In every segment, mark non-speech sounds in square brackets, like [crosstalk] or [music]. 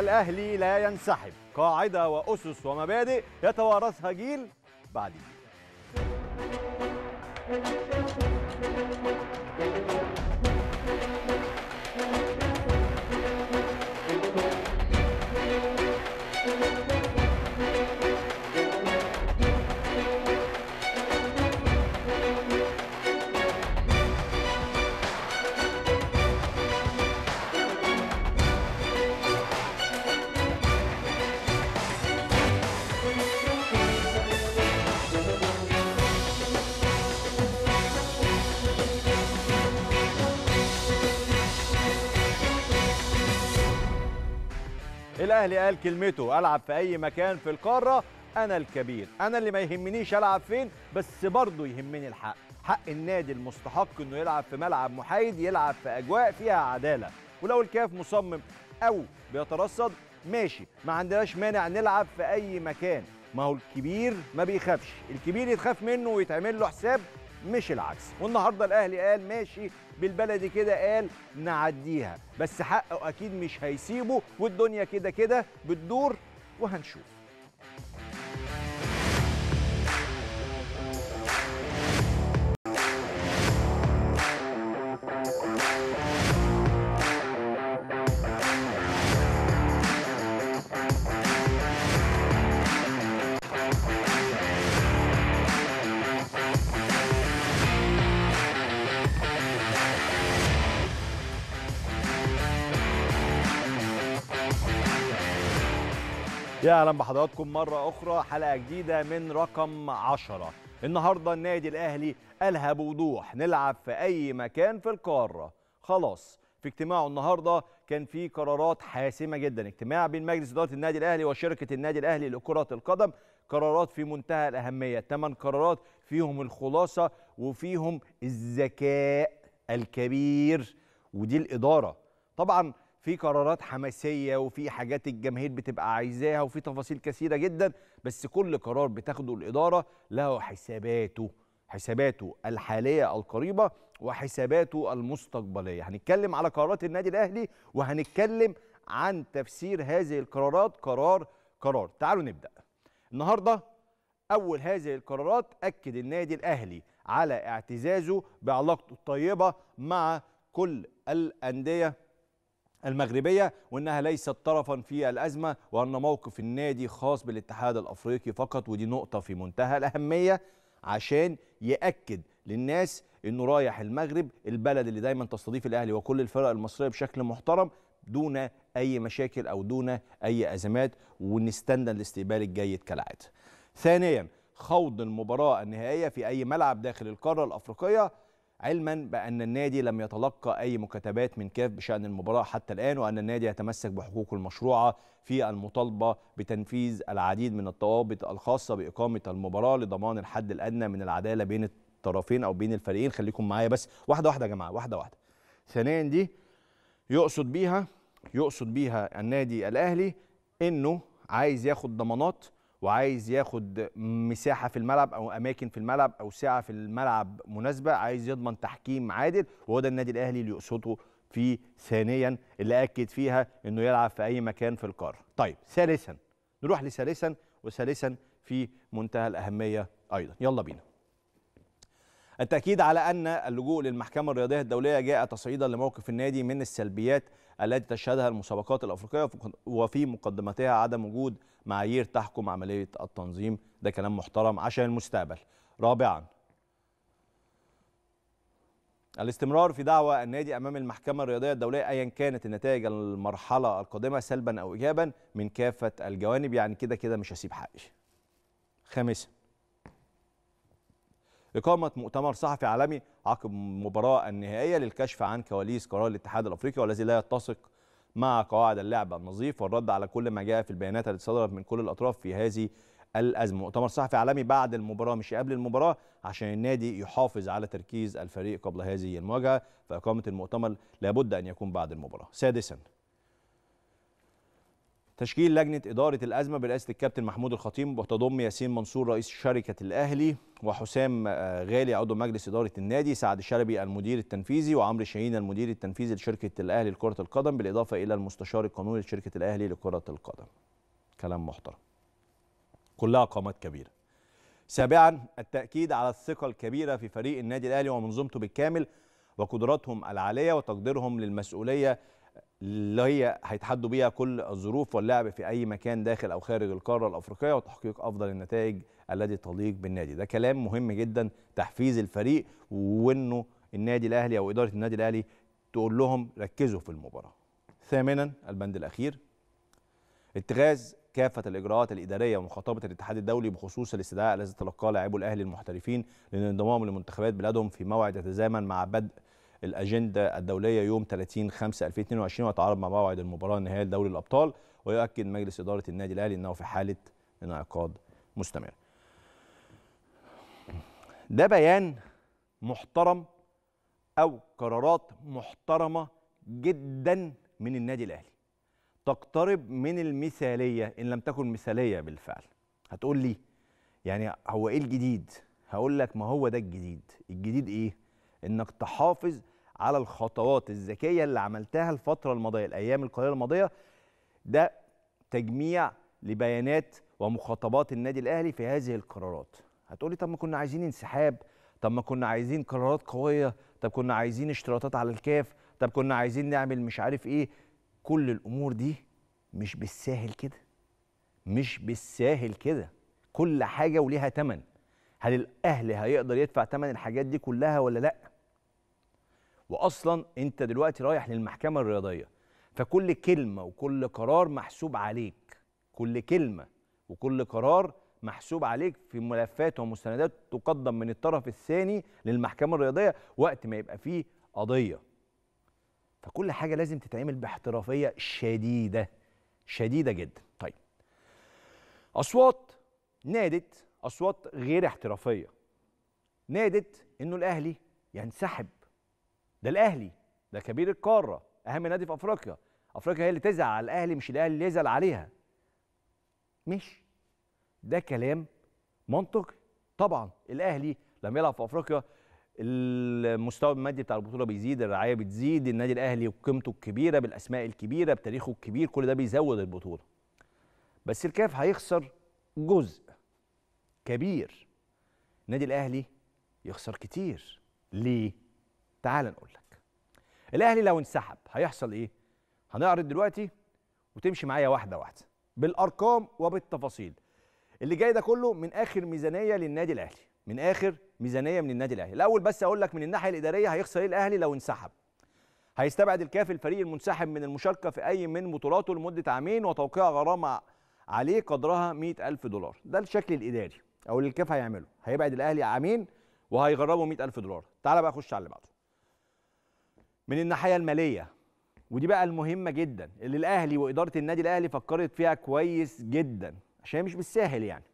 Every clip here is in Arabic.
الأهلي لا ينسحب قاعدة وأسس ومبادئ يتوارثها جيل بعد جيل الاهلي قال كلمته العب في اي مكان في القاره انا الكبير انا اللي ما يهمنيش العب فين بس برضه يهمني الحق حق النادي المستحق انه يلعب في ملعب محايد يلعب في اجواء فيها عداله ولو الكاف مصمم او بيترصد ماشي ما عندناش مانع نلعب في اي مكان ما هو الكبير ما بيخافش الكبير يتخاف منه ويتعمل له حساب مش العكس والنهارده الاهلي قال ماشي بالبلدي كده قال نعديها بس حقه اكيد مش هيسيبه والدنيا كده كده بتدور وهنشوف يا اهلا بحضراتكم مره اخرى حلقه جديده من رقم 10 النهارده النادي الاهلي قالها بوضوح نلعب في اي مكان في القاره خلاص في اجتماعه النهارده كان في قرارات حاسمه جدا اجتماع بين مجلس اداره النادي الاهلي وشركه النادي الاهلي لكره القدم قرارات في منتهى الاهميه ثمان قرارات فيهم الخلاصه وفيهم الذكاء الكبير ودي الاداره طبعا في قرارات حماسيه وفي حاجات الجماهير بتبقى عايزاها وفي تفاصيل كثيره جدا بس كل قرار بتاخده الاداره له حساباته حساباته الحاليه القريبه وحساباته المستقبليه هنتكلم على قرارات النادي الاهلي وهنتكلم عن تفسير هذه القرارات قرار قرار تعالوا نبدا النهارده اول هذه القرارات اكد النادي الاهلي على اعتزازه بعلاقته الطيبه مع كل الانديه المغربية وأنها ليست طرفا في الأزمة وأن موقف النادي خاص بالاتحاد الأفريقي فقط ودي نقطة في منتهى الأهمية عشان يأكد للناس أنه رايح المغرب البلد اللي دايما تستضيف الأهلي وكل الفرق المصرية بشكل محترم دون أي مشاكل أو دون أي أزمات ونستنى الاستقبال الجيد كالعادة ثانيا خوض المباراة النهائية في أي ملعب داخل القارة الأفريقية علما بأن النادي لم يتلقى أي مكاتبات من كاف بشأن المباراة حتى الآن وأن النادي يتمسك بحقوقه المشروعة في المطالبة بتنفيذ العديد من الضوابط الخاصة بإقامة المباراة لضمان الحد الأدنى من العدالة بين الطرفين أو بين الفريقين خليكم معايا بس واحدة واحدة يا جماعة واحدة واحدة ثانيا دي يقصد بيها يقصد بيها النادي الأهلي إنه عايز ياخد ضمانات وعايز ياخد مساحه في الملعب او اماكن في الملعب او سعه في الملعب مناسبه عايز يضمن تحكيم عادل وهو ده النادي الاهلي اللي يقصده في ثانيا اللي اكد فيها انه يلعب في اي مكان في القاره طيب ثالثا نروح لثالثا وثالثا في منتهى الاهميه ايضا يلا بينا التأكيد على أن اللجوء للمحكمة الرياضية الدولية جاء تصعيدا لموقف النادي من السلبيات التي تشهدها المسابقات الأفريقية وفي مقدمتها عدم وجود معايير تحكم عملية التنظيم ده كلام محترم عشان المستقبل رابعا الاستمرار في دعوى النادي أمام المحكمة الرياضية الدولية أيا كانت النتائج المرحلة القادمة سلبا أو إيجابا من كافة الجوانب يعني كده كده مش هسيب حقي خامسا إقامة مؤتمر صحفي عالمي عقب المباراة النهائية للكشف عن كواليس قرار الاتحاد الأفريقي والذي لا يتسق مع قواعد اللعبة النظيف والرد على كل ما جاء في البيانات التي صدرت من كل الأطراف في هذه الأزمة مؤتمر صحفي عالمي بعد المباراة مش قبل المباراة عشان النادي يحافظ على تركيز الفريق قبل هذه المواجهة فإقامة المؤتمر لابد أن يكون بعد المباراة سادساً تشكيل لجنة إدارة الأزمة برئاسة الكابتن محمود الخطيب وتضم ياسين منصور رئيس شركة الأهلي وحسام آه، غالي عضو مجلس إدارة النادي سعد شلبي المدير التنفيذي وعمرو شاهين المدير التنفيذي لشركة الأهلي لكرة القدم بالإضافة إلى المستشار القانوني لشركة الأهلي لكرة القدم كلام محترم كلها قامات كبيرة سابعا التأكيد على الثقة الكبيرة في فريق النادي الأهلي ومنظومته بالكامل وقدراتهم العالية وتقديرهم للمسؤولية اللي هي هيتحدوا بيها كل الظروف واللعب في اي مكان داخل او خارج القاره الافريقيه وتحقيق افضل النتائج التي تليق بالنادي ده كلام مهم جدا تحفيز الفريق وانه النادي الاهلي او اداره النادي الاهلي تقول لهم ركزوا في المباراه ثامنا البند الاخير اتخاذ كافة الإجراءات الإدارية ومخاطبة الاتحاد الدولي بخصوص الاستدعاء الذي تلقاه لاعبو الأهلي المحترفين للانضمام لمنتخبات بلادهم في موعد يتزامن مع بدء الاجنده الدوليه يوم 30 5 2022 ويتعارض مع موعد المباراه النهائيه لدوري الابطال ويؤكد مجلس اداره النادي الاهلي انه في حاله انعقاد مستمر. ده بيان محترم او قرارات محترمه جدا من النادي الاهلي. تقترب من المثاليه ان لم تكن مثاليه بالفعل. هتقول لي يعني هو ايه الجديد؟ هقول لك ما هو ده الجديد، الجديد ايه؟ انك تحافظ على الخطوات الذكيه اللي عملتها الفتره الماضيه الايام القليله الماضيه ده تجميع لبيانات ومخاطبات النادي الاهلي في هذه القرارات هتقولي طب ما كنا عايزين انسحاب طب ما كنا عايزين قرارات قويه طب كنا عايزين اشتراطات على الكاف طب كنا عايزين نعمل مش عارف ايه كل الامور دي مش بالساهل كده مش بالساهل كده كل حاجه وليها ثمن هل الاهل هيقدر يدفع ثمن الحاجات دي كلها ولا لا واصلا انت دلوقتي رايح للمحكمه الرياضيه فكل كلمه وكل قرار محسوب عليك كل كلمه وكل قرار محسوب عليك في ملفات ومستندات تقدم من الطرف الثاني للمحكمه الرياضيه وقت ما يبقى فيه قضيه فكل حاجه لازم تتعمل باحترافيه شديده شديده جدا طيب اصوات نادت اصوات غير احترافيه نادت انه الاهلي ينسحب ده الاهلي ده كبير القاره اهم نادي في افريقيا افريقيا هي اللي تزعل على الاهلي مش الاهلي اللي يزعل عليها مش ده كلام منطقي طبعا الاهلي لما يلعب في افريقيا المستوى المادي بتاع البطوله بيزيد الرعايه بتزيد النادي الاهلي وقيمته الكبيره بالاسماء الكبيره بتاريخه الكبير كل ده بيزود البطوله بس الكاف هيخسر جزء كبير النادي الاهلي يخسر كتير ليه تعال نقول لك الاهلي لو انسحب هيحصل ايه هنعرض دلوقتي وتمشي معايا واحده واحده بالارقام وبالتفاصيل اللي جاي ده كله من اخر ميزانيه للنادي الاهلي من اخر ميزانيه من النادي الاهلي الاول بس اقول لك من الناحيه الاداريه هيخسر ايه الاهلي لو انسحب هيستبعد الكاف الفريق المنسحب من المشاركه في اي من بطولاته لمده عامين وتوقيع غرامه عليه قدرها 100000 دولار ده الشكل الاداري او اللي الكاف هيعمله هيبعد الاهلي عامين وهيغربوا 100000 دولار تعال بقى خش على اللي بعده من الناحيه الماليه ودي بقى المهمه جدا اللي الاهلي واداره النادي الاهلي فكرت فيها كويس جدا عشان مش بالساهل يعني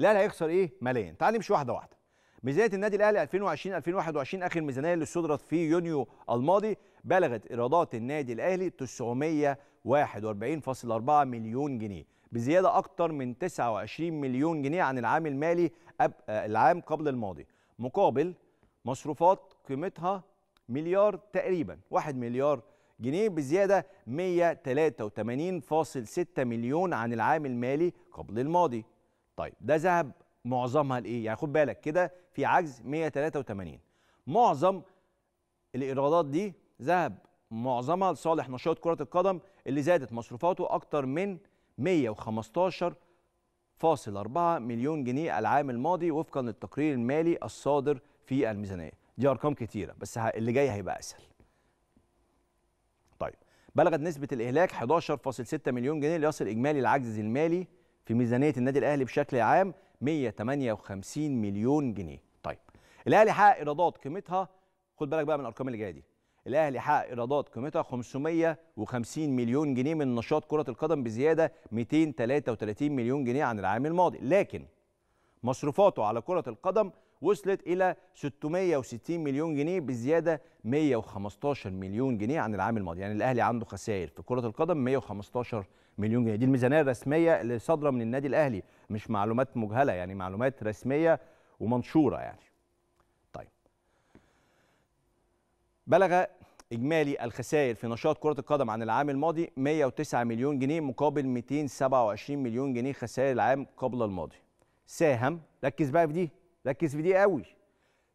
الاهلي هيخسر ايه ماليا تعال نمشي واحده واحده ميزانيه النادي الاهلي 2020 2021 اخر ميزانيه اللي صدرت في يونيو الماضي بلغت ايرادات النادي الاهلي 941.4 مليون جنيه بزيادة أكتر من 29 مليون جنيه عن العام المالي العام قبل الماضي مقابل مصروفات قيمتها مليار تقريبا 1 مليار جنيه بزيادة 183.6 مليون عن العام المالي قبل الماضي طيب ده ذهب معظمها لإيه؟ يعني خد بالك كده في عجز 183 معظم الإيرادات دي ذهب معظمها لصالح نشاط كرة القدم اللي زادت مصروفاته أكتر من 115.4 مليون جنيه العام الماضي وفقا للتقرير المالي الصادر في الميزانيه دي ارقام كتيره بس اللي جاي هيبقى اسهل طيب بلغت نسبه الاهلاك 11.6 مليون جنيه ليصل اجمالي العجز المالي في ميزانيه النادي الاهلي بشكل عام 158 مليون جنيه طيب الاهلي حقق ايرادات قيمتها خد بالك بقى من الارقام اللي جايه دي الاهلي حقق ايرادات قيمتها 550 مليون جنيه من نشاط كره القدم بزياده 233 مليون جنيه عن العام الماضي لكن مصروفاته على كره القدم وصلت الى 660 مليون جنيه بزياده 115 مليون جنيه عن العام الماضي يعني الاهلي عنده خسائر في كره القدم 115 مليون جنيه دي الميزانيه الرسميه اللي صادره من النادي الاهلي مش معلومات مجهله يعني معلومات رسميه ومنشوره يعني طيب. بلغ اجمالي الخسائر في نشاط كره القدم عن العام الماضي 109 مليون جنيه مقابل 227 مليون جنيه خسائر العام قبل الماضي ساهم ركز بقى في دي ركز في دي قوي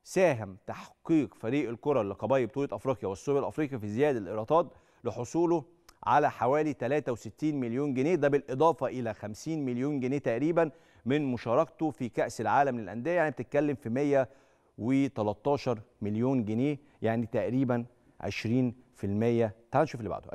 ساهم تحقيق فريق الكره اللقبيه بطوله افريقيا والسوبر الافريقي في زياده الايرادات لحصوله على حوالي 63 مليون جنيه ده بالاضافه الى 50 مليون جنيه تقريبا من مشاركته في كاس العالم للانديه يعني بتتكلم في 113 مليون جنيه يعني تقريبا 20% تعال نشوف اللي بعده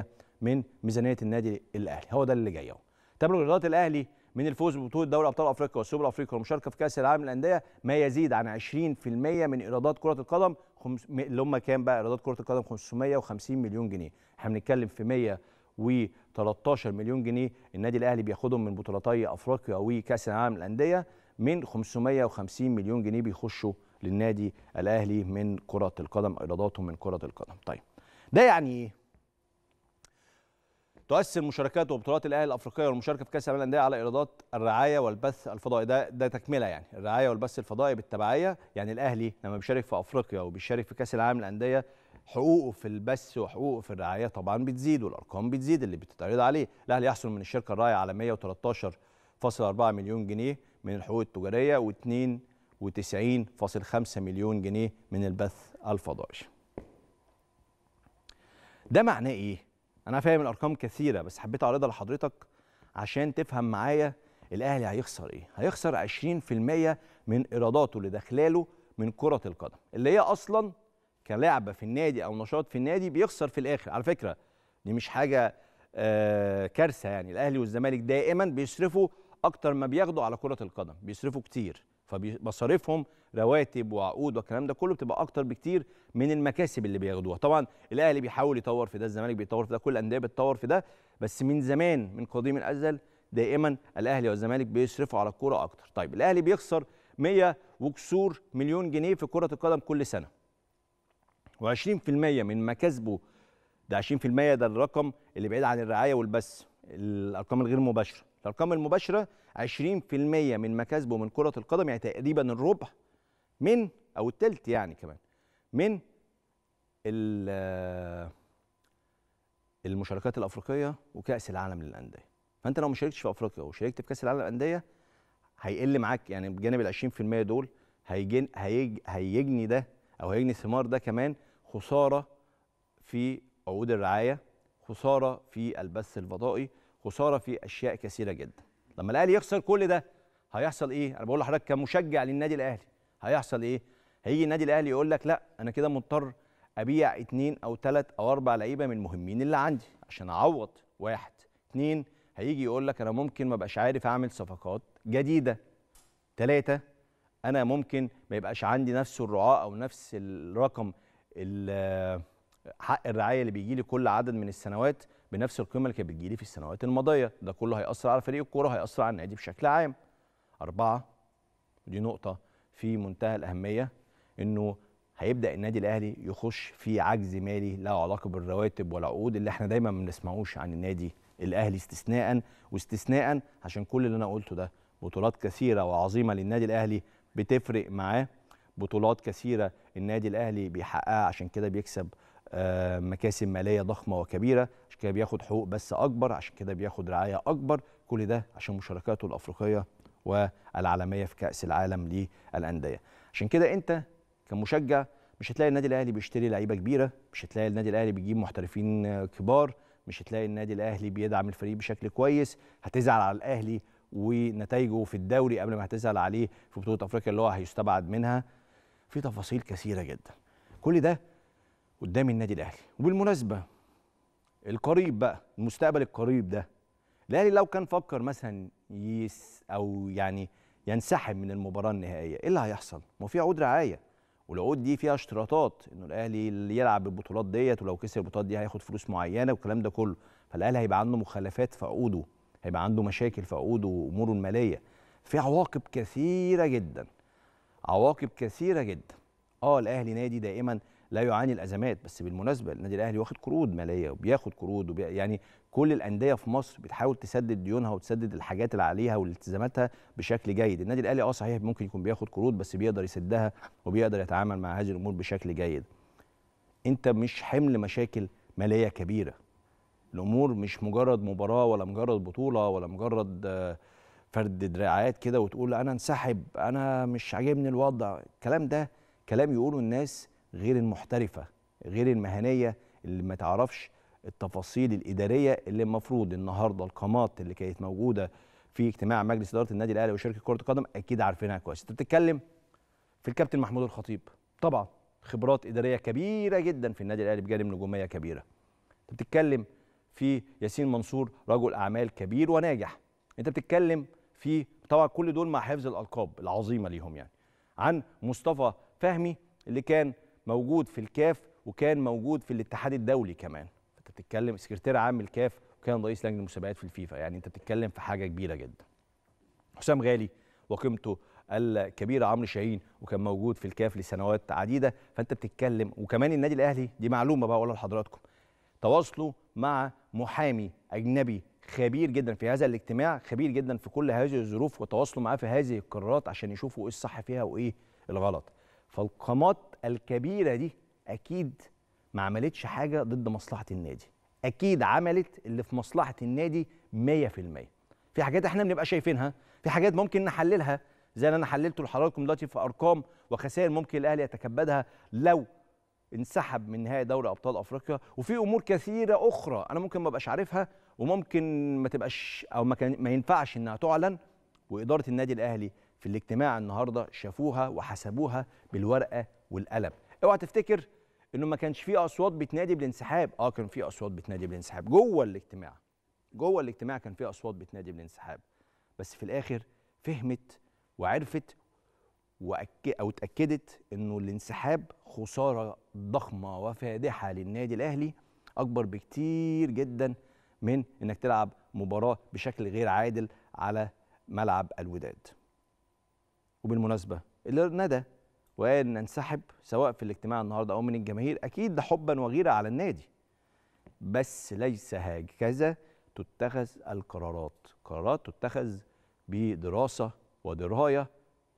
20% من ميزانيه النادي الاهلي هو ده اللي جاي اهو تبلغ ايرادات الاهلي من الفوز ببطوله دوري ابطال افريقيا والسوبر الافريقي والمشاركه في كاس العالم للانديه ما يزيد عن 20% من ايرادات كره القدم خمس... اللي هم كام بقى ايرادات كره القدم 550 مليون جنيه احنا بنتكلم في 113 مليون جنيه النادي الاهلي بياخدهم من بطولتي افريقيا وكاس العالم للانديه من 550 مليون جنيه بيخشوا للنادي الاهلي من كره القدم ايراداته من كره القدم طيب ده يعني ايه تؤثر مشاركات وبطولات الاهلي الافريقيه والمشاركه في كاس العالم للانديه على ايرادات الرعايه والبث الفضائي ده ده تكمله يعني الرعايه والبث الفضائي بالتبعيه يعني الاهلي لما بيشارك في افريقيا وبيشارك في كاس العالم للانديه حقوقه في البث وحقوقه في الرعايه طبعا بتزيد والارقام بتزيد اللي بتتعرض عليه الاهلي يحصل من الشركه الراعيه على 113.4 مليون جنيه من الحقوق التجاريه و2 190.5 مليون جنيه من البث الفضائي ده معناه ايه انا فاهم الارقام كثيره بس حبيت اعرضها لحضرتك عشان تفهم معايا الاهلي هيخسر ايه هيخسر 20% من ايراداته اللي داخلاله من كره القدم اللي هي اصلا كلعبه في النادي او نشاط في النادي بيخسر في الاخر على فكره دي مش حاجه آه، كارثه يعني الاهلي والزمالك دائما بيصرفوا اكتر ما بياخدوا على كره القدم بيصرفوا كتير فمصاريفهم رواتب وعقود والكلام ده كله بتبقى اكتر بكتير من المكاسب اللي بياخدوها طبعا الاهلي بيحاول يطور في ده الزمالك بيطور في ده كل الانديه بتطور في ده بس من زمان من قديم الازل دائما الاهلي والزمالك بيصرفوا على الكوره اكتر طيب الاهلي بيخسر 100 وكسور مليون جنيه في كره القدم كل سنه و20% من مكاسبه ده 20% ده الرقم اللي بعيد عن الرعايه والبث الارقام الغير مباشره الارقام المباشره 20% من مكاسبه من كره القدم يعني تقريبا الربع من او الثلث يعني كمان من المشاركات الافريقيه وكاس العالم للانديه فانت لو ما شاركتش في افريقيا وشاركت في كاس العالم للانديه هيقل معاك يعني بجانب ال 20% دول هيجن هيج هيجني ده او هيجني ثمار ده كمان خساره في عقود الرعايه خساره في البث الفضائي خساره في اشياء كثيره جدا لما الاهلي يخسر كل ده هيحصل ايه انا بقول لحضرتك كمشجع للنادي الاهلي هيحصل ايه هيجي النادي الاهلي يقول لك لا انا كده مضطر ابيع اتنين او تلات او اربع لعيبه من المهمين اللي عندي عشان اعوض واحد اتنين هيجي يقول لك انا ممكن ما بقاش عارف اعمل صفقات جديده تلاتة انا ممكن ما يبقاش عندي نفس الرعاة او نفس الرقم حق الرعايه اللي بيجي لي كل عدد من السنوات بنفس القيمه اللي كانت بتجيلي في السنوات الماضيه ده كله هياثر على فريق الكوره هياثر على النادي بشكل عام اربعه ودي نقطه في منتهى الاهميه انه هيبدا النادي الاهلي يخش في عجز مالي له علاقه بالرواتب والعقود اللي احنا دايما ما بنسمعوش عن النادي الاهلي استثناء واستثناء عشان كل اللي انا قلته ده بطولات كثيره وعظيمه للنادي الاهلي بتفرق معاه بطولات كثيره النادي الاهلي بيحققها عشان كده بيكسب آه، مكاسب ماليه ضخمه وكبيره عشان كده بياخد حقوق بس اكبر عشان كده بياخد رعايه اكبر كل ده عشان مشاركاته الافريقيه والعالميه في كاس العالم للانديه عشان كده انت كمشجع مش هتلاقي النادي الاهلي بيشتري لعيبه كبيره مش هتلاقي النادي الاهلي بيجيب محترفين كبار مش هتلاقي النادي الاهلي بيدعم الفريق بشكل كويس هتزعل على الاهلي ونتائجه في الدوري قبل ما هتزعل عليه في بطوله افريقيا اللي هو هيستبعد منها في تفاصيل كثيره جدا كل ده قدام النادي الاهلي وبالمناسبه القريب بقى المستقبل القريب ده الاهلي لو كان فكر مثلا يس او يعني ينسحب من المباراه النهائيه ايه اللي هيحصل ما في عقود رعايه والعقود دي فيها اشتراطات انه الاهلي اللي يلعب بالبطولات ديت ولو كسب البطولات دي هياخد فلوس معينه والكلام ده كله فالاهلي هيبقى عنده مخالفات في عقوده هيبقى عنده مشاكل في عقوده واموره الماليه في عواقب كثيره جدا عواقب كثيره جدا اه الاهلي نادي دائما لا يعاني الازمات بس بالمناسبه النادي الاهلي واخد قروض ماليه وبياخد قروض وبي... يعني كل الانديه في مصر بتحاول تسدد ديونها وتسدد الحاجات اللي عليها والتزاماتها بشكل جيد النادي الاهلي اه صحيح ممكن يكون بياخد قروض بس بيقدر يسدها وبيقدر يتعامل مع هذه الامور بشكل جيد انت مش حمل مشاكل ماليه كبيره الامور مش مجرد مباراه ولا مجرد بطوله ولا مجرد آه، فرد دراعات كده وتقول انا انسحب انا مش عاجبني الوضع الكلام ده كلام يقوله الناس غير المحترفه غير المهنيه اللي ما تعرفش التفاصيل الاداريه اللي المفروض النهارده القامات اللي كانت موجوده في اجتماع مجلس اداره النادي الاهلي وشركه كره القدم اكيد عارفينها كويس انت بتتكلم في الكابتن محمود الخطيب طبعا خبرات اداريه كبيره جدا في النادي الاهلي بجانب نجوميه كبيره انت بتتكلم في ياسين منصور رجل اعمال كبير وناجح انت بتتكلم في طبعا كل دول مع حفظ الالقاب العظيمه ليهم يعني عن مصطفى فهمي اللي كان موجود في الكاف وكان موجود في الاتحاد الدولي كمان انت بتتكلم سكرتير عام الكاف وكان رئيس لجنه المسابقات في الفيفا يعني انت بتتكلم في حاجه كبيره جدا حسام غالي وقيمته الكبير عمرو شاهين وكان موجود في الكاف لسنوات عديده فانت بتتكلم وكمان النادي الاهلي دي معلومه بقى اقولها لحضراتكم تواصلوا مع محامي اجنبي خبير جدا في هذا الاجتماع خبير جدا في كل هذه الظروف وتواصلوا معاه في هذه القرارات عشان يشوفوا ايه الصح فيها وايه الغلط فالقامات الكبيره دي اكيد ما عملتش حاجه ضد مصلحه النادي اكيد عملت اللي في مصلحه النادي 100% في حاجات احنا بنبقى شايفينها في حاجات ممكن نحللها زي اللي انا حللته لحضراتكم دلوقتي في ارقام وخسائر ممكن الاهلي يتكبدها لو انسحب من نهائي دوري ابطال افريقيا وفي امور كثيره اخرى انا ممكن ما ابقاش عارفها وممكن ما تبقاش او ما, كان ما ينفعش انها تعلن واداره النادي الاهلي في الاجتماع النهارده شافوها وحسبوها بالورقه والقلب اوعى تفتكر انه ما كانش فيه اصوات بتنادي بالانسحاب اه كان فيه اصوات بتنادي بالانسحاب جوه الاجتماع جوه الاجتماع كان فيه اصوات بتنادي بالانسحاب بس في الاخر فهمت وعرفت وأك... او اتاكدت انه الانسحاب خساره ضخمه وفادحه للنادي الاهلي اكبر بكتير جدا من انك تلعب مباراه بشكل غير عادل على ملعب الوداد وبالمناسبه اللي ندى وان ننسحب سواء في الاجتماع النهارده او من الجماهير اكيد ده حبا وغيره على النادي بس ليس هكذا تتخذ القرارات قرارات تتخذ بدراسه ودرايه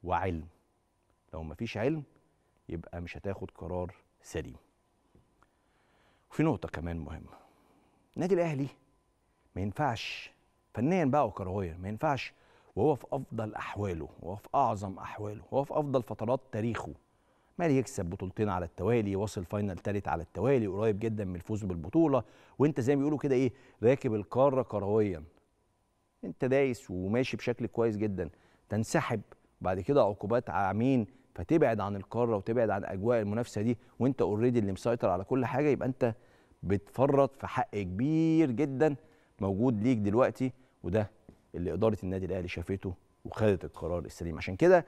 وعلم لو مفيش علم يبقى مش هتاخد قرار سليم وفي نقطه كمان مهمه النادي الاهلي ما ينفعش فنيا بقى وكرويا ما ينفعش وهو في افضل احواله وهو في اعظم احواله وهو في افضل فترات تاريخه مال يكسب بطولتين على التوالي واصل فاينل تالت على التوالي قريب جدا من الفوز بالبطوله وانت زي ما بيقولوا كده ايه راكب القاره كرويا انت دايس وماشي بشكل كويس جدا تنسحب بعد كده عقوبات عامين فتبعد عن القاره وتبعد عن اجواء المنافسه دي وانت اوريدي اللي مسيطر على كل حاجه يبقى انت بتفرط في حق كبير جدا موجود ليك دلوقتي وده اللي اداره النادي الاهلي شافته وخدت القرار السليم عشان كده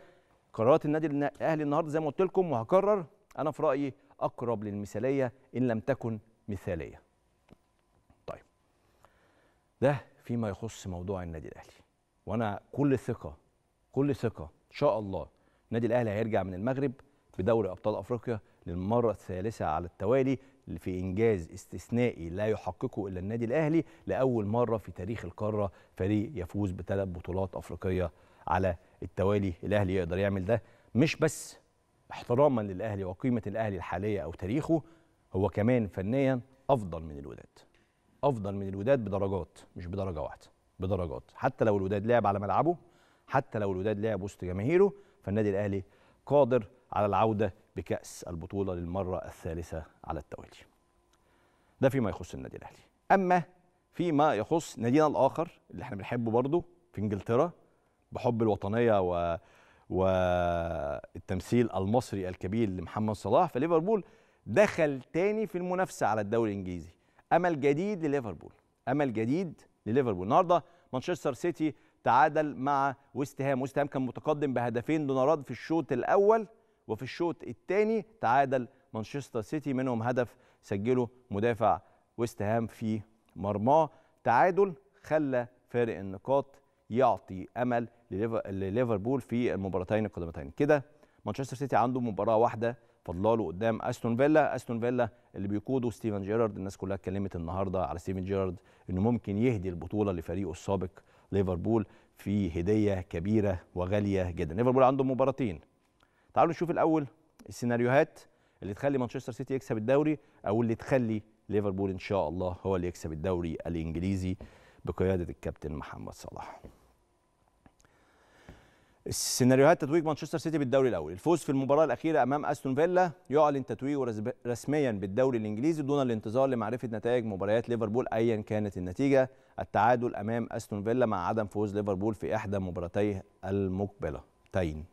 قرارات النادي الاهلي النهارده زي ما قلت لكم وهكرر انا في رايي اقرب للمثاليه ان لم تكن مثاليه طيب ده فيما يخص موضوع النادي الاهلي وانا كل ثقه كل ثقه ان شاء الله النادي الاهلي هيرجع من المغرب بدوري ابطال افريقيا للمرة الثالثة على التوالي في إنجاز استثنائي لا يحققه إلا النادي الأهلي لأول مرة في تاريخ القارة فريق يفوز بثلاث بطولات أفريقية على التوالي الأهلي يقدر يعمل ده مش بس احتراما للأهلي وقيمة الأهلي الحالية أو تاريخه هو كمان فنيا أفضل من الوداد أفضل من الوداد بدرجات مش بدرجة واحدة بدرجات حتى لو الوداد لعب على ملعبه حتى لو الوداد لعب وسط جماهيره فالنادي الأهلي قادر على العودة بكأس البطولة للمرة الثالثة على التوالي ده فيما يخص النادي الأهلي أما فيما يخص نادينا الآخر اللي احنا بنحبه برضه في إنجلترا بحب الوطنية و... والتمثيل المصري الكبير لمحمد صلاح فليفربول دخل تاني في المنافسة على الدوري الإنجليزي أمل جديد لليفربول أمل جديد لليفربول النهارده مانشستر سيتي تعادل مع ويست هام ويست هام كان متقدم بهدفين دون في الشوط الأول وفي الشوط الثاني تعادل مانشستر سيتي منهم هدف سجله مدافع ويست هام في مرماه تعادل خلى فارق النقاط يعطي امل لليفربول في المباراتين القادمتين كده مانشستر سيتي عنده مباراه واحده فضلاله قدام استون فيلا استون فيلا اللي بيقوده ستيفن جيرارد الناس كلها اتكلمت النهارده على ستيفن جيرارد انه ممكن يهدي البطوله لفريقه السابق ليفربول في هديه كبيره وغاليه جدا ليفربول عنده مباراتين تعالوا نشوف الاول السيناريوهات اللي تخلي مانشستر سيتي يكسب الدوري او اللي تخلي ليفربول ان شاء الله هو اللي يكسب الدوري الانجليزي بقياده الكابتن محمد صلاح السيناريوهات تتويج مانشستر سيتي بالدوري الاول الفوز في المباراه الاخيره امام استون فيلا يعلن تتويجه رسميا بالدوري الانجليزي دون الانتظار لمعرفه نتائج مباريات ليفربول ايا كانت النتيجه التعادل امام استون فيلا مع عدم فوز ليفربول في احدى مباراتيه المقبلتين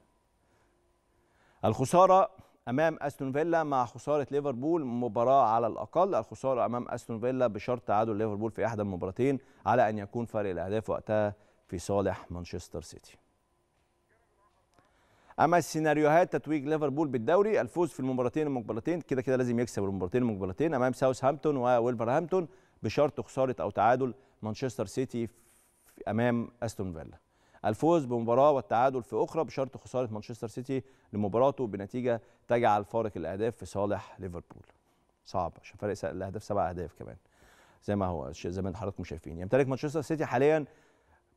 الخسارة أمام أستون فيلا مع خسارة ليفربول مباراة على الأقل الخسارة أمام أستون فيلا بشرط تعادل ليفربول في إحدى المباراتين على أن يكون فارق الأهداف وقتها في صالح مانشستر سيتي اما السيناريوهات تتويج ليفربول بالدوري الفوز في المباراتين المقبلتين كده كده لازم يكسب المباراتين المقبلتين امام ساوثهامبتون وولفرهامبتون بشرط خساره او تعادل مانشستر سيتي امام استون فيلا الفوز بمباراه والتعادل في اخرى بشرط خساره مانشستر سيتي لمباراته بنتيجه تجعل فارق الاهداف في صالح ليفربول صعب عشان فارق الاهداف سبع اهداف كمان زي ما هو زي ما حضراتكم شايفين يمتلك مانشستر سيتي حاليا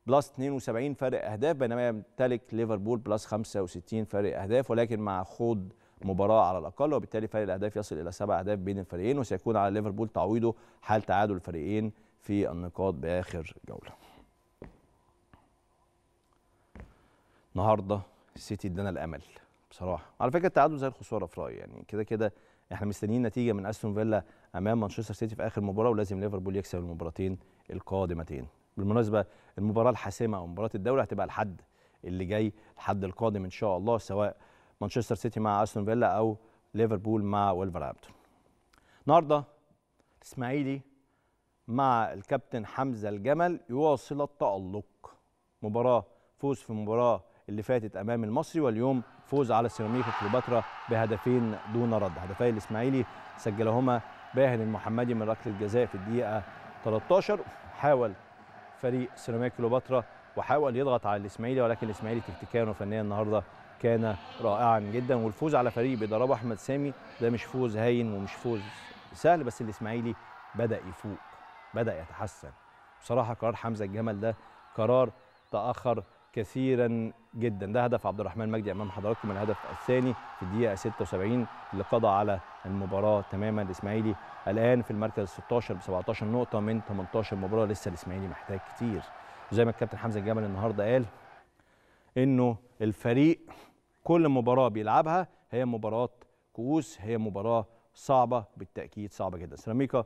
بلس 72 فارق اهداف بينما يمتلك ليفربول بلس 65 فارق اهداف ولكن مع خوض مباراه على الاقل وبالتالي فارق الاهداف يصل الى سبع اهداف بين الفريقين وسيكون على ليفربول تعويضه حال تعادل الفريقين في النقاط باخر جوله النهارده السيتي ادانا الامل بصراحه على فكره التعادل زي الخساره في رايي يعني كده كده احنا مستنيين نتيجه من استون فيلا امام مانشستر سيتي في اخر مباراه ولازم ليفربول يكسب المباراتين القادمتين بالمناسبه المباراه الحاسمه او مباراه الدوري هتبقى الحد اللي جاي الحد القادم ان شاء الله سواء مانشستر سيتي مع استون فيلا او ليفربول مع ولفرهامبتون النهارده الاسماعيلي مع الكابتن حمزه الجمل يواصل التالق مباراه فوز في مباراه اللي فاتت امام المصري واليوم فوز على سيراميكا كليوباترا بهدفين دون رد هدفي الاسماعيلي سجلهما باهن المحمدي من ركله جزاء في الدقيقه 13 حاول فريق سيراميكا كليوباترا وحاول يضغط على الاسماعيلي ولكن الاسماعيلي تكتيكيا وفنيا النهارده كان رائعا جدا والفوز على فريق بيدربه احمد سامي ده مش فوز هين ومش فوز سهل بس الاسماعيلي بدا يفوق بدا يتحسن بصراحه قرار حمزه الجمل ده قرار تاخر كثيرا جدا ده هدف عبد الرحمن مجدي امام حضراتكم الهدف الثاني في الدقيقه 76 اللي قضى على المباراه تماما الاسماعيلي الان في المركز 16 ب 17 نقطه من 18 مباراه لسه الاسماعيلي محتاج كتير زي ما الكابتن حمزه الجمل النهارده قال انه الفريق كل مباراه بيلعبها هي مباراه كؤوس هي مباراه صعبه بالتاكيد صعبه جدا سيراميكا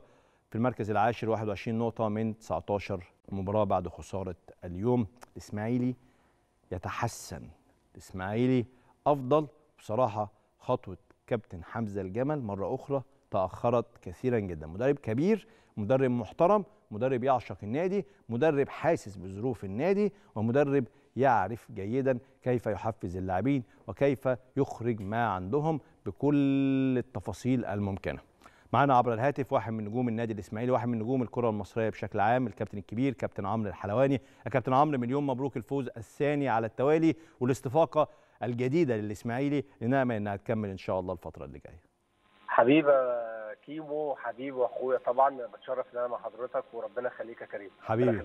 في المركز العاشر 21 نقطه من 19 مباراه بعد خساره اليوم الاسماعيلي يتحسن الاسماعيلي افضل بصراحه خطوه كابتن حمزه الجمل مره اخرى تاخرت كثيرا جدا مدرب كبير مدرب محترم مدرب يعشق النادي مدرب حاسس بظروف النادي ومدرب يعرف جيدا كيف يحفز اللاعبين وكيف يخرج ما عندهم بكل التفاصيل الممكنه معانا عبر الهاتف واحد من نجوم النادي الاسماعيلي واحد من نجوم الكره المصريه بشكل عام الكابتن الكبير كابتن عمرو الحلواني يا كابتن عمرو مليون مبروك الفوز الثاني على التوالي والاستفاقه الجديده للاسماعيلي لنامل انها تكمل ان شاء الله الفتره اللي جايه حبيبه كيمو حبيب واخويا طبعا بتشرف ان انا مع حضرتك وربنا يخليك يا كريم حبيبي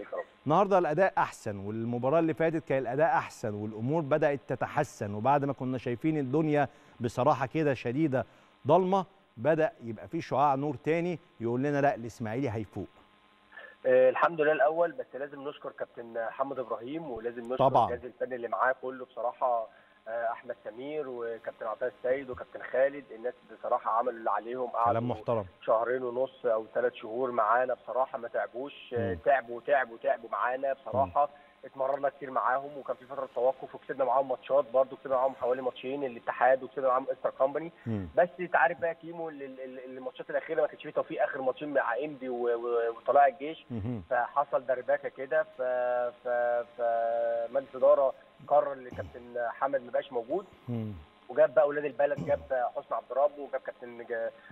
النهارده الاداء احسن والمباراه اللي فاتت كان الاداء احسن والامور بدات تتحسن وبعد ما كنا شايفين الدنيا بصراحه كده شديده ضلمه بدا يبقى في شعاع نور تاني يقول لنا لا الاسماعيلي هيفوق آه، الحمد لله الاول بس لازم نشكر كابتن محمد ابراهيم ولازم نشكر طبعا. الجهاز الفني اللي معاه كله بصراحه آه، احمد سمير وكابتن عطاء السيد وكابتن خالد الناس بصراحه عملوا اللي عليهم قعدوا محترم شهرين ونص او ثلاث شهور معانا بصراحه ما تعبوش آه، تعبوا تعبوا تعبوا معانا بصراحه م. اتمرنا كتير معاهم وكان في فتره توقف وكسبنا معاهم ماتشات برضه كسبنا معاهم حوالي ماتشين الاتحاد وكسبنا معاهم استر كومباني بس انت عارف بقى كيمو الماتشات الاخيره ما كانش فيه توفيق اخر ماتشين مع انبي وطلاع الجيش فحصل دربكه كده ف ف ف مجلس اداره قرر ان كابتن حمد ما بقاش موجود وجاب بقى اولاد البلد جاب حسن عبد ربه وجاب كابتن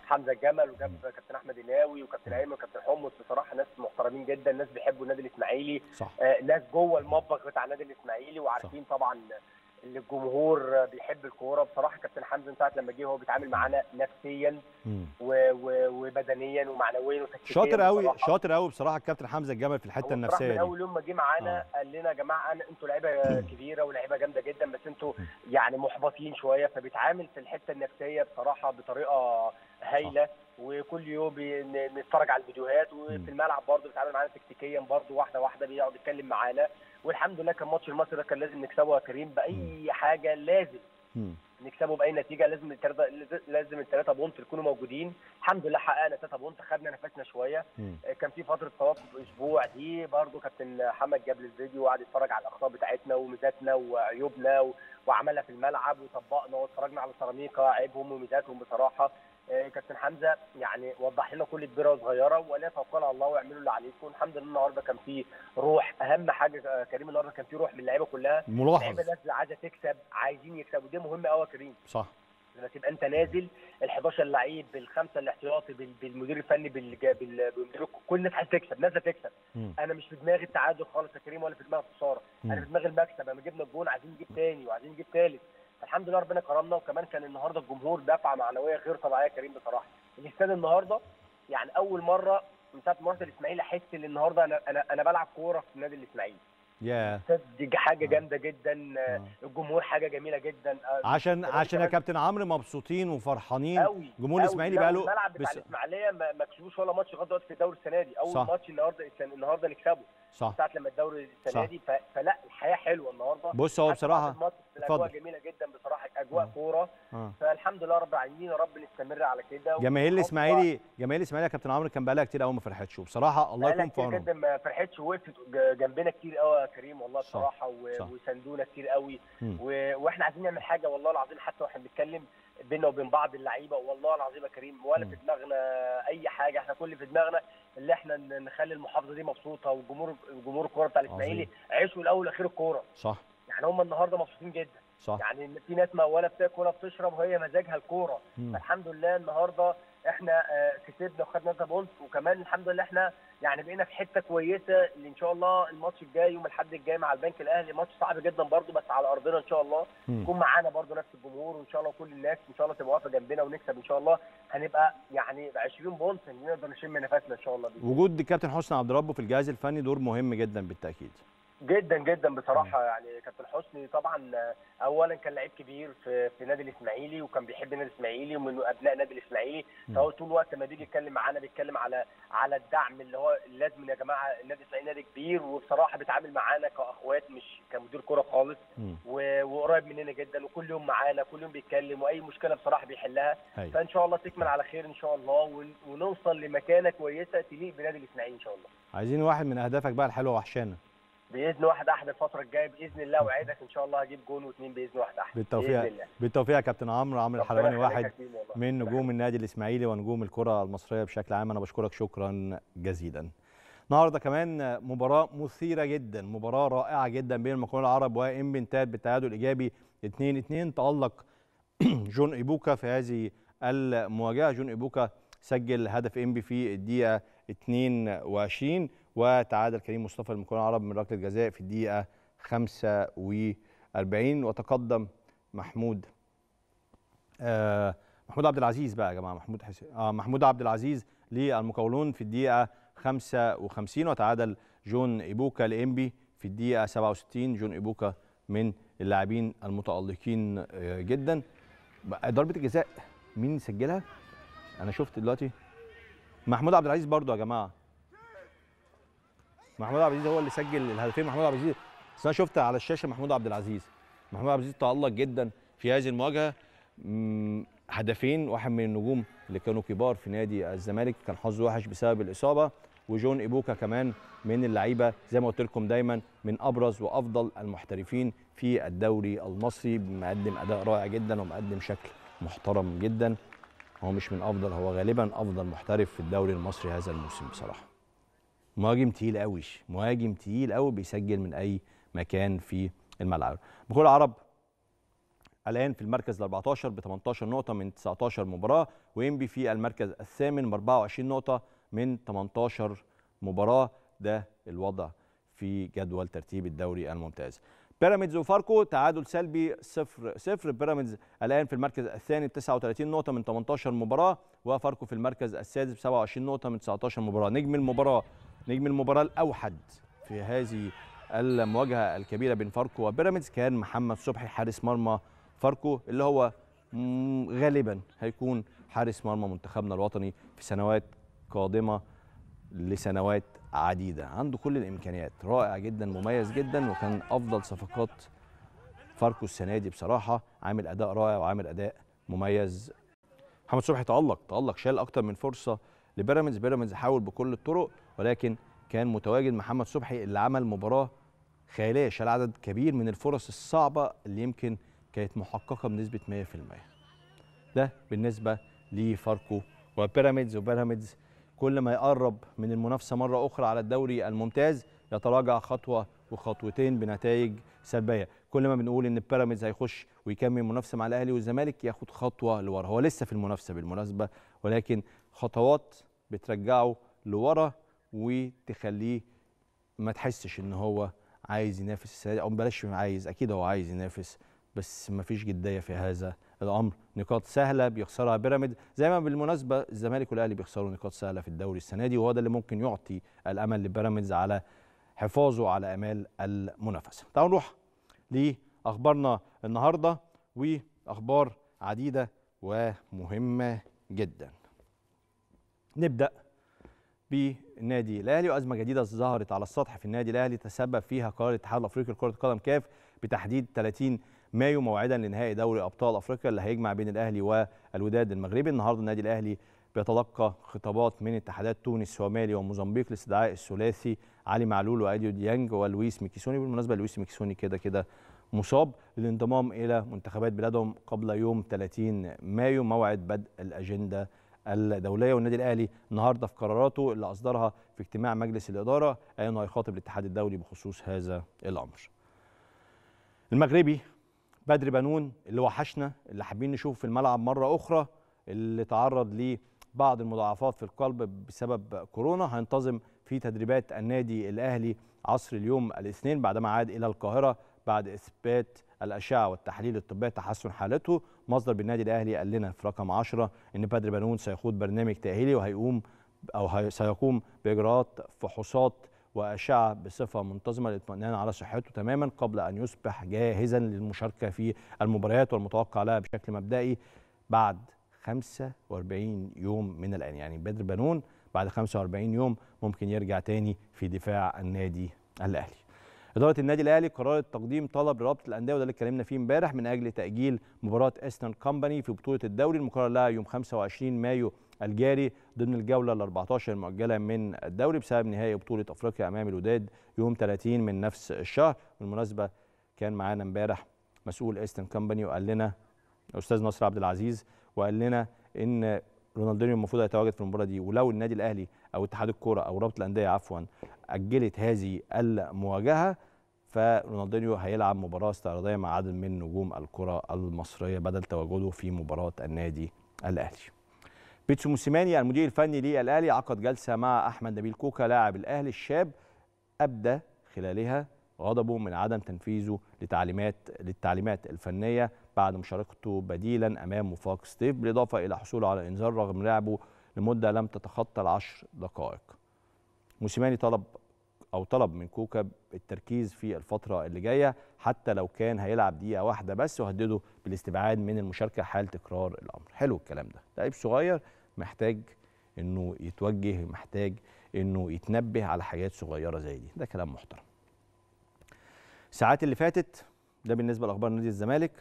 حمزه الجمل وجاب كابتن احمد الناوي وكابتن ايمن وكابتن حمص بصراحه ناس محترمين جدا ناس بيحبوا النادي الاسماعيلي صح. آه ناس جوه المطبخ بتاع النادي الاسماعيلي وعارفين صح. طبعا للجمهور بيحب الكوره بصراحه كابتن حمزه ساعه لما جه هو بيتعامل معانا نفسيا و و وبدنيا ومعنويا وتكتيكيا شاطر قوي شاطر قوي بصراحه الكابتن حمزه الجمل في الحته النفسيه دي اول يوم ما جه معانا آه. قال لنا يا جماعه انتوا لعيبه كبيره ولاعيبه جامده جدا بس انتوا يعني محبطين شويه فبيتعامل في الحته النفسيه بصراحه بطريقه هايله آه. وكل يوم بنتفرج على الفيديوهات وفي الملعب برضه بيتعامل معانا تكتيكيا برضه واحده واحده بيقعد يتكلم معانا والحمد لله كان ماتش المصري ده كان لازم نكسبه يا كريم باي حاجه لازم م. نكسبه باي نتيجه لازم التلاتة لازم الثلاثه بونت يكونوا موجودين الحمد لله حققنا ثلاثه بونت خدنا نفسنا شويه م. آه، كان في فتره توقف اسبوع دي برضو كابتن محمد جاب لي الفيديو وقعد يتفرج على الاخطاء بتاعتنا وميزاتنا وعيوبنا وعملها في الملعب وطبقنا واتفرجنا على سيراميكا عيبهم وميزاتهم بصراحه آه، كابتن حمزه يعني وضح لنا كل كبيره وصغيره ولا توكل على الله واعملوا اللي عليكم الحمد لله النهارده كان في روح اهم حاجه آه، كريم النهارده كان في روح من اللعيبه كلها ملاحظ اللعيبه نازله عايزه تكسب عايزين يكسبوا دي مهمه قوي يا كريم صح لما تبقى انت نازل ال 11 لعيب بالخمسه الاحتياطي بالمدير الفني بالمدير كل الناس عايزه تكسب نازله تكسب م. انا مش في دماغي التعادل خالص يا كريم ولا في دماغي الخساره انا في دماغي المكسب لما جبنا الجون عايزين نجيب ثاني وعايزين نجيب ثالث الحمد لله ربنا كرمنا وكمان كان النهارده الجمهور دفعه معنويه غير طبيعيه كريم بصراحه الاستاد النهارده يعني اول مره من ساعه ما الاسماعيلي احس ان النهارده انا انا انا بلعب كوره في نادي الاسماعيلي يا دي حاجه آه. جامده جدا آه. الجمهور حاجه جميله جدا آه، عشان عشان يا كابتن عمرو مبسوطين وفرحانين جمهور الاسماعيلي بقى له الملعب بتاع بس... الاسماعيليه ما كسبوش ولا ماتش لغايه دلوقتي في الدوري السنه دي اول صح. ماتش النهارده النهارده نكسبه صح ساعه لما الدوري السنه صح. دي ف... فلا الحياه حلوه النهارده بص هو بصراحه الاجواء جميله جدا بصراحه اجواء آه. كوره آه. فالحمد لله رب العالمين رب نستمر على كده جماهير الاسماعيلي جماهير الاسماعيلي يا كابتن عمرو كان بقى لها كتير قوي ما فرحتش وبصراحه الله يكون في عونهم جدا ما فرحتش وقفت جنبنا كتير قوي يا كريم والله بصراحه وساندونا كتير قوي واحنا عايزين نعمل حاجه والله العظيم حتى واحنا بنتكلم بينا وبين بعض اللعيبه والله العظيم يا كريم ولا في دماغنا اي حاجه احنا كل في دماغنا اللي احنا نخلي المحافظه دي مبسوطه وجمهور جمهور الكوره بتاع الاسماعيلي عيشوا الاول والاخير الكوره صح يعني هم النهارده مبسوطين جدا صح. يعني في ناس ما ولا بتاكل ولا بتشرب وهي مزاجها الكوره فالحمد لله النهارده احنا آه، كسبنا وخدنا ذا بونت وكمان الحمد لله احنا يعني بقينا في حته كويسه اللي ان شاء الله الماتش الجاي يوم الاحد الجاي مع البنك الاهلي ماتش صعب جدا برده بس على ارضنا ان شاء الله يكون معانا برده نفس الجمهور وان شاء الله كل الناس ان شاء الله تبقى واقفه جنبنا ونكسب ان شاء الله هنبقى يعني 20 بونت نقدر نشم نفسنا ان شاء الله بيه. وجود كابتن حسن عبد ربه في الجهاز الفني دور مهم جدا بالتاكيد جدا جدا بصراحه يعني كابتن حسني طبعا اولا كان لعيب كبير في في نادي الاسماعيلي وكان بيحب النادي الاسماعيلي ومن ابناء نادي الاسماعيلي فهو طول الوقت لما بيجي يتكلم معانا بيتكلم على على الدعم اللي هو لازم يا جماعه النادي الاسماعيلي نادي كبير وبصراحه بيتعامل معانا كاخوات مش كمدير كوره خالص وقريب مننا جدا وكل يوم معانا كل يوم بيتكلم واي مشكله بصراحه بيحلها هي. أيوة. فان شاء الله تكمل على خير ان شاء الله ونوصل لمكانه كويسه تليق بنادي الاسماعيلي ان شاء الله عايزين واحد من اهدافك بقى الحلوه وحشانه باذن واحد احد الفتره الجايه باذن الله واعدك ان شاء الله هجيب جون واثنين باذن واحد احد بالتوفيق باذن الله. بالتوفيق يا كابتن عمرو عمرو الحلواني واحد من نجوم النادي الاسماعيلي ونجوم الكره المصريه بشكل عام انا بشكرك شكرا جزيلا النهارده كمان مباراه مثيره جدا مباراه رائعه جدا بين المكون العرب وام بنتات بالتعادل الايجابي 2 2 تالق [clears throat] جون ايبوكا في هذه المواجهه جون ايبوكا سجل هدف ام بي في الدقيقه 22 وتعادل كريم مصطفى المكون العرب من ركله جزاء في الدقيقه 45 وتقدم محمود آه محمود عبد العزيز بقى يا جماعه محمود حس... آه محمود عبد العزيز للمقاولون في الدقيقه 55 وتعادل جون ايبوكا لامبي في الدقيقه 67 جون ايبوكا من اللاعبين المتالقين آه جدا ضربه الجزاء مين سجلها انا شفت دلوقتي محمود عبد العزيز برضو يا جماعه محمود عبد العزيز هو اللي سجل الهدفين محمود عبد العزيز بس انا شفت على الشاشه محمود عبد العزيز محمود عبد العزيز تالق جدا في هذه المواجهه هدفين واحد من النجوم اللي كانوا كبار في نادي الزمالك كان حظه وحش بسبب الاصابه وجون ايبوكا كمان من اللعيبه زي ما قلت لكم دايما من ابرز وافضل المحترفين في الدوري المصري مقدم اداء رائع جدا ومقدم شكل محترم جدا هو مش من افضل هو غالبا افضل محترف في الدوري المصري هذا الموسم بصراحه مهاجم تقيل قوي مهاجم تقيل قوي بيسجل من اي مكان في الملعب بكل العرب الان في المركز ال 14 ب 18 نقطه من 19 مباراه وينبي في المركز الثامن ب 24 نقطه من 18 مباراه ده الوضع في جدول ترتيب الدوري الممتاز بيراميدز وفاركو تعادل سلبي 0 0 بيراميدز الان في المركز الثاني ب 39 نقطه من 18 مباراه وفاركو في المركز السادس ب 27 نقطه من 19 مباراه نجم المباراه نجم المباراه الاوحد في هذه المواجهه الكبيره بين فاركو وبيراميدز كان محمد صبحي حارس مرمى فاركو اللي هو غالبا هيكون حارس مرمى منتخبنا الوطني في سنوات قادمه لسنوات عديده عنده كل الامكانيات رائع جدا مميز جدا وكان افضل صفقات فاركو السنه دي بصراحه عامل اداء رائع وعامل اداء مميز محمد صبحي تالق تالق شال اكتر من فرصه لبيراميدز بيراميدز حاول بكل الطرق ولكن كان متواجد محمد صبحي اللي عمل مباراه خياليه شال عدد كبير من الفرص الصعبه اللي يمكن كانت محققه بنسبه 100% ده بالنسبه لفاركو وبيراميدز وبيراميدز كل ما يقرب من المنافسه مره اخرى على الدوري الممتاز يتراجع خطوه وخطوتين بنتائج سلبيه كل ما بنقول ان بيراميدز هيخش ويكمل منافسه مع الاهلي والزمالك ياخد خطوه لورا هو لسه في المنافسه بالمناسبه ولكن خطوات بترجعه لورا وتخليه ما تحسش ان هو عايز ينافس السنه دي او بلاش عايز اكيد هو عايز ينافس بس ما فيش جديه في هذا الامر نقاط سهله بيخسرها بيراميد زي ما بالمناسبه الزمالك والاهلي بيخسروا نقاط سهله في الدوري السنه دي وهو ده اللي ممكن يعطي الامل لبيراميدز على حفاظه على امال المنافسه تعالوا نروح لاخبارنا النهارده واخبار عديده ومهمه جدا نبدا ب النادي الاهلي وازمه جديده ظهرت على السطح في النادي الاهلي تسبب فيها قرار الاتحاد الافريقي لكره القدم كاف بتحديد 30 مايو موعدا لنهائي دوري ابطال افريقيا اللي هيجمع بين الاهلي والوداد المغربي النهارده النادي الاهلي بيتلقى خطابات من اتحادات تونس ومالي وموزمبيق لاستدعاء الثلاثي علي معلول واديو ديانج ولويس ميكيسوني بالمناسبه لويس ميكيسوني كده كده مصاب للانضمام الى منتخبات بلادهم قبل يوم 30 مايو موعد بدء الاجنده الدوليه والنادي الاهلي النهارده في قراراته اللي اصدرها في اجتماع مجلس الاداره قال انه هيخاطب الاتحاد الدولي بخصوص هذا الامر. المغربي بدر بنون اللي وحشنا اللي حابين نشوفه في الملعب مره اخرى اللي تعرض لبعض المضاعفات في القلب بسبب كورونا هينتظم في تدريبات النادي الاهلي عصر اليوم الاثنين بعدما عاد الى القاهره بعد اثبات الاشعه والتحليل الطبي تحسن حالته مصدر بالنادي الاهلي قال لنا في رقم 10 ان بدر بنون سيخوض برنامج تاهيلي وهيقوم او سيقوم باجراءات فحوصات وأشعة بصفة منتظمة للاطمئنان على صحته تماما قبل أن يصبح جاهزا للمشاركة في المباريات والمتوقع لها بشكل مبدئي بعد 45 يوم من الآن يعني بدر بنون بعد 45 يوم ممكن يرجع تاني في دفاع النادي الأهلي اداره النادي الاهلي قررت تقديم طلب لرابطه الانديه وده اللي اتكلمنا فيه امبارح من اجل تاجيل مباراه ايسترن كومباني في بطوله الدوري المقرر لها يوم 25 مايو الجاري ضمن الجوله ال 14 المؤجله من الدوري بسبب نهائي بطوله افريقيا امام الوداد يوم 30 من نفس الشهر بالمناسبه كان معانا امبارح مسؤول ايسترن كومباني وقال لنا الاستاذ نصر عبد العزيز وقال لنا ان رونالدينيو المفروض هيتواجد في المباراه دي ولو النادي الاهلي او اتحاد الكوره او رابطه الانديه عفوا اجلت هذه المواجهه فرونالدينيو هيلعب مباراه استعراضيه مع عدد من نجوم الكره المصريه بدل تواجده في مباراه النادي الاهلي. بيتسو موسيماني المدير الفني للاهلي عقد جلسه مع احمد نبيل كوكا لاعب الاهلي الشاب ابدى خلالها غضبه من عدم تنفيذه لتعليمات للتعليمات الفنيه بعد مشاركته بديلا امام مفاق ستيف بالاضافه الى حصوله على انذار رغم لعبه لمده لم تتخطى العشر دقائق. موسيماني طلب او طلب من كوكا التركيز في الفتره اللي جايه حتى لو كان هيلعب دقيقه واحده بس وهدده بالاستبعاد من المشاركه حال تكرار الامر حلو الكلام ده لعيب صغير محتاج انه يتوجه محتاج انه يتنبه على حاجات صغيره زي دي ده كلام محترم الساعات اللي فاتت ده بالنسبه لاخبار نادي الزمالك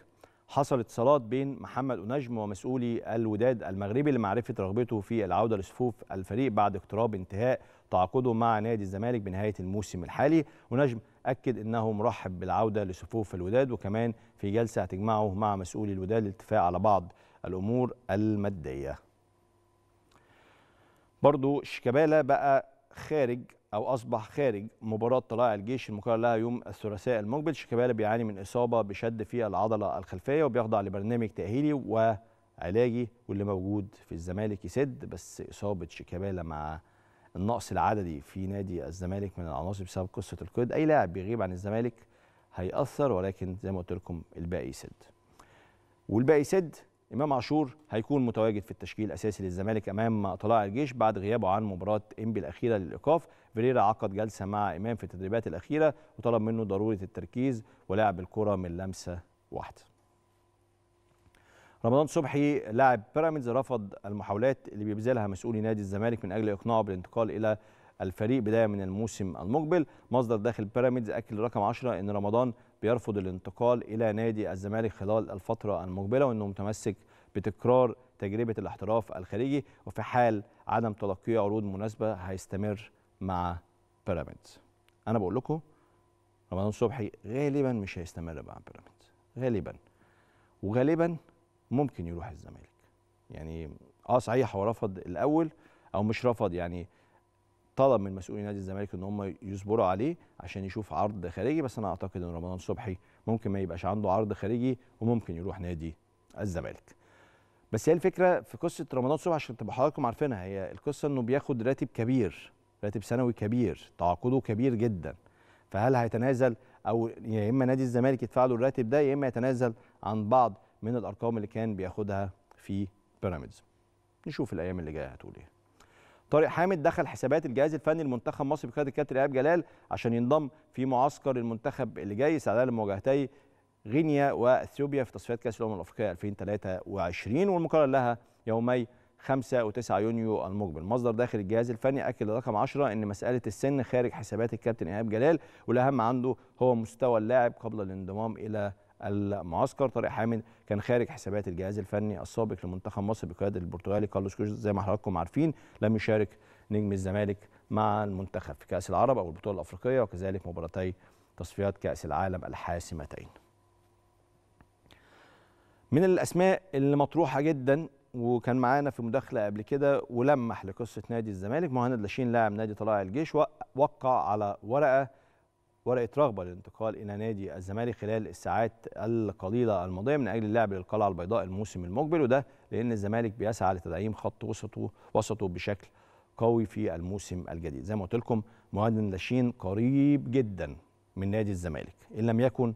حصل اتصالات بين محمد أنجم ومسؤولي الوداد المغربي لمعرفة رغبته في العودة لصفوف الفريق بعد اقتراب انتهاء تعاقده مع نادي الزمالك بنهاية الموسم الحالي ونجم أكد أنه مرحب بالعودة لصفوف الوداد وكمان في جلسة هتجمعه مع مسؤولي الوداد للاتفاق على بعض الأمور المادية برضو شيكابالا بقى خارج او اصبح خارج مباراه طلائع الجيش المقرر لها يوم الثلاثاء المقبل شيكابالا بيعاني من اصابه بشد في العضله الخلفيه وبيخضع لبرنامج تاهيلي وعلاجي واللي موجود في الزمالك يسد بس اصابه شيكابالا مع النقص العددي في نادي الزمالك من العناصر بسبب قصه الكود اي لاعب بيغيب عن الزمالك هيأثر ولكن زي ما قلت لكم الباقي يسد والباقي يسد امام عاشور هيكون متواجد في التشكيل الاساسي للزمالك امام طلاع الجيش بعد غيابه عن مباراه انبي الاخيره للايقاف فيريرا عقد جلسه مع امام في التدريبات الاخيره وطلب منه ضروره التركيز ولعب الكره من لمسه واحده رمضان صبحي لاعب بيراميدز رفض المحاولات اللي بيبذلها مسؤولي نادي الزمالك من اجل اقناعه بالانتقال الى الفريق بدايه من الموسم المقبل مصدر داخل بيراميدز اكد رقم 10 ان رمضان بيرفض الانتقال الى نادي الزمالك خلال الفتره المقبله وانه متمسك بتكرار تجربه الاحتراف الخليجي وفي حال عدم تلقي عروض مناسبه هيستمر مع بيراميدز. انا بقول لكم رمضان صبحي غالبا مش هيستمر مع بيراميدز غالبا وغالبا ممكن يروح الزمالك يعني اه صحيح هو رفض الاول او مش رفض يعني طلب من مسؤولي نادي الزمالك ان هم يصبروا عليه عشان يشوف عرض خارجي بس انا اعتقد ان رمضان صبحي ممكن ما يبقاش عنده عرض خارجي وممكن يروح نادي الزمالك بس هي الفكره في قصه رمضان صبحي عشان تبقى حضراتكم عارفينها هي القصه انه بياخد راتب كبير راتب سنوي كبير تعاقده كبير جدا فهل هيتنازل او يا اما نادي الزمالك يدفع له الراتب ده يا اما يتنازل عن بعض من الارقام اللي كان بياخدها في بيراميدز نشوف الايام اللي جايه هتقول ايه طارق حامد دخل حسابات الجهاز الفني لمنتخب مصر بقياده الكابتن ايهاب جلال عشان ينضم في معسكر المنتخب اللي جاي سعداء لمواجهتي غينيا واثيوبيا في تصفيات كاس الامم الافريقيه 2023 والمقرر لها يومي 5 و9 يونيو المقبل مصدر داخل الجهاز الفني اكد رقم 10 ان مساله السن خارج حسابات الكابتن ايهاب جلال والاهم عنده هو مستوى اللاعب قبل الانضمام الى المعسكر طارق حامد كان خارج حسابات الجهاز الفني السابق لمنتخب مصر بقياده البرتغالي كارلوس كوش زي ما حضراتكم عارفين لم يشارك نجم الزمالك مع المنتخب في كاس العرب او البطوله الافريقيه وكذلك مباراتي تصفيات كاس العالم الحاسمتين من الاسماء اللي مطروحه جدا وكان معانا في مداخله قبل كده ولمح لقصه نادي الزمالك مهند لاشين لاعب نادي طلائع الجيش وقع على ورقه ورقه رغبه للانتقال الى نادي الزمالك خلال الساعات القليله الماضيه من اجل اللعب للقلعه البيضاء الموسم المقبل وده لان الزمالك بيسعى لتدعيم خط وسطه وسطه بشكل قوي في الموسم الجديد زي ما قلت لكم مهاجم لاشين قريب جدا من نادي الزمالك ان لم يكن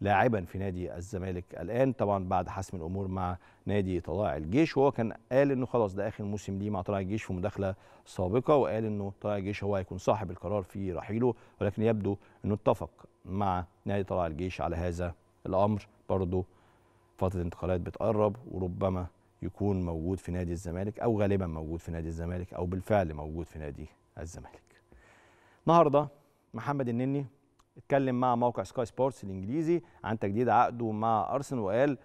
لاعبا في نادي الزمالك الان طبعا بعد حسم الامور مع نادي طلائع الجيش وهو كان قال انه خلاص ده اخر موسم ليه مع طلائع الجيش في مداخله سابقه وقال انه طلائع الجيش هو هيكون صاحب القرار في رحيله ولكن يبدو انه اتفق مع نادي طلائع الجيش على هذا الامر برضه فتره الانتقالات بتقرب وربما يكون موجود في نادي الزمالك او غالبا موجود في نادي الزمالك او بالفعل موجود في نادي الزمالك. النهارده محمد النني اتكلم مع موقع سكاي سبورتس الانجليزي عن تجديد عقده مع ارسنال وقال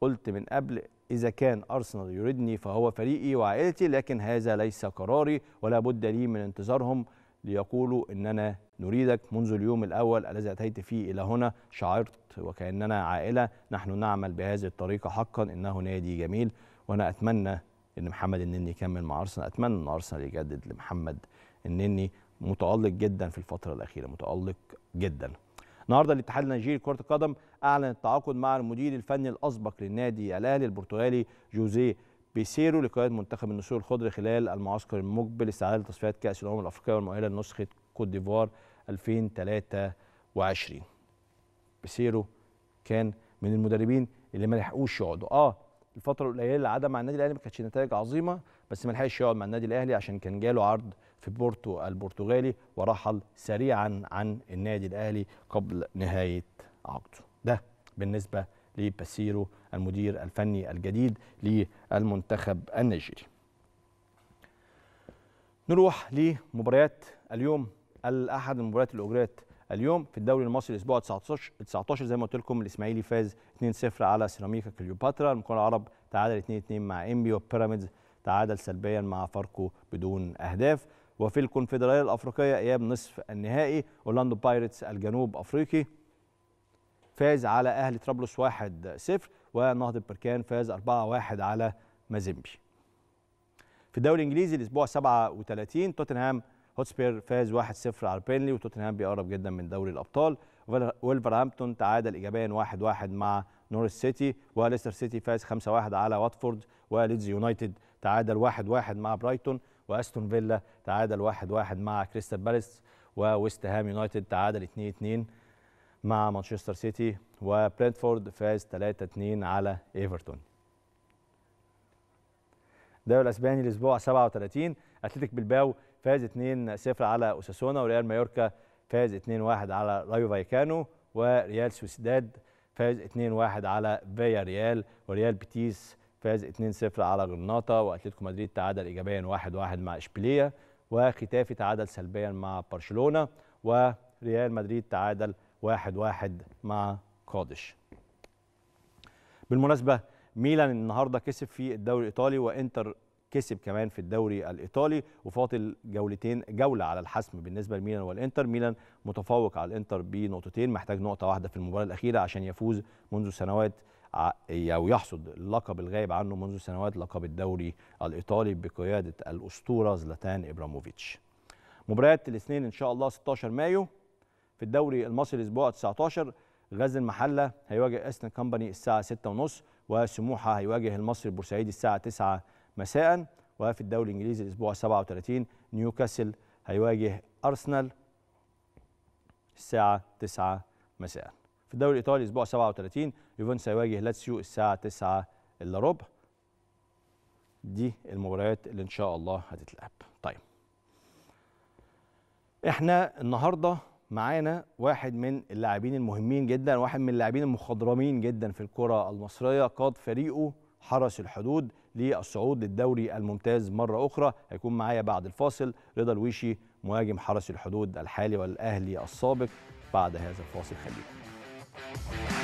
قلت من قبل إذا كان أرسنال يريدني فهو فريقي وعائلتي لكن هذا ليس قراري ولا بد لي من انتظارهم ليقولوا إننا نريدك منذ اليوم الأول الذي أتيت فيه إلى هنا شعرت وكأننا عائلة نحن نعمل بهذه الطريقة حقا إنه نادي جميل وأنا أتمنى إن محمد النني يكمل مع أرسنال أتمنى إن أرسنال يجدد لمحمد النني متألق جدا في الفترة الأخيرة متألق جدا النهارده الاتحاد النيجيري لكره القدم اعلن التعاقد مع المدير الفني الاسبق للنادي الاهلي البرتغالي جوزيه بيسيرو لقياده منتخب النسور الخضر خلال المعسكر المقبل استعداد لتصفيات كاس الامم الافريقيه والمؤهله لنسخه كوت ديفوار 2023 بيسيرو كان من المدربين اللي ما لحقوش يقعدوا اه الفتره القليله اللي قعدها مع النادي الاهلي ما كانتش نتائج عظيمه بس ما لحقش يقعد مع النادي الاهلي عشان كان جاله عرض في بورتو البرتغالي ورحل سريعا عن النادي الاهلي قبل نهايه عقده ده بالنسبه لباسيرو المدير الفني الجديد للمنتخب النيجيري نروح لمباريات اليوم الاحد المباريات اللي اجريت اليوم في الدوري المصري الاسبوع 19 19 زي ما قلت لكم الاسماعيلي فاز 2-0 على سيراميكا كليوباترا المقاول العرب تعادل 2-2 مع انبي وبيراميدز تعادل سلبيا مع فاركو بدون اهداف وفي الكونفدرالية الأفريقية أيام نصف النهائي أورلاندو بايرتس الجنوب أفريقي فاز على أهلي طرابلس 1-0 ونهضة بركان فاز 4-1 على مازيمبي في الدوري الانجليزي الاسبوع 37 توتنهام هوتسبير فاز 1-0 على بينلي وتوتنهام بيقرب جدا من دوري الابطال ولفرهامبتون تعادل ايجابيا 1-1 مع نورث سيتي وليستر سيتي فاز 5-1 على واتفورد وليدز يونايتد تعادل 1-1 مع برايتون واستون فيلا تعادل 1-1 واحد واحد مع كريستال بالاس وويست هام يونايتد تعادل 2-2 مع مانشستر سيتي وبرنتفورد فاز 3-2 على ايفرتون الدوري الاسباني الاسبوع 37 اتلتيك بلباو فاز 2-0 على اوساسونا وريال مايوركا فاز 2-1 على رايو فايكانو وريال سوسيداد فاز 2-1 على فيا ريال وريال بيتيس فاز 2-0 على غرناطه واتلتيكو مدريد تعادل ايجابيا 1-1 مع اشبيليه وختافي تعادل سلبيا مع برشلونه وريال مدريد تعادل 1-1 مع قادش. بالمناسبه ميلان النهارده كسب في الدوري الايطالي وانتر كسب كمان في الدوري الايطالي وفاضل جولتين جوله على الحسم بالنسبه لميلان والانتر ميلان متفوق على الانتر بنقطتين محتاج نقطه واحده في المباراه الاخيره عشان يفوز منذ سنوات أو يحصد اللقب الغايب عنه منذ سنوات لقب الدوري الإيطالي بقيادة الأسطورة زلاتان إبراموفيتش مباريات الاثنين إن شاء الله 16 مايو في الدوري المصري الأسبوع 19 غزل المحلة هيواجه أسن كامباني الساعة 6:30 وسموحة هيواجه المصري البورسعيدي الساعة 9 مساء وفي الدوري الإنجليزي الأسبوع 37 نيوكاسل هيواجه أرسنال الساعة 9 مساء في الدوري الايطالي اسبوع 37 يوفنتوس هيواجه لاتسيو الساعه 9 الا ربع دي المباريات اللي ان شاء الله هتتلعب طيب احنا النهارده معانا واحد من اللاعبين المهمين جدا واحد من اللاعبين المخضرمين جدا في الكره المصريه قاد فريقه حرس الحدود للصعود للدوري الممتاز مره اخرى هيكون معايا بعد الفاصل رضا الويشي مهاجم حرس الحدود الحالي والاهلي السابق بعد هذا الفاصل خليكم Bye.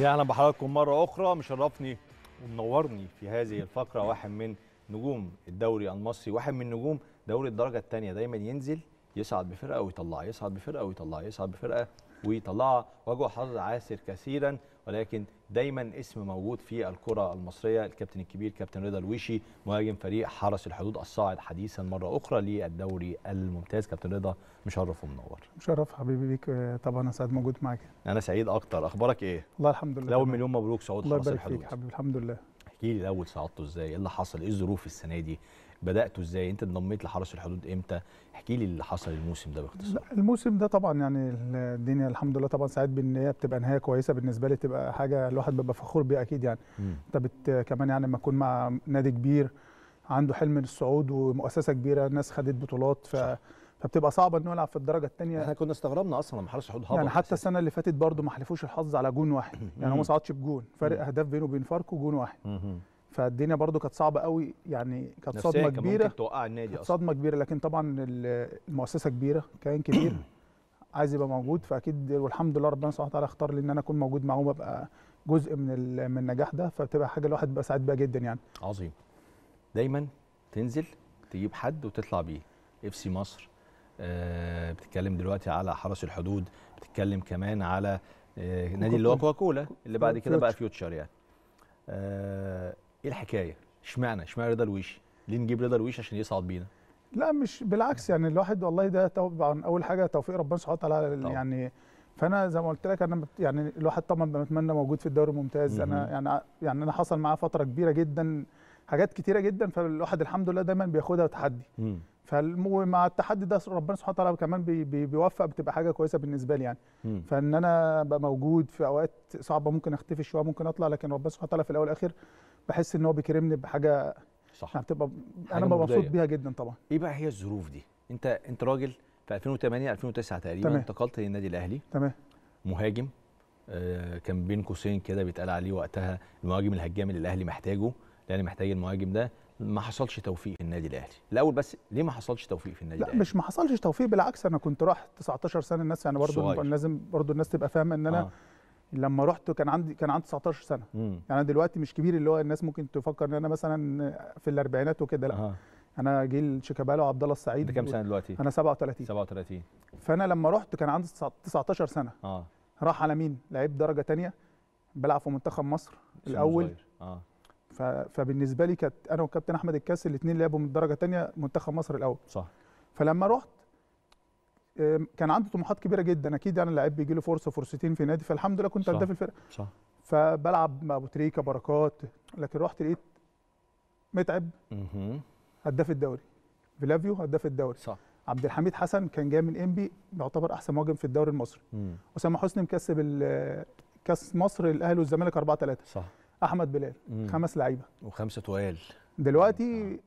يا اهلا بحضراتكم مره اخرى مشرفني ومنورني في هذه الفقره واحد من نجوم الدوري المصري واحد من نجوم دوري الدرجه الثانيه دايما ينزل يصعد بفرقه ويطلعها يصعد بفرقه ويطلعها يصعد بفرقه ويطلعها وجه حظ عاسر كثيرا ولكن دايما اسم موجود في الكره المصريه الكابتن الكبير كابتن رضا الويشي مهاجم فريق حرس الحدود الصاعد حديثا مره اخرى للدوري الممتاز كابتن رضا مشرف ومنور مشرف حبيبي بيك آه، طبعا انا سعيد موجود معاك انا سعيد اكتر اخبارك ايه الله الحمد لله الاول مليون مبروك صعود حرس الحدود الله يبارك فيك حبيبي الحمد لله احكي لي الاول صعدته ازاي ايه اللي حصل ايه الظروف السنه دي بداتوا ازاي انت انضميت لحرس الحدود امتى احكي لي اللي حصل الموسم ده باختصار الموسم ده طبعا يعني الدنيا الحمد لله طبعا ساعات بان هي بتبقى نهايه كويسه بالنسبه لي تبقى حاجه الواحد بيبقى فخور بيها اكيد يعني انت كمان يعني لما اكون مع نادي كبير عنده حلم للصعود ومؤسسه كبيره ناس خدت بطولات ف صح. فبتبقى صعبه انه يلعب في الدرجه الثانيه احنا كنا استغربنا اصلا لما حرس الحدود هبط يعني حتى السنه اللي فاتت برده ما حلفوش الحظ على جون واحد [clears throat] يعني هو ما صعدش بجون فرق اهداف بينه وبين فاركو جون واحد فالدنيا برده كانت صعبه قوي يعني كانت صدمه كبيره ممكن توقع النادي اصلا صدمه كبيره لكن طبعا المؤسسه كبيره كيان كبير [clears throat] عايز يبقى موجود فاكيد والحمد لله ربنا سبحانه وتعالى اختار لي ان انا اكون موجود معاهم ابقى جزء من من النجاح ده فبتبقى حاجه الواحد بيبقى سعيد بيها جدا يعني عظيم دايما تنزل تجيب حد وتطلع بيه اف سي مصر آه بتتكلم دلوقتي على حرس الحدود بتتكلم كمان على آه نادي اللي هو كوكولا اللي بعد كده بقى فيوتشر يعني آه ايه الحكايه؟ اشمعنى؟ اشمعنى رضا الويش؟ ليه نجيب رضا الويش عشان يصعد بينا؟ لا مش بالعكس يعني الواحد والله ده طبعا اول حاجه توفيق ربنا سبحانه وتعالى يعني فانا زي ما قلت لك انا يعني الواحد طبعا بنتمنى موجود في الدوري الممتاز انا يعني يعني انا حصل معاه فتره كبيره جدا حاجات كتيره جدا فالواحد الحمد لله دايما بياخدها تحدي فمع التحدي ده ربنا سبحانه وتعالى كمان بي بي بيوفق بتبقى حاجه كويسه بالنسبه لي يعني مم. فان انا ابقى موجود في اوقات صعبه ممكن اختفي شويه ممكن اطلع لكن ربنا سبحانه وتعالى في الاول والاخر بحس ان هو بيكرمني بحاجه صح يعني بتبقى انا مبسوط بيها جدا طبعا ايه بقى هي الظروف دي انت انت راجل في 2008 2009 تقريبا تمام. انتقلت للنادي الاهلي تمام مهاجم آه كان بين قوسين كده بيتقال عليه وقتها المهاجم الهجام اللي الاهلي محتاجه الاهلي محتاج المهاجم ده ما حصلش توفيق في النادي الاهلي الاول بس ليه ما حصلش توفيق في النادي لا الاهلي مش ما حصلش توفيق بالعكس انا كنت راح 19 سنه الناس يعني برضه لازم برضه الناس تبقى فاهمه ان انا آه. لما رحت كان عندي كان عندي 19 سنه مم. يعني انا دلوقتي مش كبير اللي هو الناس ممكن تفكر ان انا مثلا في الاربعينات وكده لا آه. انا جيل شيكابالا وعبد الله السعيد انت كام سنه دلوقتي انا 37 37 فانا لما رحت كان عندي 19 سنه اه راح على مين لعيب درجه ثانيه بلعب في منتخب مصر الاول صغير. اه ف... فبالنسبه لي كانت انا والكابتن احمد الكاس الاثنين لعبوا من الدرجه الثانيه منتخب مصر الاول صح فلما رحت كان عندي طموحات كبيره جدا اكيد يعني انا لعيب بيجي له فرصه فرصتين في نادي فالحمد لله كنت هداف الفرقه صح فبلعب مع ابو تريكه بركات لكن رحت لقيت متعب هداف الدوري فيلافيو هداف الدوري صح عبد الحميد حسن كان جاي من انبي يعتبر احسن مهاجم في الدوري المصري اسامه حسني مكسب كاس مصر الاهلي والزمالك 4 3 صح احمد بلال مم. خمس لعيبه وخمسه تقال دلوقتي مم.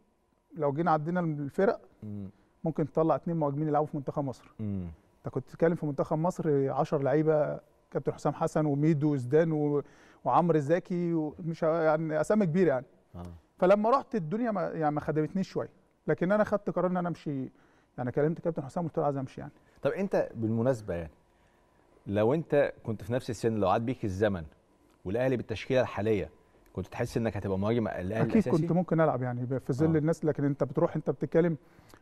لو جينا عدينا الفرق مم. ممكن تطلع اثنين مهاجمين يلعبوا في منتخب مصر انت كنت بتتكلم في منتخب مصر 10 لعيبه كابتن حسام حسن وميدو وزدان و... وعمرو زكي ومش يعني اسامي كبيره يعني آه. فلما رحت الدنيا ما يعني ما خدمتنيش شويه لكن انا خدت قرار ان انا امشي يعني كلمت كابتن حسام قلت له عايز امشي يعني طب انت بالمناسبه يعني لو انت كنت في نفس السن لو عاد بيك الزمن والاهلي بالتشكيله الحاليه كنت تحس انك هتبقى مهاجم الاهلي اكيد الاساسي؟ كنت ممكن العب يعني في ظل آه. الناس لكن انت بتروح انت بتتكلم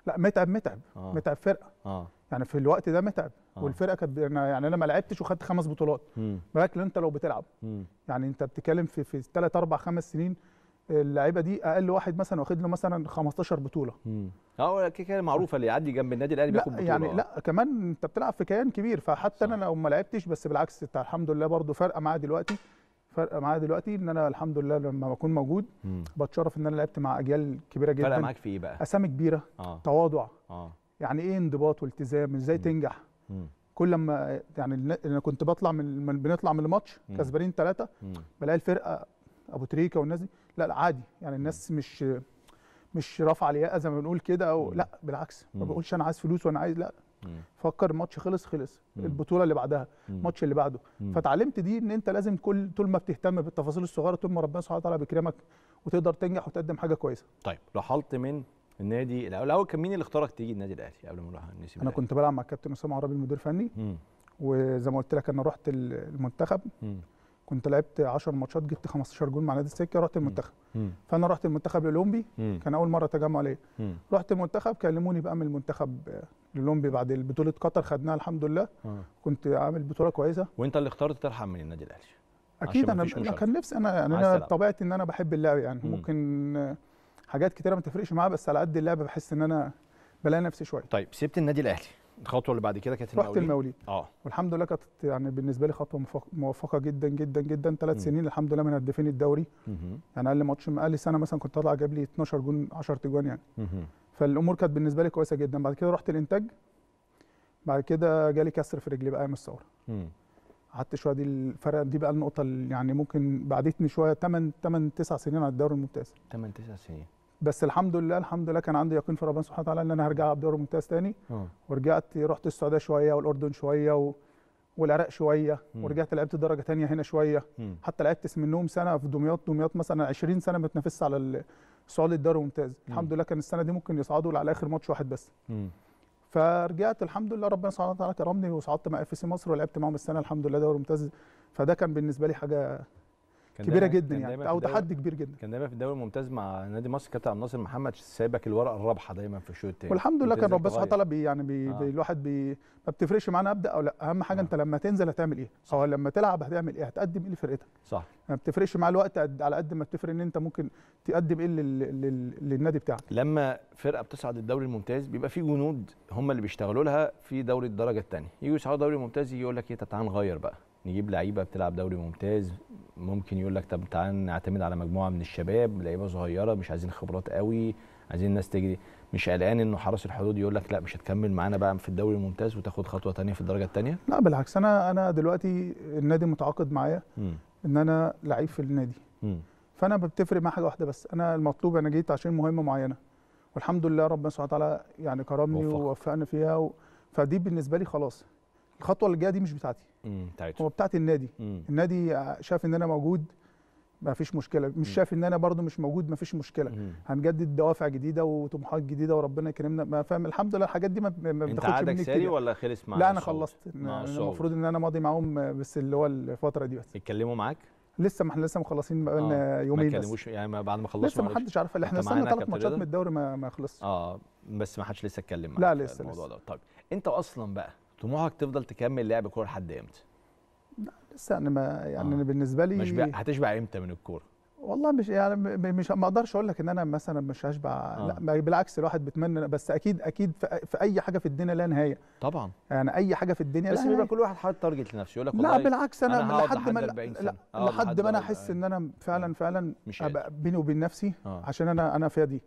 لا متعب متعب آه. متعب فرقه آه. يعني في الوقت ده متعب آه. والفرقه كانت يعني انا ما لعبتش وخدت خمس بطولات بالك انت لو بتلعب مم. يعني انت بتتكلم في في ثلاث اربع خمس سنين اللعيبه دي اقل واحد مثلا واخد له مثلا 15 بطوله اه كده كده معروفه اللي يعدي جنب النادي الاهلي بياخد بطوله يعني لا كمان انت بتلعب في كيان كبير فحتى صح. انا لو ما لعبتش بس بالعكس الحمد لله برده فارقه معايا دلوقتي فرق معايا دلوقتي ان انا الحمد لله لما بكون موجود مم. بتشرف ان انا لعبت مع اجيال كبيره جدا فرق معاك في ايه بقى؟ اسامي كبيره آه. تواضع آه. يعني ايه انضباط والتزام ازاي تنجح مم. كل ما يعني انا كنت بطلع من بنطلع من الماتش كسبانين ثلاثه بلاقي الفرقه ابو تريكه والناس دي لا, لا عادي يعني الناس مش مش رافعه الياقه زي ما بنقول كده او لا بالعكس ما بقولش انا عايز فلوس وانا عايز لا فكر الماتش خلص خلص البطوله اللي بعدها الماتش اللي بعده فتعلمت دي ان انت لازم كل طول ما بتهتم بالتفاصيل الصغيره طول ما ربنا سبحانه وتعالى بيكرمك وتقدر تنجح وتقدم حاجه كويسه طيب رحلت من النادي الاول الاول كان مين اللي اختارك تيجي النادي الاهلي قبل ما نروح النادي انا كنت بلعب مع الكابتن اسامه عرابي المدير الفني وزي ما قلت لك انا رحت المنتخب كنت لعبت 10 ماتشات جبت 15 جول مع نادي السكه رحت المنتخب فانا رحت المنتخب الاولمبي كان اول مره تجمع ليا رحت المنتخب كلموني بقى من المنتخب الاولمبي بعد بطوله قطر خدناها الحمد لله آه. كنت عامل بطوله كويسه وانت اللي اخترت ترحم من النادي الاهلي اكيد انا انا كان نفسي انا يعني انا طبيعتي ان انا بحب اللعب يعني مم. ممكن حاجات كتيره ما تفرقش معايا بس على قد اللعب بحس ان انا بلاقي نفسي شويه طيب سبت النادي الاهلي الخطوه اللي بعد كده كانت المواليد رحت المواليد اه والحمد لله كانت يعني بالنسبه لي خطوه موفقه جدا جدا جدا ثلاث سنين الحمد لله من هدافين الدوري مم. يعني اقل ماتش اقل سنه مثلا كنت اطلع جاب لي 12 جون 10 جوان يعني مم. فالامور كانت بالنسبه لي كويسه جدا بعد كده رحت الانتاج بعد كده جالي كسر في رجلي بقى ايام الثوره قعدت شويه دي الفرق دي بقى النقطه اللي يعني ممكن بعدتني شويه 8 8 9 سنين على الدوري الممتاز 8 9 سنين بس الحمد لله الحمد لله كان عندي يقين في ربنا سبحانه وتعالى ان انا هرجع العب دوري ممتاز تاني أوه. ورجعت رحت السعوديه شويه والاردن شويه و... والعراق شويه مم. ورجعت لعبت درجه تانية هنا شويه مم. حتى لعبت منهم سنه في دمياط دمياط مثلا 20 سنه بتنافس على الصعود الدوري الممتاز الحمد لله كان السنه دي ممكن يصعدوا على اخر ماتش واحد بس مم. فرجعت الحمد لله ربنا سبحانه وتعالى كرمني وصعدت مع اف سي مصر ولعبت معاهم السنه الحمد لله دوري ممتاز فده كان بالنسبه لي حاجه كبيره جدا يعني او تحدي كبير جدا كان دايما في الدوري الممتاز مع نادي مصر كابتن عبد الناصر محمد سايبك الورقه الرابحه دايما في الشوط الثاني والحمد لله كان ربنا سبحانه وتعالى بي يعني بي آه. بي الواحد بي ما بتفرقش معانا ابدا او لا اهم حاجه آه. انت لما تنزل هتعمل ايه صح. او لما تلعب هتعمل ايه هتقدم ايه لفرقتك صح ما بتفرقش مع الوقت على قد ما بتفرق ان انت ممكن تقدم ايه للنادي بتاعك لما فرقه بتصعد الدوري الممتاز بيبقى في جنود هم اللي بيشتغلوا لها في دوري الدرجه الثانيه يجوا يصعدوا دوري ممتاز يقول لك ايه تعال نغير بقى نجيب لعيبه بتلعب دوري ممتاز ممكن يقول لك طب تعال نعتمد على مجموعه من الشباب لعيبه صغيره مش عايزين خبرات قوي عايزين ناس تجري مش قلقان انه حرس الحدود يقول لك لا مش هتكمل معانا بقى في الدوري الممتاز وتاخد خطوه ثانيه في الدرجه الثانيه؟ لا بالعكس انا انا دلوقتي النادي متعاقد معايا ان انا لعيب في النادي م. فانا بتفرق مع حاجه واحده بس انا المطلوب انا جيت عشان مهمه معينه والحمد لله ربنا سبحانه وتعالى يعني كرمني ووفقني فيها و... فدي بالنسبه لي خلاص الخطوه اللي جايه دي مش بتاعتي بتاعته هو بتاعت النادي مم. النادي شاف ان انا موجود ما فيش مشكله مش شاف ان انا برضو مش موجود ما فيش مشكله مم. هنجدد دوافع جديده وطموحات جديده وربنا يكرمنا ما فاهم الحمد لله الحاجات دي ما, بتاخدش مني كتير ولا خلص معاك لا انا خلصت المفروض ان انا ماضي معاهم بس اللي هو الفتره دي بس اتكلموا معاك لسه ما احنا لسه مخلصين بقى لنا آه. يومين ما اتكلموش يعني بعد ما خلصنا لسه ما حدش عارف احنا استنى ثلاث ماتشات من الدوري ما ما خلصش اه بس ما حدش لسه اتكلم معاك لا لسه الموضوع ده طيب انت اصلا بقى طموحك تفضل تكمل لعب كوره لحد امتى؟ لا لسه انا يعني ما يعني آه. بالنسبه لي مش هتشبع امتى من الكوره؟ والله مش يعني مش ما اقدرش اقول لك ان انا مثلا مش هشبع آه. لا بالعكس الواحد بيتمنى بس اكيد اكيد في اي حاجه في الدنيا لا نهايه طبعا يعني اي حاجه في الدنيا بس بيبقى كل واحد حاطط تارجت لنفسه يقول لك لا بالعكس انا, أنا لحد ما لحد ما انا احس ان انا فعلا فعلا مش ابقى بيني وبين نفسي آه. عشان انا انا دي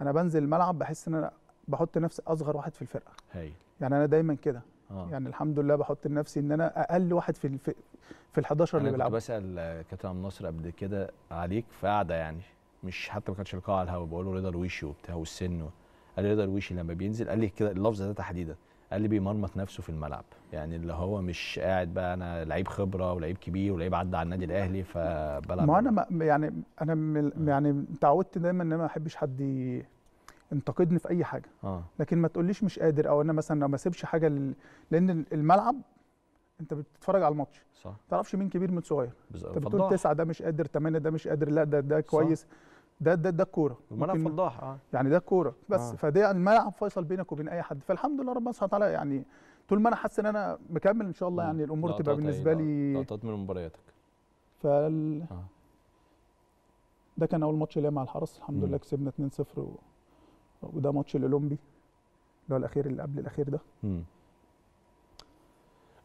انا بنزل الملعب بحس ان انا بحط نفسي اصغر واحد في الفرقه هي. يعني انا دايما كده آه. يعني الحمد لله بحط لنفسي ان انا اقل واحد في في ال 11 اللي بيلعبوا بسال كابتن نصر قبل كده عليك في قاعده يعني مش حتى ما كانش لقاء على الهوا بقول له رضا الويشي وبتاع والسن قال لي رضا الويشي لما بينزل قال لي كده اللفظ ده تحديدا قال لي بيمرمط نفسه في الملعب يعني اللي هو مش قاعد بقى انا لعيب خبره ولعيب كبير ولعيب عدى على النادي الاهلي فبلعب ما انا ما يعني انا آه. يعني تعودت دايما ان انا ما احبش حد انتقدني في اي حاجه آه. لكن ما تقوليش مش قادر او انا مثلا ما اسيبش حاجه لل... لان الملعب انت بتتفرج على الماتش صح ما تعرفش مين كبير من صغير انت بتقول تسعه ده مش قادر تمانية ده مش قادر لا ده ده كويس ده ده ده الكوره الملعب فضاح اه يعني ده الكوره بس آه. فده الملعب فيصل بينك وبين اي حد فالحمد لله ربنا سبحانه وتعالى يعني طول ما انا حاسس ان انا مكمل ان شاء الله يعني الامور تبقى بالنسبه لي لقطات من مبارياتك فال آه. ده كان اول ماتش ليا مع الحرس الحمد لله كسبنا 2-0 و... وده ماتش الاولمبي اللي هو الاخير اللي قبل الاخير ده مم.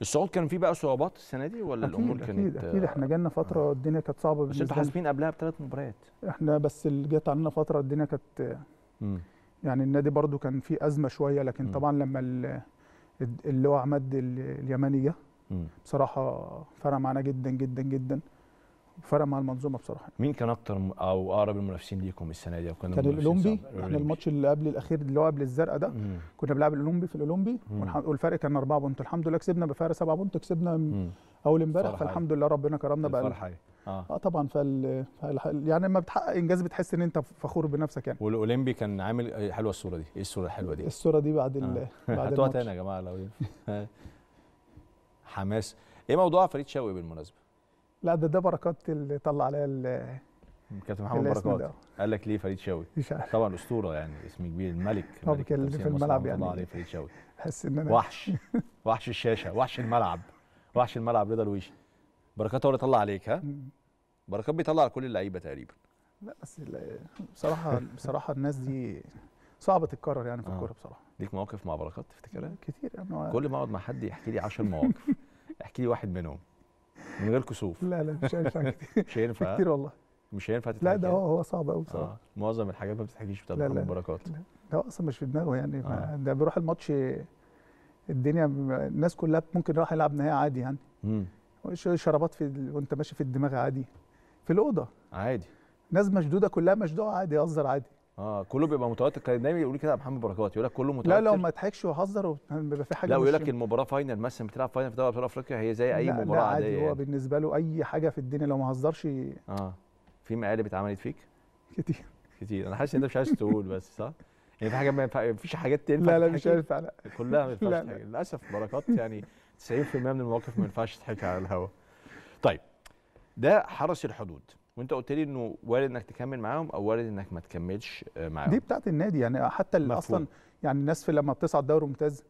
الصعود كان فيه بقى صعوبات السنه دي ولا أكيد الامور أكيد كانت اكيد اكيد احنا جالنا فتره آه. الدنيا كانت صعبه بس انتوا حاسبين قبلها بثلاث مباريات احنا بس اللي جت علينا فتره الدنيا كانت يعني النادي برده كان فيه ازمه شويه لكن مم. طبعا لما اللي هو عماد اليماني جه بصراحه فرق معانا جدا جدا جدا فرق مع المنظومه بصراحه مين كان اكتر او اقرب المنافسين ليكم السنه دي كان الاولمبي احنا الماتش اللي قبل الاخير اللي هو قبل الزرقاء ده مم. كنا بنلعب الاولمبي في الاولمبي والفرق كان 4 بونت الحمد لله كسبنا بفارق 7 بونت كسبنا مم. اول امبارح فالحمد لله ربنا كرمنا بقى آه. آه. طبعا فال... يعني لما بتحقق انجاز بتحس ان انت فخور بنفسك يعني والاولمبي كان عامل حلوه الصوره دي ايه الصوره الحلوه دي الصوره دي بعد ال... آه. بعد الماتش تاني يا جماعه لو [laughs] حماس ايه موضوع فريد شوقي بالمناسبه لا ده ده بركات اللي طلع عليا كابتن محمد بركات قال لك ليه فريد شاوي مش عارف طبعا اسطوره يعني اسم كبير الملك الملك اللي في الملعب يعني طلع عليه فريد شاوي حس ان انا وحش وحش الشاشه وحش الملعب وحش الملعب رضا الويشي بركات هو اللي طلع عليك ها بركات بيطلع على كل اللعيبه تقريبا لا بس بصراحه بصراحه الناس دي صعبه تتكرر يعني في آه. الكوره بصراحه ليك مواقف مع بركات تفتكرها كتير يعني كل ما اقعد مع حد يحكي لي 10 مواقف [laughs] احكي لي واحد منهم من غير كسوف لا لا مش هينفع كتير مش هينفع كتير والله مش هينفع تتحكي لا ده هو هو صعب قوي بصراحه آه. معظم الحاجات ما بتتحكيش بتاعت محمد بركات ده اصلا مش في دماغه يعني آه. ده بيروح الماتش الدنيا الناس كلها ممكن راح يلعب نهائي عادي يعني امم شربات في وانت ماشي في الدماغ عادي في الاوضه عادي ناس مشدوده كلها مشدوده عادي يهزر عادي اه كله بيبقى متوتر كان دايما يقولوا كده محمد بركات يقول لك كله متوتر لا لو ما تضحكش وهزر بيبقى في حاجه لا ويقول لك المباراه فاينل مثلا بتلعب فاينل في دوري ابطال افريقيا هي زي اي لا مباراه لا عاديه هو يعني. بالنسبه له اي حاجه في الدنيا لو ما هزرش اه في مقالب اتعملت فيك كتير كتير انا حاسس ان انت مش عايز تقول بس صح يعني في حاجه ما ينفع مفيش حاجات تنفع لا لا مش هينفع لا كلها ما ينفعش للاسف بركات يعني 90% من المواقف ما ينفعش تضحك على الهوا طيب ده حرس الحدود وانت قلت لي انه وارد انك تكمل معاهم او وارد انك ما تكملش آه، معاهم دي بتاعت النادي يعني حتى اللي اصلا يعني الناس في لما بتصعد دوري ممتاز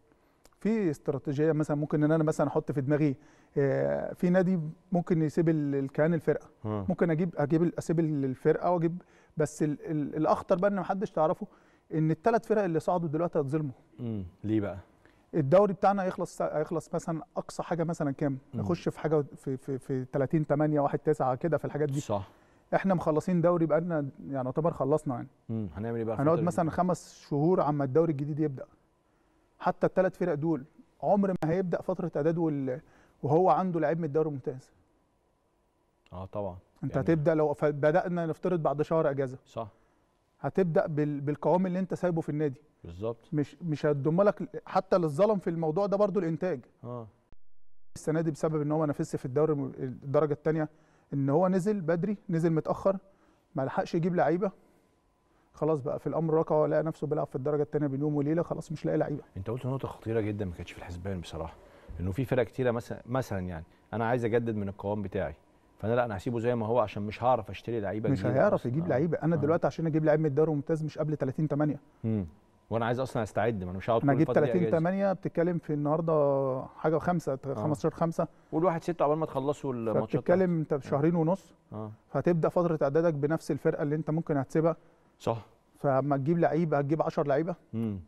في استراتيجيه مثلا ممكن ان انا مثلا احط في دماغي آه، في نادي ممكن يسيب الكيان الفرقه ها. ممكن اجيب اجيب اسيب الفرقه واجيب بس الاخطر بقى ان محدش تعرفه ان الثلاث فرق اللي صعدوا دلوقتي هتظلموا ليه بقى الدوري بتاعنا هيخلص هيخلص مثلا اقصى حاجه مثلا كام؟ نخش في حاجه في في في 30 8 1 9 كده في الحاجات دي صح احنا مخلصين دوري بقالنا يعني يعتبر خلصنا يعني امم هنعمل ايه بقى هنقعد مثلا خمس شهور عما الدوري الجديد يبدا حتى الثلاث فرق دول عمر ما هيبدا فتره اعداد وهو عنده لعيب من الدوري الممتاز اه طبعا انت يعني هتبدا لو بدانا نفترض بعد شهر اجازه صح هتبدا بالقوام اللي انت سايبه في النادي بالظبط مش مش هتضم لك حتى اللي في الموضوع ده برضو الانتاج اه السنه دي بسبب ان هو ما نافسش في الدوري الدرجه الثانيه ان هو نزل بدري نزل متاخر ما لحقش يجيب لعيبه خلاص بقى في الامر الواقع لقى نفسه بيلعب في الدرجه الثانيه بين يوم وليله خلاص مش لاقي لعيبه انت قلت نقطه خطيره جدا ما كانتش في الحسبان بصراحه انه في فرق كتيره مثلا مثلا يعني انا عايز اجدد من القوام بتاعي فانا لا انا هسيبه زي ما هو عشان مش هعرف اشتري لعيبه مش هيعرف يجيب آه. لعيبه انا آه. دلوقتي عشان اجيب لعيب من الدوري الممتاز مش قبل 30 8 امم وانا عايز اصلا استعد ما انا مش هقعد انا جبت 30 8 بتتكلم في النهارده حاجه وخمسه 15 5 آه. قول 1 6 قبل ما تخلصوا الماتشات بتتكلم انت بشهرين ونص آه. آه. فهتبدا فتره اعدادك بنفس الفرقه اللي انت ممكن هتسيبها صح فاما تجيب لعيبه هتجيب 10 لعيبه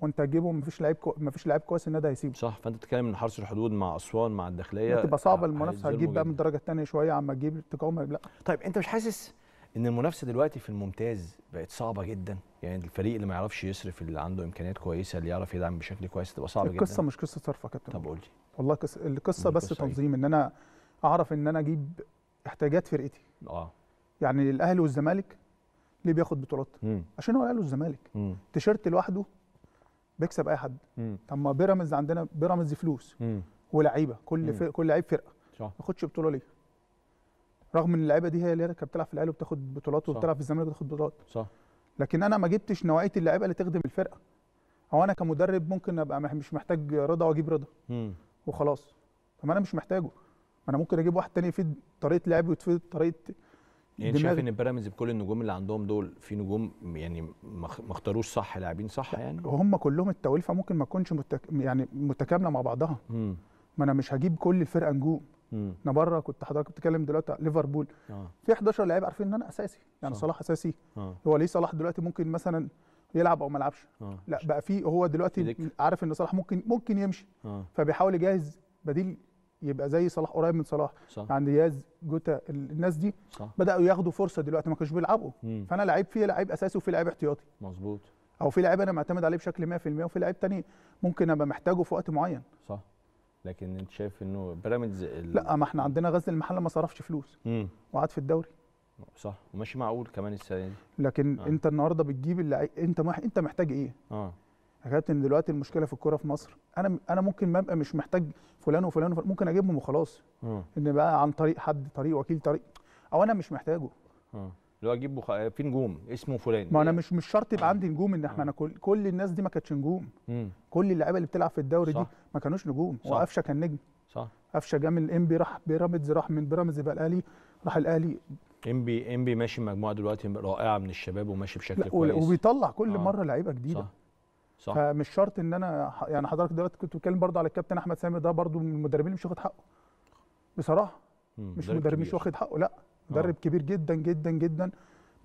وانت تجيبهم مفيش لعيب كو... مفيش لعيب كويس النادي هيسيبه صح فانت بتتكلم ان حرس الحدود مع اسوان مع الداخليه هتبقى صعبه المنافسه هتجيب بقى من الدرجه الثانيه شويه عما تجيب تقاوم لا طيب انت مش حاسس ان المنافسه دلوقتي في الممتاز بقت صعبه جدا يعني الفريق اللي ما يعرفش يصرف اللي عنده امكانيات كويسه اللي يعرف يدعم بشكل كويس تبقى صعبه جدا القصه مش قصه صرف يا كابتن طب قول لي والله كس... القصه بس أيوة. تنظيم ان انا اعرف ان انا اجيب احتياجات فرقتي اه يعني الاهلي والزمالك ليه بياخد بطولات؟ عشان هو الاهلي الزمالك تيشيرت لوحده بيكسب اي حد طب ما بيراميدز عندنا بيراميدز فلوس ولعيبه كل فرق كل لعيب فرقه ما ياخدش بطوله ليه؟ رغم ان اللعيبه دي هي اللي كانت بتلعب في الاهلي وبتاخد بطولات وبتلعب في الزمالك وبتاخد بطولات صح لكن انا ما جبتش نوعيه اللعيبه اللي تخدم الفرقه او انا كمدرب ممكن ابقى مش محتاج رضا واجيب رضا وخلاص طب انا مش محتاجه انا ممكن اجيب واحد تاني يفيد طريقه لعبي ويفيد طريقه يعني دماغ... شايف ان بيراميدز بكل النجوم اللي عندهم دول في نجوم يعني ما اختاروش صح لاعبين صح يعني وهم كلهم التوليفه ممكن ما تكونش متك... يعني متكامله مع بعضها مم. ما انا مش هجيب كل الفرقه نجوم انا بره كنت حضرتك بتتكلم دلوقتي ليفربول آه. في 11 لعيب عارفين ان انا اساسي يعني صلاح اساسي آه. هو ليه صلاح دلوقتي ممكن مثلا يلعب او ما يلعبش آه. لا بقى في هو دلوقتي عارف ان صلاح ممكن ممكن يمشي آه. فبيحاول يجهز بديل يبقى زي صلاح قريب من صلاح صح. يعني دياز جوتا الناس دي صح. بداوا ياخدوا فرصه دلوقتي ما كانوش بيلعبوا فانا لعيب فيه لعيب اساسي وفي لعيب احتياطي مظبوط او في لعيب انا معتمد عليه بشكل 100% وفي لعيب تاني ممكن ابقى محتاجه في وقت معين صح لكن انت شايف انه بيراميدز ال... لا ما احنا عندنا غزل المحله ما صرفش فلوس وقعد في الدوري صح وماشي معقول كمان السنه دي لكن آه. انت النهارده بتجيب اللعيب انت مح... انت محتاج ايه اه يا كابتن دلوقتي المشكله في الكوره في مصر انا انا ممكن ما ابقى مش محتاج فلان وفلان, وفلان ممكن اجيبهم وخلاص آه. ان بقى عن طريق حد طريق وكيل طريق او انا مش محتاجه آه. اللي هو اجيب بخ... في نجوم اسمه فلان ما انا مش مش شرط يبقى عندي نجوم ان احنا آه. انا كل كل الناس دي ما كانتش نجوم مم. كل اللعيبه اللي بتلعب في الدوري صح. دي ما كانوش نجوم وقفشه كان نجم صح قفشه جه من الانبي راح بيراميدز راح من بيراميدز يبقى الاهلي راح الاهلي امبي امبي ماشي مجموعه دلوقتي رائعه من الشباب وماشي بشكل كويس وبيطلع كل آه. مره لعيبه جديده صح. صح. فمش شرط ان انا يعني حضرتك دلوقتي كنت بتكلم برضه على الكابتن احمد سامي ده برضه من المدربين اللي مش واخد حقه بصراحه مش مدرب مش واخد حقه لا مدرب آه. كبير جدا جدا جدا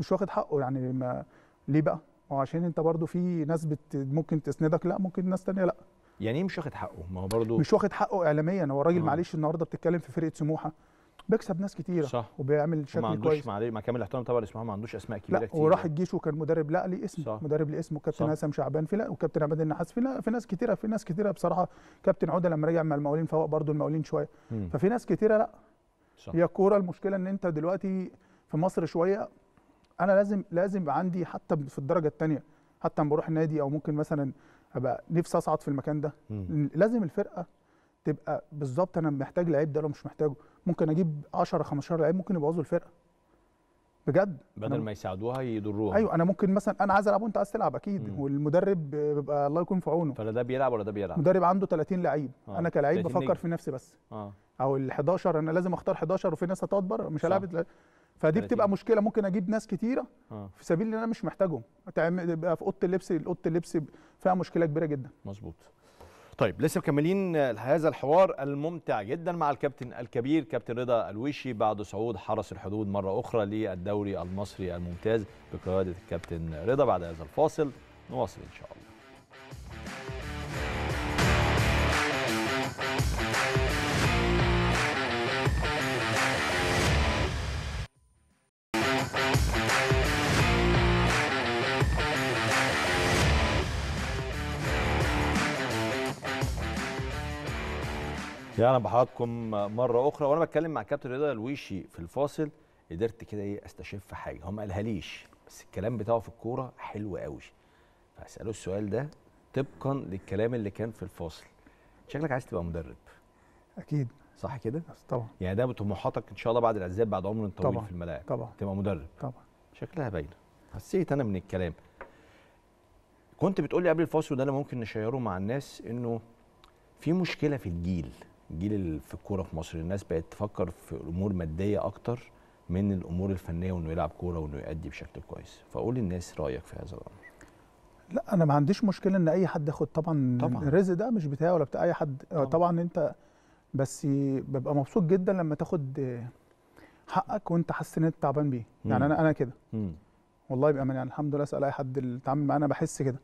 مش واخد حقه يعني ما ليه بقى وعشان عشان انت برضه في ناس بت ممكن تسندك لا ممكن ناس ثانيه لا يعني ايه مش واخد حقه ما هو برضه مش واخد حقه اعلاميا هو الراجل آه. معلش النهارده بتتكلم في فرقه سموحه بيكسب ناس كتيره صح وبيعمل شكل كويس ما عندوش مع كامل الاحترام طبعا لاسماعيل ما عندوش اسماء كبيره لا كتير وراح الجيش وكان مدرب لا لي اسم صح مدرب لي اسمه كابتن هاسم شعبان في لا وكابتن عماد النحاس في لا في ناس كتيره في ناس كتيره بصراحه كابتن عوده لما رجع مع المقاولين فوق برضه المقاولين شويه ففي ناس كتيره لا صح هي الكوره المشكله ان انت دلوقتي في مصر شويه انا لازم لازم عندي حتى في الدرجه الثانيه حتى لما بروح النادي او ممكن مثلا ابقى نفسي اصعد في المكان ده مم. لازم الفرقه تبقى بالظبط انا محتاج لعيب ده لو مش محتاجه ممكن اجيب 10 15 لعيب ممكن يبوظوا الفرقه بجد بدل ما يساعدوها يضروها ايوه انا ممكن مثلا انا عايز العب وانت عايز تلعب اكيد مم. والمدرب بيبقى الله يكون في عونه فلا ده بيلعب ولا ده بيلعب مدرب عنده 30 لعيب آه. انا كلعيب بفكر نجم. في نفسي بس آه. او ال 11 انا لازم اختار 11 وفي ناس هتقعد بره مش هلعب فدي بتبقى مشكله ممكن اجيب ناس كتيره آه. في سبيل ان انا مش محتاجهم تبقى في اوضه اللبس اوضه اللبس فيها مشكله كبيره جدا مظبوط طيب لسه مكملين هذا الحوار الممتع جدا مع الكابتن الكبير كابتن رضا الويشي بعد صعود حرس الحدود مرة أخرى للدوري المصري الممتاز بقيادة الكابتن رضا بعد هذا الفاصل نواصل إن شاء الله يعني بحضراتكم مره اخرى وانا بتكلم مع كابتن رضا الويشي في الفاصل قدرت كده ايه استشف حاجه هو ما قالهاليش بس الكلام بتاعه في الكوره حلو قوي فاساله السؤال ده طبقا للكلام اللي كان في الفاصل شكلك عايز تبقى مدرب اكيد صح كده طبعا يعني ده طموحاتك ان شاء الله بعد العزاب بعد عمر طويل طبعا. في الملاعب طبعا تبقى مدرب طبعا شكلها باينه حسيت انا من الكلام كنت بتقولي قبل الفاصل وده اللي ممكن نشيره مع الناس انه في مشكله في الجيل جيل في الكوره في مصر الناس بقت تفكر في امور ماديه اكتر من الامور الفنيه وانه يلعب كوره وانه يأدي بشكل كويس فقول للناس رايك في هذا الامر لا انا ما عنديش مشكله ان اي حد ياخد طبعا, طبعا. الرزق ده مش بتاعي ولا بتاع اي حد آه، طبعا, طبعا انت بس ببقى مبسوط جدا لما تاخد آه، حقك وانت حاسس ان انت تعبان بيه يعني انا انا كده والله بامان يعني الحمد لله اسال اي حد اللي اتعامل معانا انا بحس كده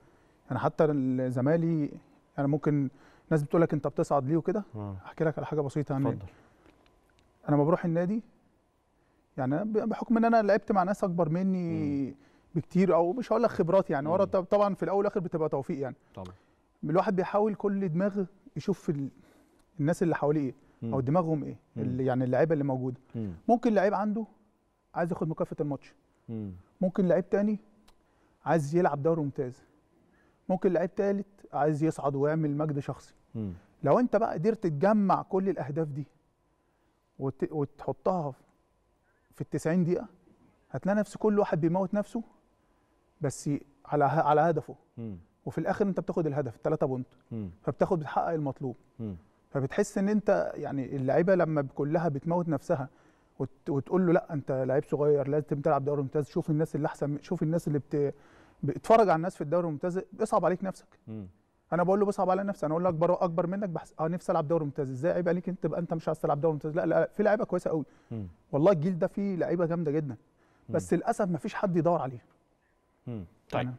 يعني حتى زمايلي يعني ممكن ناس بتقول لك انت بتصعد ليه وكده احكي آه. لك على حاجه بسيطه عن يعني. النادي انا لما بروح النادي يعني بحكم ان انا لعبت مع ناس اكبر مني مم. بكتير او مش هقول لك خبرات يعني ورا طبعا في الاول والاخر بتبقى توفيق يعني طبعا الواحد بيحاول كل دماغ يشوف الناس اللي حواليه ايه او دماغهم ايه اللي يعني اللعيبه اللي موجوده مم. ممكن لعيب عنده عايز ياخد مكافاه الماتش مم. ممكن لعيب تاني عايز يلعب دوري ممتاز ممكن لعيب تالت عايز يصعد ويعمل مجد شخصي م. لو انت بقى قدرت تجمع كل الاهداف دي وت... وتحطها في ال 90 دقيقه هتلاقي نفس كل واحد بيموت نفسه بس على على هدفه م. وفي الاخر انت بتاخد الهدف الثلاثه بونت فبتاخد بتحقق المطلوب م. فبتحس ان انت يعني اللعيبه لما كلها بتموت نفسها وت... وتقول له لا انت لعيب صغير لازم تلعب دوري ممتاز شوف الناس اللي احسن شوف الناس اللي بت بتفرج على الناس في الدوري الممتاز بيصعب عليك نفسك مم. انا بقول له بيصعب على نفسي انا اقول له اكبر اكبر منك بحس اه نفسي العب دوري ممتاز ازاي عيب عليك انت تبقى انت مش عايز تلعب دوري ممتاز لا لا في لعيبه كويسه قوي والله الجيل ده فيه لعيبه جامده جدا بس للاسف ما فيش حد يدور عليها طيب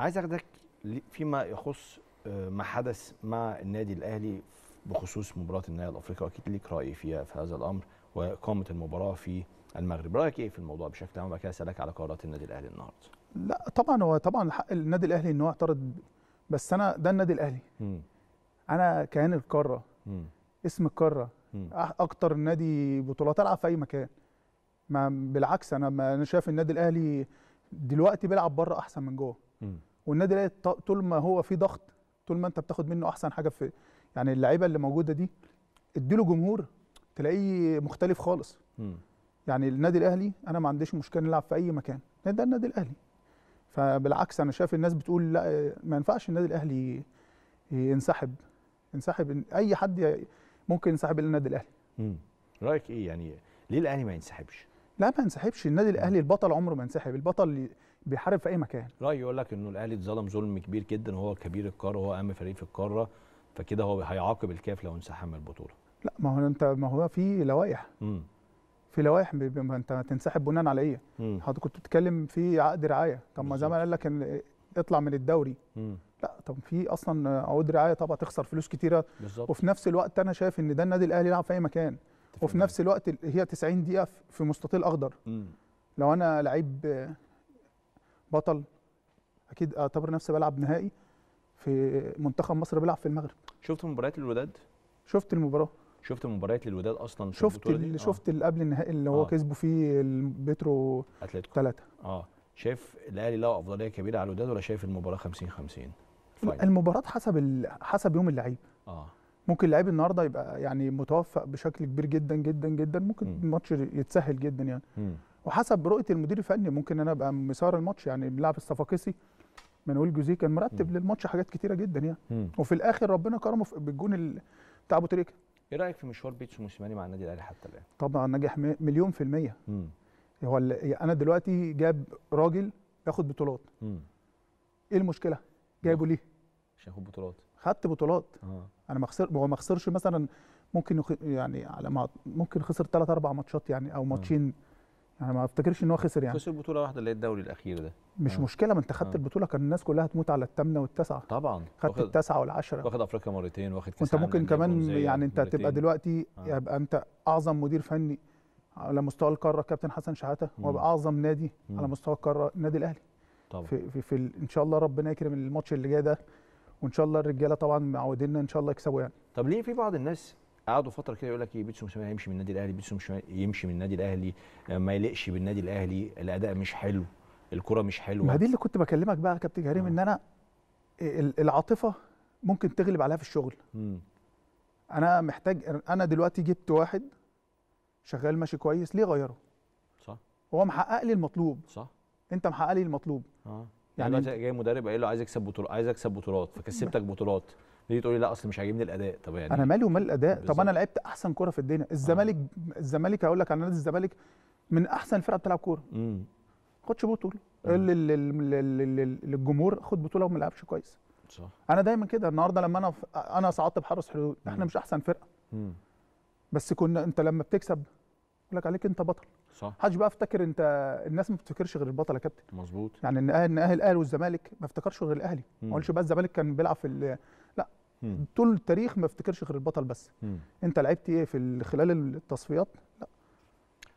عايز اخدك فيما يخص آه، ما حدث مع النادي الاهلي بخصوص مباراه النهائي الافريقي واكيد ليك راي فيها في هذا الامر واقامه المباراه في المغرب رايك ايه في الموضوع بشكل عام وبعد كده اسالك على قرارات النادي الاهلي النهارده لا طبعا هو طبعا حق النادي الاهلي ان هو يعترض بس انا ده النادي الاهلي م. انا كيان القاره اسم القاره اكتر نادي بطولات العب في اي مكان ما بالعكس انا ما انا شايف النادي الاهلي دلوقتي بيلعب بره احسن من جوه والنادي الاهلي طول ما هو في ضغط طول ما انت بتاخد منه احسن حاجه في يعني اللعيبه اللي موجوده دي اديله جمهور تلاقيه مختلف خالص يعني النادي الاهلي انا ما عنديش مشكله نلعب في اي مكان ده النادي الاهلي فبالعكس انا شايف الناس بتقول لا ما ينفعش النادي الاهلي ينسحب ينسحب اي حد ممكن ينسحب النادي الاهلي امم رايك ايه يعني ليه الاهلي ما ينسحبش لا ما ينسحبش النادي الاهلي البطل عمره ما ينسحب البطل بيحارب في اي مكان راي يقول لك انه الاهلي اتظلم ظلم كبير جدا وهو كبير القاره وهو اهم فريق في القاره فكده هو هيعاقب الكاف لو انسحب من البطوله لا ما هو انت ما هو في لوائح امم في لوائح ما انت هتنسحب بناء على ايه؟ حضرتك كنت بتتكلم في عقد رعايه طب ما زمان قال لك ان اطلع من الدوري مم. لا طب في اصلا عقود رعايه طبعا تخسر فلوس كتيره بالزبط. وفي نفس الوقت انا شايف ان ده النادي الاهلي يلعب في اي مكان وفي نفس الوقت هي 90 دقيقه في مستطيل اخضر مم. لو انا لعيب بطل اكيد اعتبر نفسي بلعب نهائي في منتخب مصر بيلعب في المغرب شفت مباريات الوداد شفت المباراه شفت مباريات للوداد اصلا شفت ال... آه. شفت اللي قبل النهائي اللي هو آه. كسبه فيه البترو اتلتيكو ثلاثه اه شايف الاهلي له افضليه كبيره على الوداد ولا شايف المباراه 50 50 المباراه حسب ال... حسب يوم اللعيب اه ممكن اللعيب النهارده يبقى يعني متوفق بشكل كبير جدا جدا جدا ممكن م. الماتش يتسهل جدا يعني م. وحسب رؤيه المدير الفني ممكن انا ابقى مسار الماتش يعني بنلعب الصفاقسي منويل جوزيه كان مرتب م. للماتش حاجات كتيره جدا يعني م. وفي الاخر ربنا كرمه بالجون بتاع ابو تريكه ايه رايك في مشوار بيتسو موسيماني مع النادي الاهلي حتى الان؟ طبعا نجح مليون في الميه امم هو يعني انا دلوقتي جاب راجل ياخد بطولات امم ايه المشكله؟ جايبه ليه؟ عشان ياخد بطولات خدت بطولات آه. انا ما خسر هو ما خسرش مثلا ممكن يعني على ما ممكن خسر ثلاث اربع ماتشات يعني او ماتشين مم. انا ما افتكرش ان هو خسر يعني خسر بطوله واحده اللي هي الدوري الاخير ده مش آه. مشكله ما انت خدت آه. البطوله كان الناس كلها تموت على الثامنه والتاسعه طبعا خدت التاسعه والعشره واخد افريقيا مرتين واخد كاس وانت ممكن كمان يعني انت تبقى دلوقتي آه. يبقى انت اعظم مدير فني على مستوى القاره كابتن حسن شحاته هو اعظم نادي مم. على مستوى القاره النادي الاهلي طبعا في, في, في ان شاء الله ربنا يكرم الماتش اللي جاي ده وان شاء الله الرجاله طبعا معودينا ان شاء الله يكسبوا يعني طب ليه في بعض الناس قعدوا فتره كده يقول لك ايه بيتسو مش هيمشي من النادي الاهلي بيتسو مش يمشي من النادي الاهلي آه، ما يليقش بالنادي الاهلي الاداء مش حلو الكره مش حلوه ما دي اللي كنت بكلمك بقى يا كابتن كريم آه. ان انا العاطفه ممكن تغلب عليها في الشغل م. انا محتاج انا دلوقتي جبت واحد شغال ماشي كويس ليه غيره صح هو محقق لي المطلوب صح انت محقق لي المطلوب اه يعني, يعني انت جاي مدرب قايل له عايز اكسب بطولات عايز اكسب بطولات فكسبتك بطولات تيجي تقول لي لا اصل مش عاجبني الاداء طب يعني انا مالي ومال الاداء بالزبط. طب انا لعبت احسن كوره في الدنيا الزمالك آه. الزمالك هقول لك على نادي الزمالك من احسن الفرقه بتلعب كوره امم خدش بطوله آه. للجمهور خد بطوله وما لعبش كويس صح انا دايما كده النهارده لما انا ف... انا صعدت بحرس حدود احنا مش احسن فرقه امم بس كنا انت لما بتكسب يقول لك عليك انت بطل صح حدش بقى افتكر انت الناس ما بتفتكرش غير البطل يا كابتن مظبوط يعني ان اهل الاهلي والزمالك ما افتكرش غير الاهلي ما اقولش بقى الزمالك كان بيلعب في مم. طول التاريخ ما افتكرش غير البطل بس مم. انت لعبت ايه في خلال التصفيات لا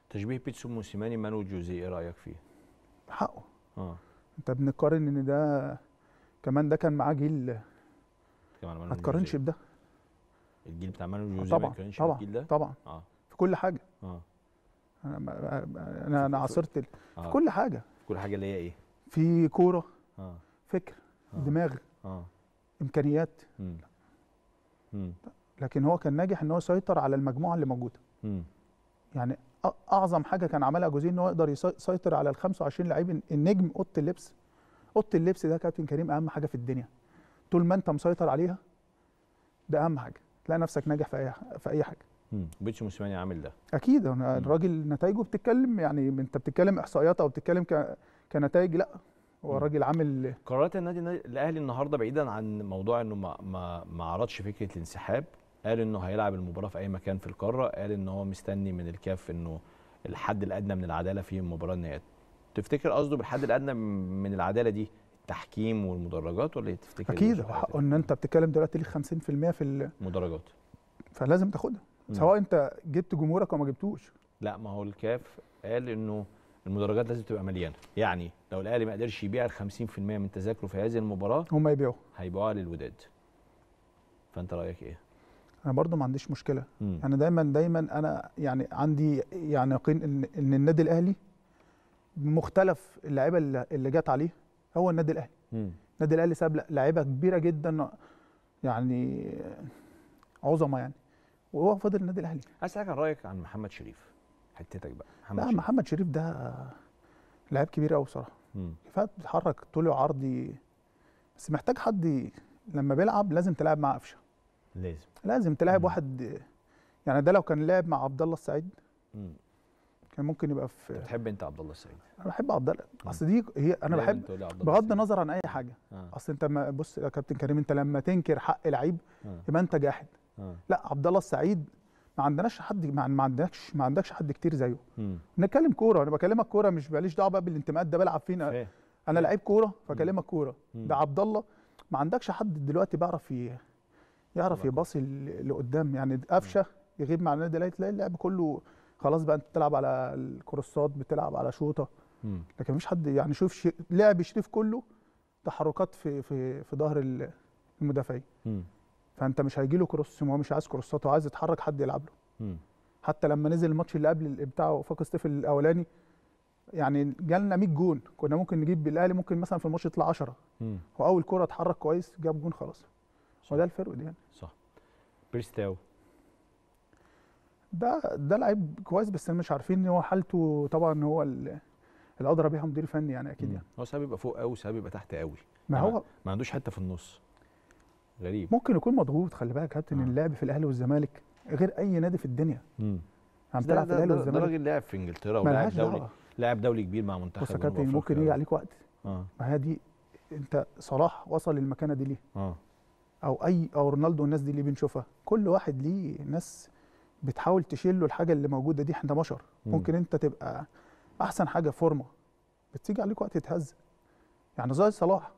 تشبيه بيتسو موسيماني مانو جوزي ايه رايك فيه حقه اه انت بنقارن ان ده كمان ده كان معاه جيل كمان ما تقارنش بده الجيل بتاع مانو جوزي طبعا ما طبعا ده طبعا آه. في كل حاجه اه انا انا انا عاصرت في آه. كل حاجه في كل حاجه اللي هي ايه في كوره آه. فكر آه. دماغ آه. امكانيات مم. لكن هو كان ناجح ان هو سيطر على المجموعه اللي موجوده يعني اعظم حاجه كان عملها جوزيه ان هو يقدر يسيطر على ال 25 لعيب النجم اوضه اللبس اوضه اللبس ده كابتن كريم اهم حاجه في الدنيا طول ما انت مسيطر عليها ده اهم حاجه تلاقي نفسك ناجح في اي في اي حاجه بيتش موسيماني عامل ده اكيد الراجل نتائجه بتتكلم يعني انت بتتكلم احصائيات او بتتكلم كنتائج لا هو راجل عامل قرارات النادي الاهلي النهارده بعيدا عن موضوع انه ما ما, ما عرضش فكره الانسحاب قال انه هيلعب المباراه في اي مكان في القاره قال ان هو مستني من الكاف انه الحد الادنى من العداله في المباراه النهائيه تفتكر قصده بالحد الادنى من العداله دي التحكيم والمدرجات ولا تفتكر اكيد ان انت بتتكلم دلوقتي ليك 50% في المدرجات فلازم تاخدها سواء انت جبت جمهورك او ما جبتوش لا ما هو الكاف قال انه المدرجات لازم تبقى مليانه يعني لو الاهلي ما قدرش يبيع ال 50% من تذاكره في هذه المباراه هم يبيعوا هيبيعوها للوداد فانت رايك ايه انا برضو ما عنديش مشكله مم. انا دايما دايما انا يعني عندي يعني يقين ان ان النادي الاهلي بمختلف اللعيبه اللي اللي جت عليه هو النادي الاهلي النادي الاهلي ساب لعيبه كبيره جدا يعني عظمه يعني وهو فضل النادي الاهلي عايز حاجه رايك عن محمد شريف حتتك بقى محمد لا شريف. محمد شريف ده لعيب كبير قوي بصراحه كفايه بيتحرك طوله عرضي بس محتاج حد لما بيلعب لازم تلعب مع قفشه لازم لازم تلعب مم. واحد يعني ده لو كان لعب مع عبد الله السعيد مم. كان ممكن يبقى في بتحب انت عبد الله السعيد انا بحب عبد الله اصل دي هي انا بحب بغض النظر عن اي حاجه آه. اصل انت بص يا كابتن كريم انت لما تنكر حق لعيب آه. يبقى انت جاحد آه. لا عبد الله السعيد ما عندناش حد ما عندكش ما عندكش حد كتير زيه نتكلم كوره انا بكلمك كوره مش ماليش دعوه بقى بالانتماءات ده بلعب فين انا, أنا لعيب كوره فكلمك كوره ده عبد الله ما عندكش حد دلوقتي بيعرف يعرف يباصي لقدام يعني قفشه يغيب مع النادي الاهلي تلاقي اللعب كله خلاص بقى انت بتلعب على الكروسات بتلعب على شوطه لكن مفيش حد يعني شوف شي... لعب شريف كله تحركات في في في ظهر المدافعين فانت مش هيجي له كروس ما هو مش عايز كروسات وعايز يتحرك حد يلعب له حتى لما نزل الماتش اللي قبل بتاع وفاق سطيف الاولاني يعني جالنا 100 جون كنا ممكن نجيب بالاهلي ممكن مثلا في الماتش يطلع 10 هو اول كره اتحرك كويس جاب جون خلاص هو ده الفرق دي يعني صح بريستاو ده ده لعيب كويس بس مش عارفين ان هو حالته طبعا هو الادرى بيها مدير فني يعني اكيد يعني هو ساعات بيبقى فوق قوي ساعات بيبقى تحت قوي ما يعني هو ما عندوش حته في النص غريب ممكن يكون مضغوط خلي بالك كابتن آه. اللعب في الاهلي والزمالك غير اي نادي في الدنيا امم عم يعني تلعب في الاهلي والزمالك ده راجل لاعب في انجلترا ولاعب دولي لاعب دولي كبير مع منتخب بص يا كابتن ممكن يجي عليك وقت اه ما هي دي انت صلاح وصل للمكانه دي ليه؟ اه او اي او رونالدو الناس دي اللي بنشوفها كل واحد ليه ناس بتحاول تشيل له الحاجه اللي موجوده دي احنا بشر ممكن انت تبقى احسن حاجه فورمه بتيجي عليك وقت تتهز يعني زي صلاح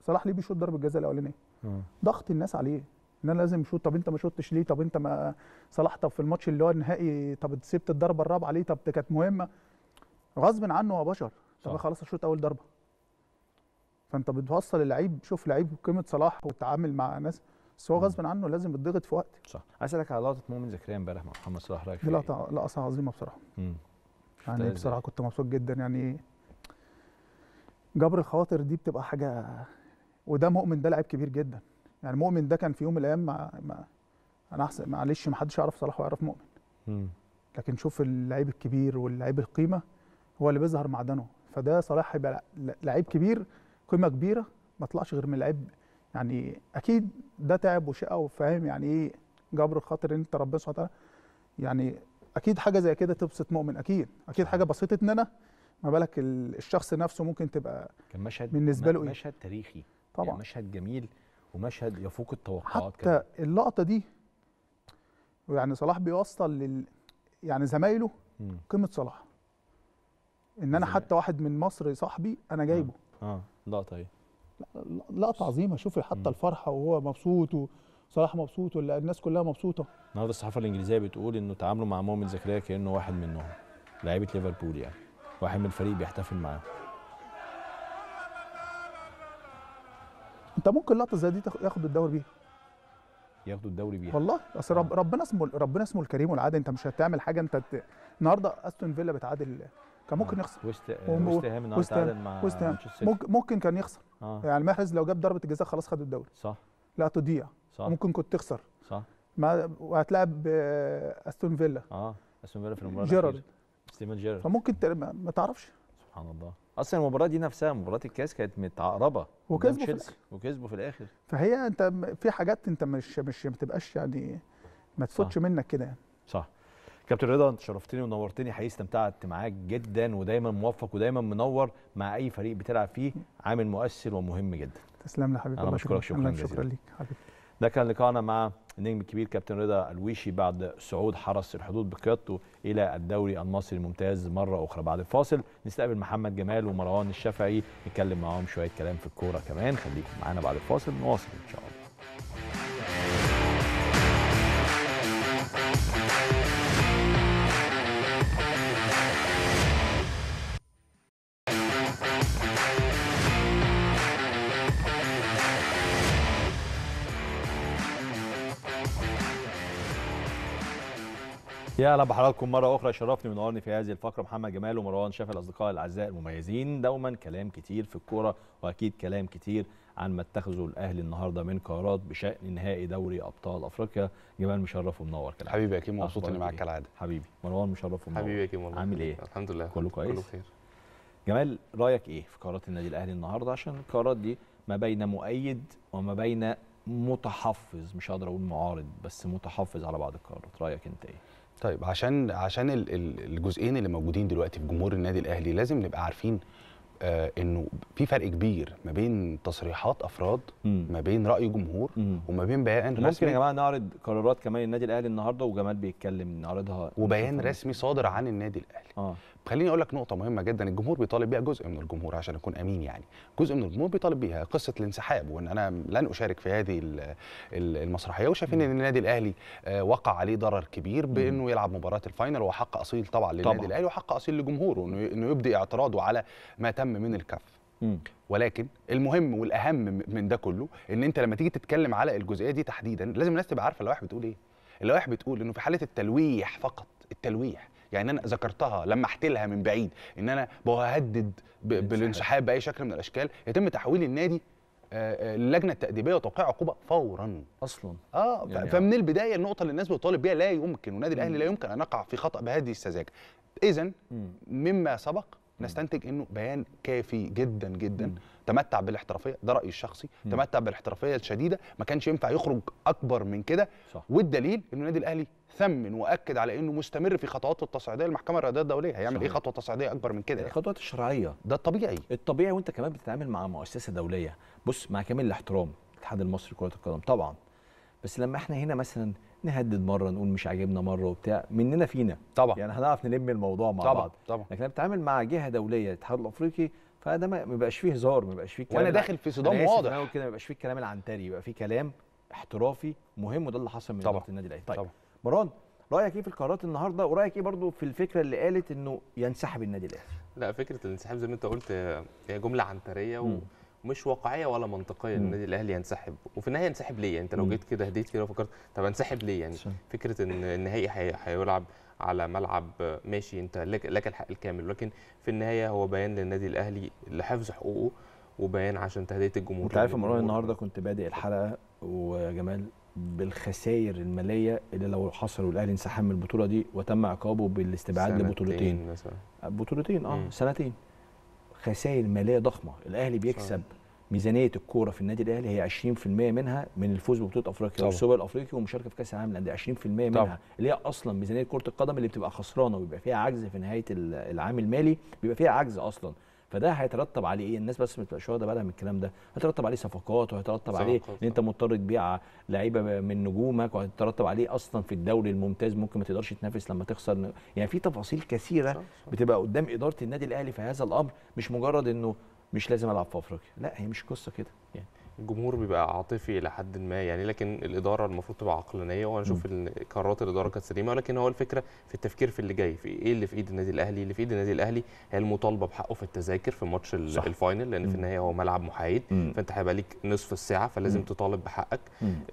صلاح ليه بيشوط ضربه الجزاء الاولانيه آه. ضغط الناس عليه ان انا لازم اشوط طب انت ما شوتش ليه طب انت ما صلاح طب في الماتش اللي هو النهائي طب سبت الضربه الرابعه ليه طب كانت مهمه غصب عنه هو بشر طب خلاص اشوط اول ضربه فانت بتوصل اللعيب شوف لعيب قيمه صلاح وتعامل مع ناس بس هو غصب عنه لازم يتضغط في وقت صح عايز اسالك على لقطه مؤمن زكريا امبارح مع محمد صلاح رايك دي لقطه إيه؟ لقطه عظيمه بصراحه امم يعني بصراحه كنت مبسوط جدا يعني جبر الخواطر دي بتبقى حاجه وده مؤمن ده لعيب كبير جدا يعني مؤمن ده كان في يوم من الايام ما انا احسن معلش ما حدش يعرف صلاح ويعرف مؤمن لكن شوف اللعيب الكبير واللعيب القيمه هو اللي بيظهر معدنه فده صلاح هيبقى لعيب كبير قيمه كبيره ما طلعش غير من لعيب يعني اكيد ده تعب وشقه وفاهم يعني ايه جبر الخاطر انت ربنا سبحانه وتعالى يعني اكيد حاجه زي كده تبسط مؤمن اكيد اكيد حاجه بسيطه ان انا ما بالك الشخص نفسه ممكن تبقى كان مشهد بالنسبه له ايه مشهد تاريخي طبعا يعني مشهد جميل ومشهد يفوق التوقعات حتى كده. اللقطه دي يعني صلاح بيوصل لل يعني زمايله قيمه صلاح ان انا حتى واحد من مصر صاحبي انا آه. جايبه اه لقطه ايه لقطه عظيمه شوف حتى مم. الفرحه وهو مبسوط وصلاح مبسوط ولا الناس كلها مبسوطه النهارده الصحافه الانجليزيه بتقول انه تعامله مع مؤمن زكريا كانه واحد منهم لعيبه ليفربول يعني واحد من الفريق بيحتفل معاه انت ممكن لقطه زي دي ياخد الدوري بيها ياخدوا الدوري بيها والله اصل رب آه. ربنا اسمه ربنا اسمه الكريم والعادة انت مش هتعمل حاجه انت النهارده استون فيلا بتعادل كان ممكن آه. يخسر آه، وست هام النهارده تعادل مع وست هام ممكن ممكن كان يخسر آه. يعني محرز لو جاب ضربه الجزاء خلاص خد الدوري صح لا تضيع صح ممكن كنت تخسر صح ما وهتلاعب استون فيلا اه استون فيلا في المباراه جيرارد ستيفن جيرارد فممكن ما تعرفش سبحان الله اصلا المباراه دي نفسها مباراه الكاس كانت متعقربه وكسبوا في الاخر وكسبوا في الاخر فهي انت في حاجات انت مش مش ما تبقاش يعني ما تفوتش منك كده يعني صح كابتن رضا انت شرفتني ونورتني حقيقي استمتعت معاك جدا ودايما موفق ودايما منور مع اي فريق بتلعب فيه عامل مؤثر ومهم جدا تسلم لي حبيبي انا بشكرك شكرا جزيلا شكرا ليك حبيبي ده كان لقاءنا مع النجم الكبير كابتن رضا الويشي بعد صعود حرس الحدود بقيادته الى الدوري المصري الممتاز مره اخرى بعد الفاصل نستقبل محمد جمال ومروان الشافعي نتكلم معاهم شويه كلام في الكوره كمان خليكم معانا بعد الفاصل نواصل ان شاء الله يا هلا بحضراتكم مرة أخرى شرفني ونورني في هذه الفقرة محمد جمال ومروان شافي الأصدقاء الأعزاء المميزين دوما كلام كتير في الكورة وأكيد كلام كتير عن ما اتخذه الأهلي النهاردة من قرارات بشأن نهائي دوري أبطال أفريقيا جمال مشرف ومنور كالعادة حبيبي يا كيم مبسوط إني إيه؟ معاك كالعادة حبيبي مروان مشرف ومنور حبيبي يا كيم والله عامل إيه؟ الحمد لله كله كويس؟ كله خير جمال رأيك إيه في قرارات النادي الأهلي النهاردة عشان القرارات دي ما بين مؤيد وما بين متحفظ مش هقدر أقول معارض بس متحفظ على بعض القرارات رأيك أنت إيه؟ طيب عشان عشان الجزئين اللي موجودين دلوقتي في جمهور النادي الاهلي لازم نبقى عارفين آه انه في فرق كبير ما بين تصريحات افراد ما بين راي جمهور وما بين بيان رسمي ممكن يا جماعه نعرض قرارات كمان النادي الاهلي النهارده وجمال بيتكلم نعرضها وبيان رسمي صادر عن النادي الاهلي آه. خليني اقول لك نقطه مهمه جدا الجمهور بيطالب بيها جزء من الجمهور عشان اكون امين يعني جزء من الجمهور بيطالب بيها قصه الانسحاب وان انا لن اشارك في هذه المسرحيه وشايفين ان النادي الاهلي آه، وقع عليه ضرر كبير بانه يلعب مباراه الفاينل وحق اصيل طبعا للنادي الاهلي وحق اصيل لجمهوره انه يبدي اعتراضه على ما تم من الكف ولكن المهم والاهم من ده كله ان انت لما تيجي تتكلم على الجزئيه دي تحديدا لازم الناس تبقى عارفه اللوائح بتقول ايه اللوائح بتقول انه في حاله التلويح فقط التلويح يعني انا ذكرتها لما احتلها من بعيد ان انا بهدد بالانسحاب باي شكل من الاشكال يتم تحويل النادي اللجنه آه، آه، التاديبيه وتوقيع عقوبه فورا اصلا اه يعني فمن البدايه النقطه اللي الناس بتطالب بيها لا يمكن والنادي الاهلي لا يمكن ان يقع في خطا بهذه السذاجه اذا مما سبق نستنتج انه بيان كافي جدا جدا تمتع بالاحترافيه ده رايي الشخصي م. تمتع بالاحترافيه الشديده ما كانش ينفع يخرج اكبر من كده والدليل ان النادي الاهلي ثمن واكد على انه مستمر في خطواته التصعيديه للمحكمه الرياضيه الدوليه هيعمل إيه صحيح. ايه خطوه تصعيديه اكبر من كده الخطوات الشرعيه ده الطبيعي الطبيعي وانت كمان بتتعامل مع مؤسسه دوليه بص مع كامل الاحترام الاتحاد المصري لكره القدم طبعا بس لما احنا هنا مثلا نهدد مره نقول مش عاجبنا مره وبتاع مننا فينا طبعا يعني هنعرف نلم الموضوع مع طبعا. بعض طبعا لكن انا بتعامل مع جهه دوليه الاتحاد الافريقي فده ما بيبقاش فيه هزار ما بيبقاش فيه كلام وانا داخل في صدام واضح كده ما بيبقاش فيه الكلام العنتري يبقى فيه كلام احترافي مهم وده اللي حصل من طبعا النادي الاهلي طيب طبعا. مروان رايك ايه في القرارات النهارده ورايك ايه برضو في الفكره اللي قالت انه ينسحب النادي الاهلي لا فكره الانسحاب زي ما انت قلت هي جمله عنتريه ومش واقعيه ولا منطقيه ان النادي الاهلي ينسحب وفي النهايه ينسحب ليه يعني انت لو جيت كده هديت كده وفكرت طب انسحب ليه يعني فكره ان النهائي هيلعب على ملعب ماشي انت لك, لك الحق الكامل ولكن في النهايه هو بيان للنادي الاهلي لحفظ حقوقه وبيان عشان تهدئه الجمهور انت عارف مروان النهارده كنت بادئ الحلقه ويا جمال بالخسائر الماليه اللي لو حصل والاهلي انسحب من البطوله دي وتم عقابه بالاستبعاد لبطولتين مثلا بطولتين اه سنتين خسائر ماليه ضخمه الاهلي بيكسب صح. ميزانيه الكوره في النادي الاهلي هي 20% منها من الفوز ببطوله افريقيا والسوبر الافريقي والمشاركه في كاس العالم للانديه 20% منها طبعا. اللي هي اصلا ميزانيه كره القدم اللي بتبقى خسرانه وبيبقى فيها عجز في نهايه العام المالي بيبقى فيها عجز اصلا فده هيترتب عليه ايه الناس بس ما تبقاش واخده بالها من الكلام ده هيترتب عليه صفقات وهيترتب عليه ان انت مضطر تبيع لعيبه من نجومك وهيترتب عليه اصلا في الدوري الممتاز ممكن ما تقدرش تنافس لما تخسر يعني في تفاصيل كثيره صح صح. بتبقى قدام اداره النادي الاهلي في هذا الامر مش مجرد انه مش لازم العب في افريقيا لا هي مش قصه كده يعني الجمهور بيبقى عاطفي الى حد ما يعني لكن الاداره المفروض تبقى عقلانيه وانا اشوف ان قرارات الاداره كانت سليمه ولكن هو الفكره في التفكير في اللي جاي في ايه اللي في ايد النادي الاهلي اللي في ايد النادي الاهلي هي المطالبه بحقه في التذاكر في ماتش الفاينل لان في النهايه هو ملعب محايد فانت هيبقى ليك نصف الساعه فلازم تطالب بحقك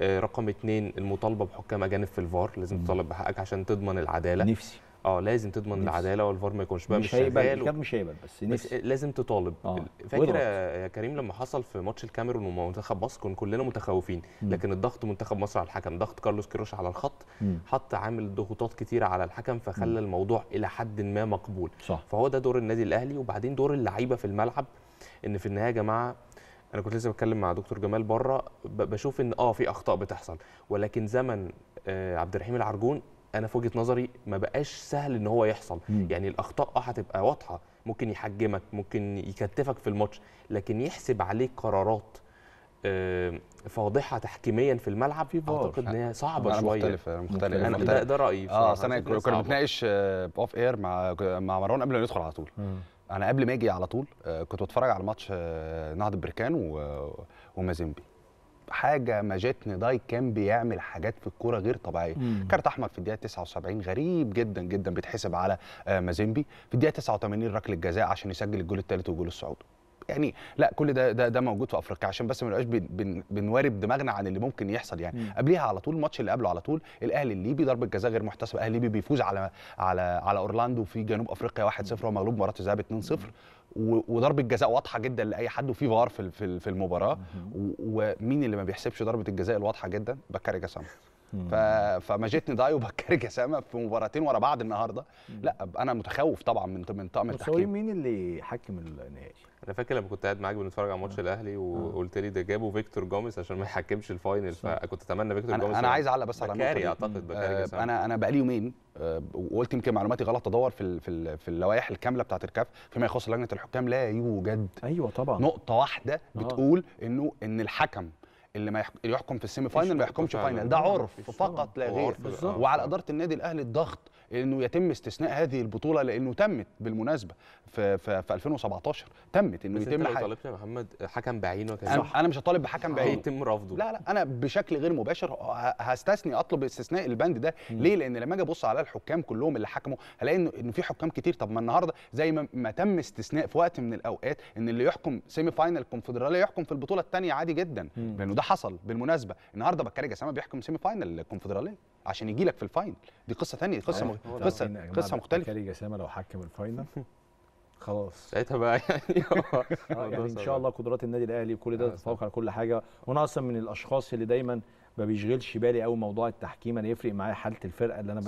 آه رقم اثنين المطالبه بحكام اجانب في الفار لازم تطالب بحقك عشان تضمن العداله نفسي اه لازم تضمن العداله والفار ما يكونش بقى مش, مش شغال و... مش هيبقى بس بس لازم تطالب آه. فاكر يا كريم لما حصل في ماتش الكاميرون ومنتخب مصر كنا كلنا متخوفين م. لكن الضغط منتخب مصر على الحكم ضغط كارلوس كيروش على الخط م. حط عامل ضغوطات كتيره على الحكم فخلى م. الموضوع الى حد ما مقبول صح. فهو ده دور النادي الاهلي وبعدين دور اللعيبه في الملعب ان في النهايه يا جماعه انا كنت لسه بتكلم مع دكتور جمال بره بشوف ان اه في اخطاء بتحصل ولكن زمن آه، عبد الرحيم العرجون انا في وجهه نظري ما بقاش سهل ان هو يحصل مم. يعني الاخطاء اه هتبقى واضحه ممكن يحجمك ممكن يكتفك في الماتش لكن يحسب عليك قرارات آه، فاضحه تحكيميا في الملعب في اعتقد ان هي صعبه أنا شويه مختلفه مختلفه أنا ده, ده رايي اه انا كنا بنتناقش اوف اير مع مع مروان قبل ما ندخل على طول مم. انا قبل ما اجي على طول آه، كنت بتفرج على ماتش آه، نهضه بركان ومازيمبي حاجه ما جت داي كان بيعمل حاجات في الكوره غير طبيعيه كارت احمر في الدقيقه 79 غريب جدا جدا بيتحسب على آه، مازيمبي في الدقيقه 89 ركله جزاء عشان يسجل الجول الثالث وجول الصعود يعني لا كل ده ده ده موجود في افريقيا عشان بس ما نبقاش بن بن بنوارب دماغنا عن اللي ممكن يحصل يعني مم. قبليها على طول الماتش اللي قبله على طول الاهلي الليبي ضربه جزاء غير محتسبه الاهلي الليبي بيفوز على على على اورلاندو في جنوب افريقيا 1-0 ومغلوب مباراه الذهاب 2-0 وضربه جزاء واضحه جدا لاي حد وفي فار في في المباراه ومين اللي ما بيحسبش ضربه الجزاء الواضحه جدا بكاري جسام ف... فما جيتني داي وبكاري جسامه في مباراتين ورا بعض النهارده لا انا متخوف طبعا من من طقم التحكيم مين اللي حكم النهائي انا فاكر لما كنت قاعد معاك بنتفرج على ماتش آه. الاهلي آه. وقلت لي ده جابوا فيكتور جوميز عشان ما يحكمش الفاينل فكنت اتمنى فيكتور أنا جوميز انا عايز اعلق بس على بكاري اعتقد بكاري آه، انا انا بقالي يومين وقلت يمكن معلوماتي غلط ادور في في, في اللوائح الكامله بتاعه الكاف فيما يخص لجنه الحكام لا يوجد ايوه طبعا نقطه واحده بتقول انه ان الحكم اللي ما يحكم في السيمي فاينل ما يحكمش فاينل ده عرف فقط لا غير وعلى اداره النادي الاهلي الضغط انه يتم استثناء هذه البطوله لانه تمت بالمناسبه في في, 2017 تمت انه يتم بس انت طالبت يا محمد حكم بعينه كان انا مش هطالب بحكم آه، بعينه يتم رفضه لا لا انا بشكل غير مباشر هستثني اطلب استثناء البند ده م. ليه لان لما اجي ابص على الحكام كلهم اللي حكموا هلاقي انه في حكام كتير طب ما النهارده زي ما, ما تم استثناء في وقت من الاوقات ان اللي يحكم سيمي فاينل كونفدراليه يحكم في البطوله الثانيه عادي جدا لانه ده حصل بالمناسبه النهارده بكاري جسامه بيحكم سيمي فاينل كونفدراليه عشان يجي لك في الفاينل دي قصه ثانيه قصه أيوة. م... قصه قصه مختلفه كاري جسامه لو حكم الفاينل [laughs] خلاص ساعتها بقى يعني, [laughs] يعني ان شاء الله قدرات النادي الاهلي وكل ده آه، تتفوق على كل حاجه وانا اصلا من الاشخاص اللي دايما ما بيشغلش بالي قوي موضوع التحكيم انا يفرق معايا حاله الفرقه اللي انا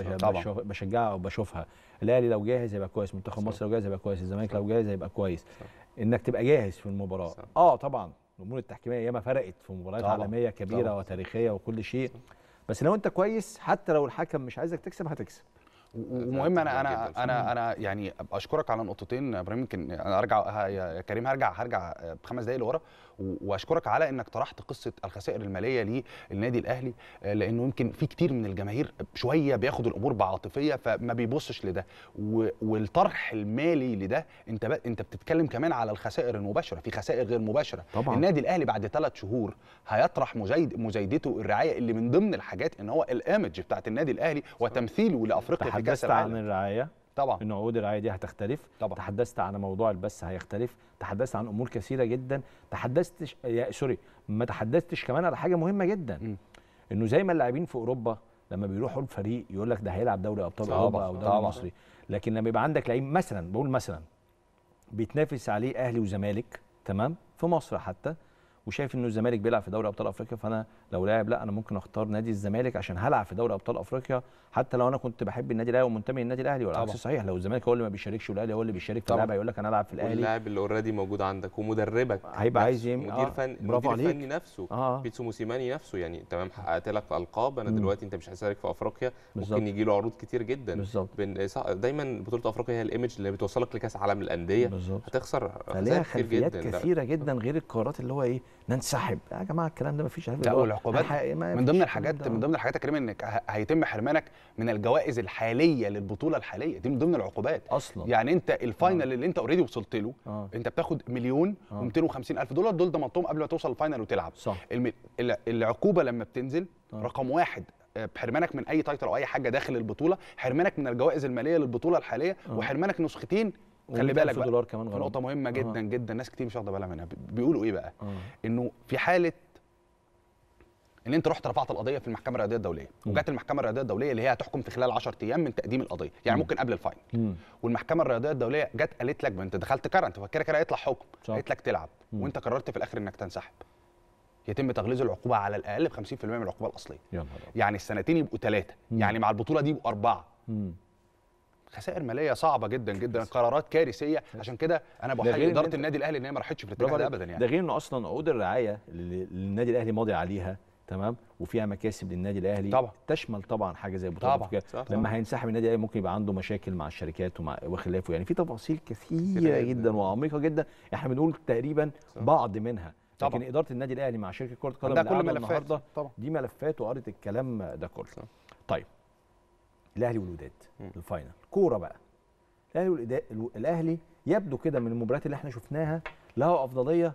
بشجعها او بشوفها الاهلي لو جاهز هيبقى كويس منتخب مصر لو جاهز هيبقى كويس الزمالك لو جاهز هيبقى كويس انك تبقى جاهز في المباراه اه طبعا الامور التحكيميه ياما فرقت في مباريات عالميه كبيره طبعًا. وتاريخيه وكل شيء صح. بس لو انت كويس حتى لو الحكم مش عايزك تكسب هتكسب ومهم انا انا انا انا يعني اشكرك على نقطتين ابراهيم يمكن ارجع يا كريم هرجع هرجع بخمس دقائق لورا واشكرك على انك طرحت قصه الخسائر الماليه للنادي الاهلي آه، لانه يمكن في كتير من الجماهير شويه بياخد الامور بعاطفيه فما بيبصش لده والطرح المالي لده انت ب... انت بتتكلم كمان على الخسائر المباشره في خسائر غير مباشره طبعا. النادي الاهلي بعد ثلاث شهور هيطرح مزايد مزايدته الرعايه اللي من ضمن الحاجات ان هو الايمج بتاعت النادي الاهلي وتمثيله لافريقيا في كاس العالم عن الرعايه طبعا ان عقود الرعايه دي هتختلف طبعا تحدثت عن موضوع البث هيختلف تحدثت عن امور كثيره جدا تحدثتش يا سوري ما تحدثتش كمان على حاجه مهمه جدا م. انه زي ما اللاعبين في اوروبا لما بيروحوا الفريق يقول لك ده هيلعب دوري ابطال اوروبا او دوري مصري لكن لما يبقى عندك لعيب مثلا بقول مثلا بيتنافس عليه اهلي وزمالك تمام في مصر حتى وشايف انه الزمالك بيلعب في دوري ابطال افريقيا فانا لو لاعب لا انا ممكن اختار نادي الزمالك عشان هلعب في دوري ابطال افريقيا حتى لو انا كنت بحب النادي الاهلي ومنتمي للنادي الاهلي والعكس صحيح لو الزمالك هو اللي ما بيشاركش والاهلي هو اللي بيشارك في اللعبه هيقول لك انا العب في الاهلي واللاعب اللي اوريدي موجود عندك ومدربك هيبقى عايز يم... مدير آه. فن برافو مدير فني نفسه آه. بيتسو موسيماني نفسه يعني تمام حققت لك القاب انا دلوقتي انت مش هتشارك في افريقيا ممكن يجي له عروض كتير جدا بالظبط دايما بطوله افريقيا هي الايمج اللي بتوصلك لكاس عالم الانديه هتخسر كتير جدا كثيره جدا غير القرارات اللي هو ايه ننسحب يا جماعه الكلام ده مفيش لا والعقوبات من ضمن الحاجات من ضمن الحاجات يا كريم انك هيتم حرمانك من الجوائز الحاليه للبطوله الحاليه دي من ضمن العقوبات اصلا يعني انت الفاينل آه. اللي انت اوريدي وصلت له آه. انت بتاخد مليون و آه. و250 الف دولار دول ضمنتهم قبل ما توصل الفاينل وتلعب صح الم... العقوبه لما بتنزل آه. رقم واحد آه، حرمانك من اي تايتل او اي حاجه داخل البطوله حرمانك من الجوائز الماليه للبطوله الحاليه آه. وحرمانك نسختين خلي بالك بقى دولار كمان غلط نقطه مهمه جدا آه. جدا ناس كتير مش واخده بالها منها بيقولوا ايه بقى آه. انه في حاله ان انت رحت رفعت القضيه في المحكمه الرياضيه الدوليه وجات المحكمه الرياضيه الدوليه اللي هي هتحكم في خلال 10 ايام من تقديم القضيه يعني م. ممكن قبل الفاينل والمحكمه الرياضيه الدوليه جت قالت لك انت دخلت كره انت كده كده هيطلع حكم قالت لك تلعب م. وانت قررت في الاخر انك تنسحب يتم تغليظ العقوبه على الاقل ب 50% من العقوبه الاصليه يعني السنتين يبقوا ثلاثه يعني مع البطوله دي يبقوا اربعه خسائر ماليه صعبه جدا جدا قرارات كارثيه عشان كده انا بحيي اداره النادي الاهلي ان هي ما راحتش في الاتجاه ده ابدا يعني ده غير انه اصلا عقود الرعايه اللي النادي الاهلي ماضي عليها تمام وفيها مكاسب للنادي الاهلي طبعا تشمل طبعا حاجه زي بطولات طبعا لما هينسحب النادي الاهلي ممكن يبقى عنده مشاكل مع الشركات ومع وخلافه يعني في تفاصيل كثيره جدا وعميقه جدا احنا بنقول تقريبا صح. بعض منها طبعا. لكن اداره النادي الاهلي مع شركه كره القدم النهارده دي ملفات وقريت الكلام ده كله طيب الاهلي والوداد الفاينل كوره بقى الاهلي والإداء الاهلي يبدو كده من المباريات اللي احنا شفناها لها افضليه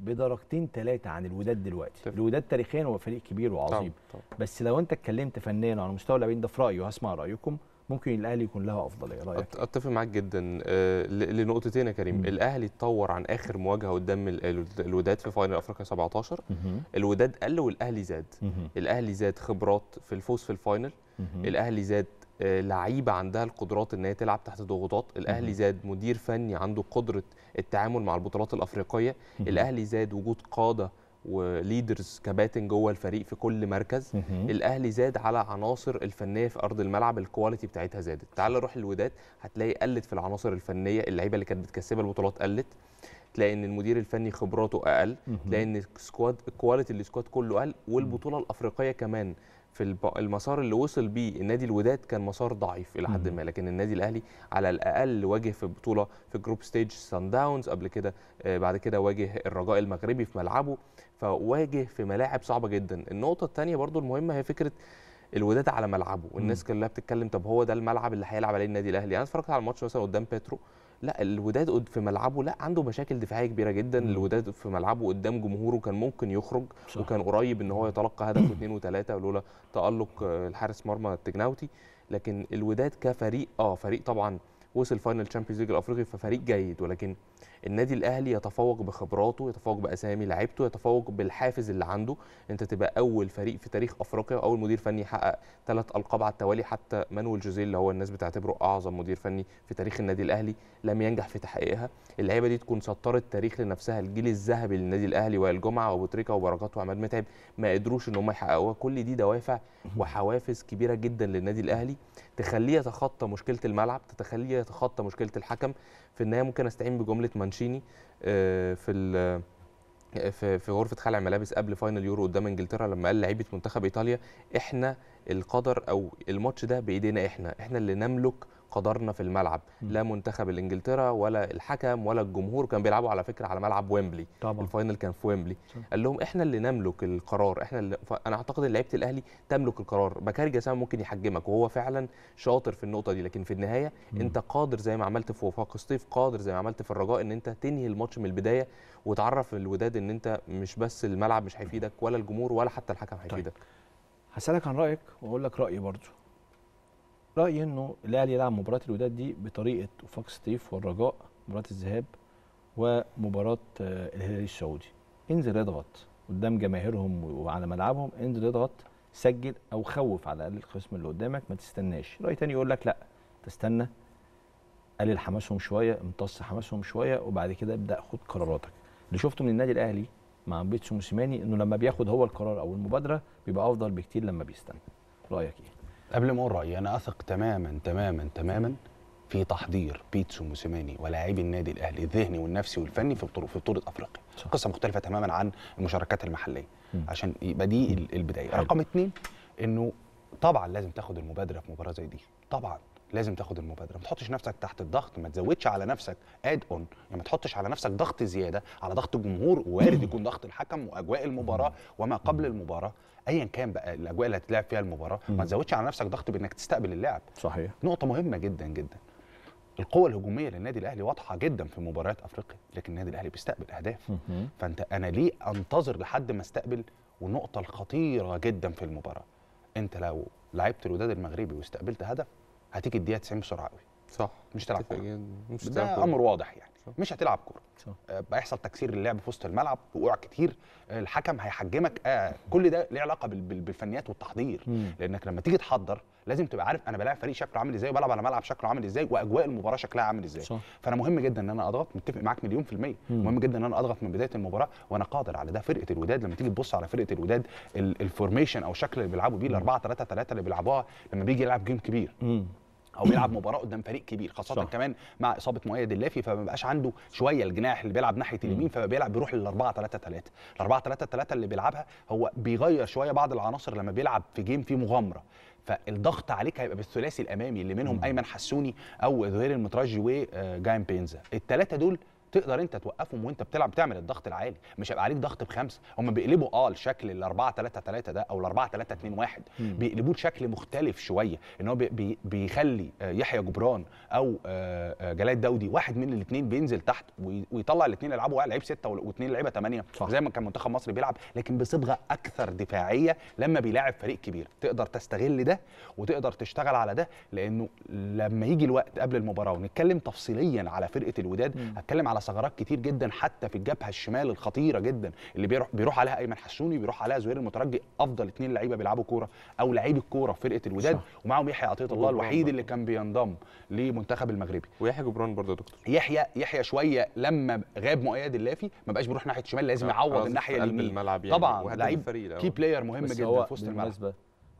بدرجتين ثلاثه عن الوداد دلوقتي طيب. الوداد تاريخيا هو فريق كبير وعظيم طيب. طيب. بس لو انت اتكلمت فنيا على مستوى اللاعبين ده في رايي وهسمع رايكم ممكن الاهلي يكون لها افضليه رايك اتفق معاك جدا آه، لنقطتين يا كريم مم. الاهلي اتطور عن اخر مواجهه قدام الوداد في فاينل افريقيا 17 مم. الوداد قل والاهلي زاد مم. الاهلي زاد خبرات في الفوز في الفاينل الاهلي زاد آه، لعيبه عندها القدرات ان هي تلعب تحت ضغوطات الاهلي زاد مدير فني عنده قدره التعامل مع البطولات الافريقيه الاهلي زاد وجود قاده وليدرز كباتن جوه الفريق في كل مركز الاهلي زاد على عناصر الفنيه في ارض الملعب الكواليتي بتاعتها زادت تعال نروح الوداد هتلاقي قلت في العناصر الفنيه اللعيبه اللي كانت بتكسبها البطولات قلت تلاقي ان المدير الفني خبراته اقل تلاقي ان السكواد الكواليتي السكواد كله قل والبطوله الافريقيه كمان في المسار اللي وصل بيه النادي الوداد كان مسار ضعيف الى حد ما لكن النادي الاهلي على الاقل واجه في البطوله في جروب ستيج سان داونز قبل كده آه، بعد كده واجه الرجاء المغربي في ملعبه فواجه في ملاعب صعبه جدا النقطه الثانيه برضو المهمه هي فكره الوداد على ملعبه والناس كلها بتتكلم طب هو ده الملعب اللي هيلعب عليه النادي الاهلي يعني انا اتفرجت على الماتش مثلا قدام بيترو لا الوداد في ملعبه لا عنده مشاكل دفاعيه كبيره جدا مم. الوداد في ملعبه قدام جمهوره كان ممكن يخرج صح. وكان قريب ان هو يتلقى هدف واثنين وثلاثه لولا تالق الحارس مرمى التجناوتي لكن الوداد كفريق اه فريق طبعا وصل فاينل تشامبيونز ليج الافريقي ففريق جيد ولكن النادي الاهلي يتفوق بخبراته يتفوق باسامي لعيبته يتفوق بالحافز اللي عنده انت تبقى اول فريق في تاريخ افريقيا واول مدير فني يحقق ثلاث القاب على التوالي حتى مانويل جوزيه اللي هو الناس بتعتبره اعظم مدير فني في تاريخ النادي الاهلي لم ينجح في تحقيقها اللعيبه دي تكون سطرت تاريخ لنفسها الجيل الذهبي للنادي الاهلي وائل جمعه وابو تريكه وبركات وعماد متعب ما قدروش ان هم يحققوها كل دي دوافع وحوافز كبيره جدا للنادي الاهلي تخليه يتخطى مشكله الملعب تخليه يتخطى مشكله الحكم في النهايه ممكن استعين بجمله مانشيني آه، آه، في في غرفه خلع ملابس قبل فاينل يورو قدام انجلترا لما قال لعيبه منتخب ايطاليا احنا القدر او الماتش ده بايدينا احنا احنا اللي نملك قدرنا في الملعب لا منتخب الانجلترا ولا الحكم ولا الجمهور كان بيلعبوا على فكره على ملعب ويمبلي طبعا. الفاينل كان في ويمبلي قال لهم احنا اللي نملك القرار احنا اللي انا اعتقد ان لعيبه الاهلي تملك القرار بكاري جسام ممكن يحجمك وهو فعلا شاطر في النقطه دي لكن في النهايه م. انت قادر زي ما عملت في وفاق سطيف قادر زي ما عملت في الرجاء ان انت تنهي الماتش من البدايه وتعرف الوداد ان انت مش بس الملعب مش هيفيدك ولا الجمهور ولا حتى الحكم هيفيدك طيب. هسالك عن رايك واقول لك رايي برضو رايي انه الاهلي يلعب مباراه الوداد دي بطريقه وفاق سطيف والرجاء مباراه الذهاب ومباراه آه، الهلال السعودي انزل اضغط قدام جماهيرهم وعلى ملعبهم انزل اضغط سجل او خوف على الاقل الخصم اللي قدامك ما تستناش راي تاني يقول لك لا تستنى قلل حماسهم شويه امتص حماسهم شويه وبعد كده ابدا خد قراراتك اللي شفته من النادي الاهلي مع بيتسو موسيماني انه لما بياخد هو القرار او المبادره بيبقى افضل بكتير لما بيستنى رايك ايه قبل ما اقول رايي انا اثق تماما تماما تماما في تحضير بيتسو موسيماني ولاعبي النادي الاهلي الذهني والنفسي والفني في بطوله في بطوله افريقيا قصه مختلفه تماما عن المشاركات المحليه م. عشان يبقى دي البدايه حلو. رقم اثنين انه طبعا لازم تاخد المبادره في مباراه زي دي طبعا لازم تاخد المبادره ما تحطش نفسك تحت الضغط ما تزودش على نفسك اد اون يعني ما تحطش على نفسك ضغط زياده على ضغط الجمهور ووارد يكون ضغط الحكم واجواء المباراه وما قبل المباراه ايا كان بقى الاجواء اللي هتلعب فيها المباراه ما تزودش على نفسك ضغط بانك تستقبل اللعب صحيح نقطه مهمه جدا جدا القوة الهجومية للنادي الأهلي واضحة جدا في مباريات أفريقيا، لكن النادي الأهلي بيستقبل أهداف. مم. فأنت أنا ليه أنتظر لحد ما استقبل والنقطة الخطيرة جدا في المباراة. أنت لو لعبت الوداد المغربي واستقبلت هدف هتيجي الدقيقة 90 بسرعة قوي. صح مش تلعب كوره ده امر واضح يعني مش هتلعب كوره آه، بيحصل تكسير للعب في وسط الملعب وقوع كتير آه، الحكم هيحجمك آه كل ده ليه علاقه بالفنيات والتحضير م. لانك لما تيجي تحضر لازم تبقى عارف انا بلاعب فريق شكله عامل ازاي وبلعب على ملعب شكله عامل ازاي واجواء المباراه شكلها عامل ازاي صح. فانا مهم جدا ان انا اضغط متفق معاك مليون في الميه مم. مهم جدا ان انا اضغط من بدايه المباراه وانا قادر على ده فرقه الوداد لما تيجي تبص على فرقه الوداد الفورميشن او الشكل اللي بيلعبوا بيه ال 4 3 3 اللي بيلعبوها لما بيجي يلعب جيم كبير مم. او بيلعب مباراه قدام فريق كبير خاصه صح. كمان مع اصابه مؤيد اللافي فما بقاش عنده شويه الجناح اللي بيلعب ناحيه اليمين فما بيلعب بيروح لل 4 3 3 ال 4 3 3 اللي بيلعبها هو بيغير شويه بعض العناصر لما بيلعب في جيم فيه مغامره فالضغط عليك هيبقى بالثلاثي الامامي اللي منهم ايمن حسوني او ظهير المترجي وجايم بينزا الثلاثه دول تقدر انت توقفهم وانت بتلعب تعمل الضغط العالي مش هيبقى عليك ضغط بخمسه هم بيقلبوا اه الشكل ال 4 3 3 ده او ال 4 3 2 1 بيقلبوه بشكل مختلف شويه ان هو بي بيخلي آه يحيى جبران او آه آه جلال داودي واحد من الاثنين بينزل تحت ويطلع الاثنين يلعبوا واحد لعيب سته واثنين لعيبه ثمانيه زي ما كان منتخب مصر بيلعب لكن بصبغه اكثر دفاعيه لما بيلاعب فريق كبير تقدر تستغل ده وتقدر تشتغل على ده لانه لما يجي الوقت قبل المباراه ونتكلم تفصيليا على فرقه الوداد هتكلم على ثغرات كتير جدا حتى في الجبهه الشمال الخطيره جدا اللي بيروح بيروح عليها ايمن حسوني بيروح عليها زهير المترجي افضل اثنين لعيبه بيلعبوا كوره او لعيب الكوره في فرقه الوداد ومعاهم يحيى عطيه الله الوحيد اللي كان بينضم لمنتخب المغربي ويحيى جبران برضه يا دكتور يحيى يحيى شويه لما غاب مؤيد اللافي ما بقاش بيروح ناحيه الشمال لازم آه، يعوض الناحيه اليمين يعني طبعا لعيب كي بلاير مهم جدا في وسط الملعب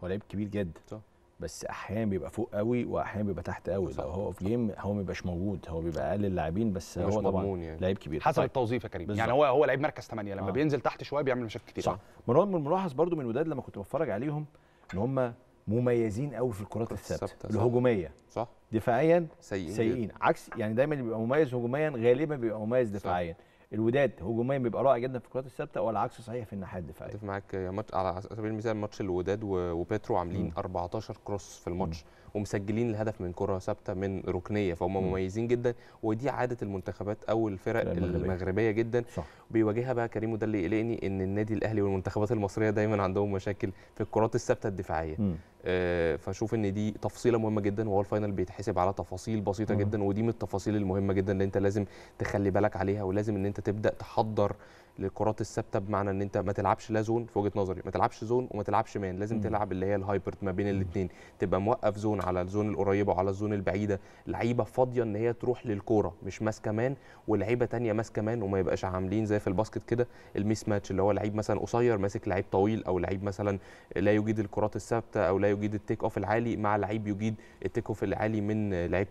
هو لعيب كبير جدا صح. بس احيانا بيبقى فوق قوي واحيانا بيبقى تحت قوي لو هو في جيم هو ما بيبقاش موجود هو بيبقى اقل اللاعبين بس هو طبعا يعني. لعيب كبير حسب طيب. التوظيف يا كريم يعني هو هو لعيب مركز 8 لما آه. بينزل تحت شويه بيعمل مشاكل كتير صح من الملاحظ برده من الوداد لما كنت بتفرج عليهم ان هم مميزين قوي في الكرات الثابته الهجوميه صح دفاعيا سيئين, سيئين. عكس يعني دايما بيبقى مميز هجوميا غالبا بيبقى مميز دفاعيا صح. الوداد هجوميا بيبقى رائع جدا في الكرات الثابته والعكس صحيح في الناحيه الدفاعيه. اتفق معاك آه، يا على سبيل المثال ماتش الوداد وبيترو عاملين 14 كروس في الماتش. ومسجلين الهدف من كره ثابته من ركنيه فهم مميزين جدا ودي عاده المنتخبات او الفرق المغربيه, المغربية جدا صح. بيواجهها بقى كريم وده اللي يقلقني ان النادي الاهلي والمنتخبات المصريه دايما عندهم مشاكل في الكرات الثابته الدفاعيه م. آه، فاشوف ان دي تفصيله مهمه جدا وهو الفاينل بيتحسب على تفاصيل بسيطه جدا ودي من التفاصيل المهمه جدا اللي انت لازم تخلي بالك عليها ولازم ان انت تبدا تحضر للكرات الثابته بمعنى ان انت ما تلعبش لا زون في وجهه نظري ما تلعبش زون وما تلعبش مان لازم م. تلعب اللي هي الهايبرد ما بين الاثنين تبقى موقف زون على الزون القريبه وعلى الزون البعيده لعيبه فاضيه ان هي تروح للكوره مش ماسكه مان ولعيبه ثانيه ماسكه مان وما يبقاش عاملين زي في الباسكت كده الميس ماتش اللي هو لعيب مثلا قصير ماسك لعيب طويل او لعيب مثلا لا يجيد الكرات الثابته او لا يجيد التيك اوف العالي مع لعيب يجيد التيك اوف العالي من لعيبه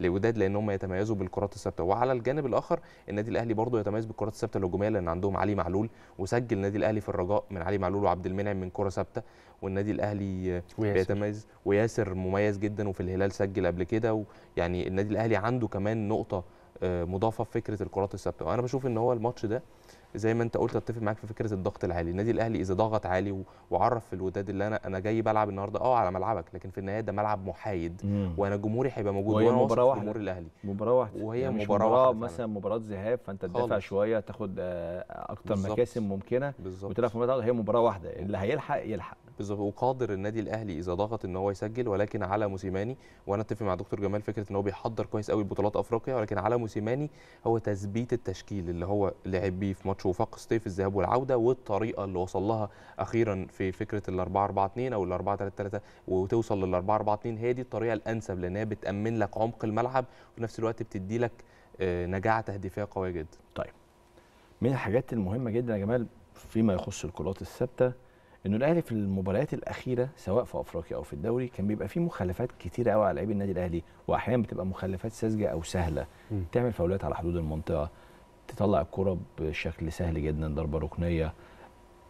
الوداد لان هم يتميزوا بالكرات الثابته وعلى الجانب الاخر النادي الاهلي برضه يتميز بالكرات الثابته الهجوميه كان عندهم علي معلول وسجل النادي الاهلي في الرجاء من علي معلول وعبد المنعم من كره ثابته والنادي الاهلي بيتميز وياسر مميز جدا وفي الهلال سجل قبل كده ويعني النادي الاهلي عنده كمان نقطه آه، مضافه في فكره الكرات الثابته وانا بشوف ان هو الماتش ده زي ما انت قلت اتفق معاك في فكره الضغط العالي النادي الاهلي اذا ضغط عالي وعرف في الوداد اللي انا انا جاي بلعب النهارده اه على ملعبك لكن في النهايه ده ملعب محايد مم. وانا جمهوري هيبقى موجود وهي مباراه واحده جمهور الاهلي مباراه واحده وهي يعني مباراه واحده مثلا مباراه ذهاب فانت تدافع شويه تاخد آه، اكتر مكاسب ممكنه وتلعب في مباراه هي مباراه واحده اللي هيلحق يلحق بالظبط وقادر النادي الاهلي اذا ضغط ان هو يسجل ولكن على موسيماني وانا اتفق مع دكتور جمال فكره ان هو بيحضر كويس قوي بطولات افريقيا ولكن على موسيماني هو تثبيت التشكيل اللي هو لعب بيه في ماتش وفاق ستيف الذهاب والعوده والطريقه اللي وصل لها اخيرا في فكره ال 4 4 2 او ال 4 3 3 وتوصل لل 4 4 2 هي دي الطريقه الانسب لانها بتامن لك عمق الملعب وفي نفس الوقت بتدي لك آه، نجاعه تهديفيه قويه جدا. طيب من الحاجات المهمه جدا يا جمال فيما يخص الكرات الثابته انه الاهلي في المباريات الاخيره سواء في افريقيا او في الدوري كان بيبقى فيه مخالفات كتيره قوي على لعيبه النادي الاهلي واحيانا بتبقى مخالفات ساذجه او سهله م. تعمل فاولات على حدود المنطقه تطلع الكره بشكل سهل جدا ضربه ركنيه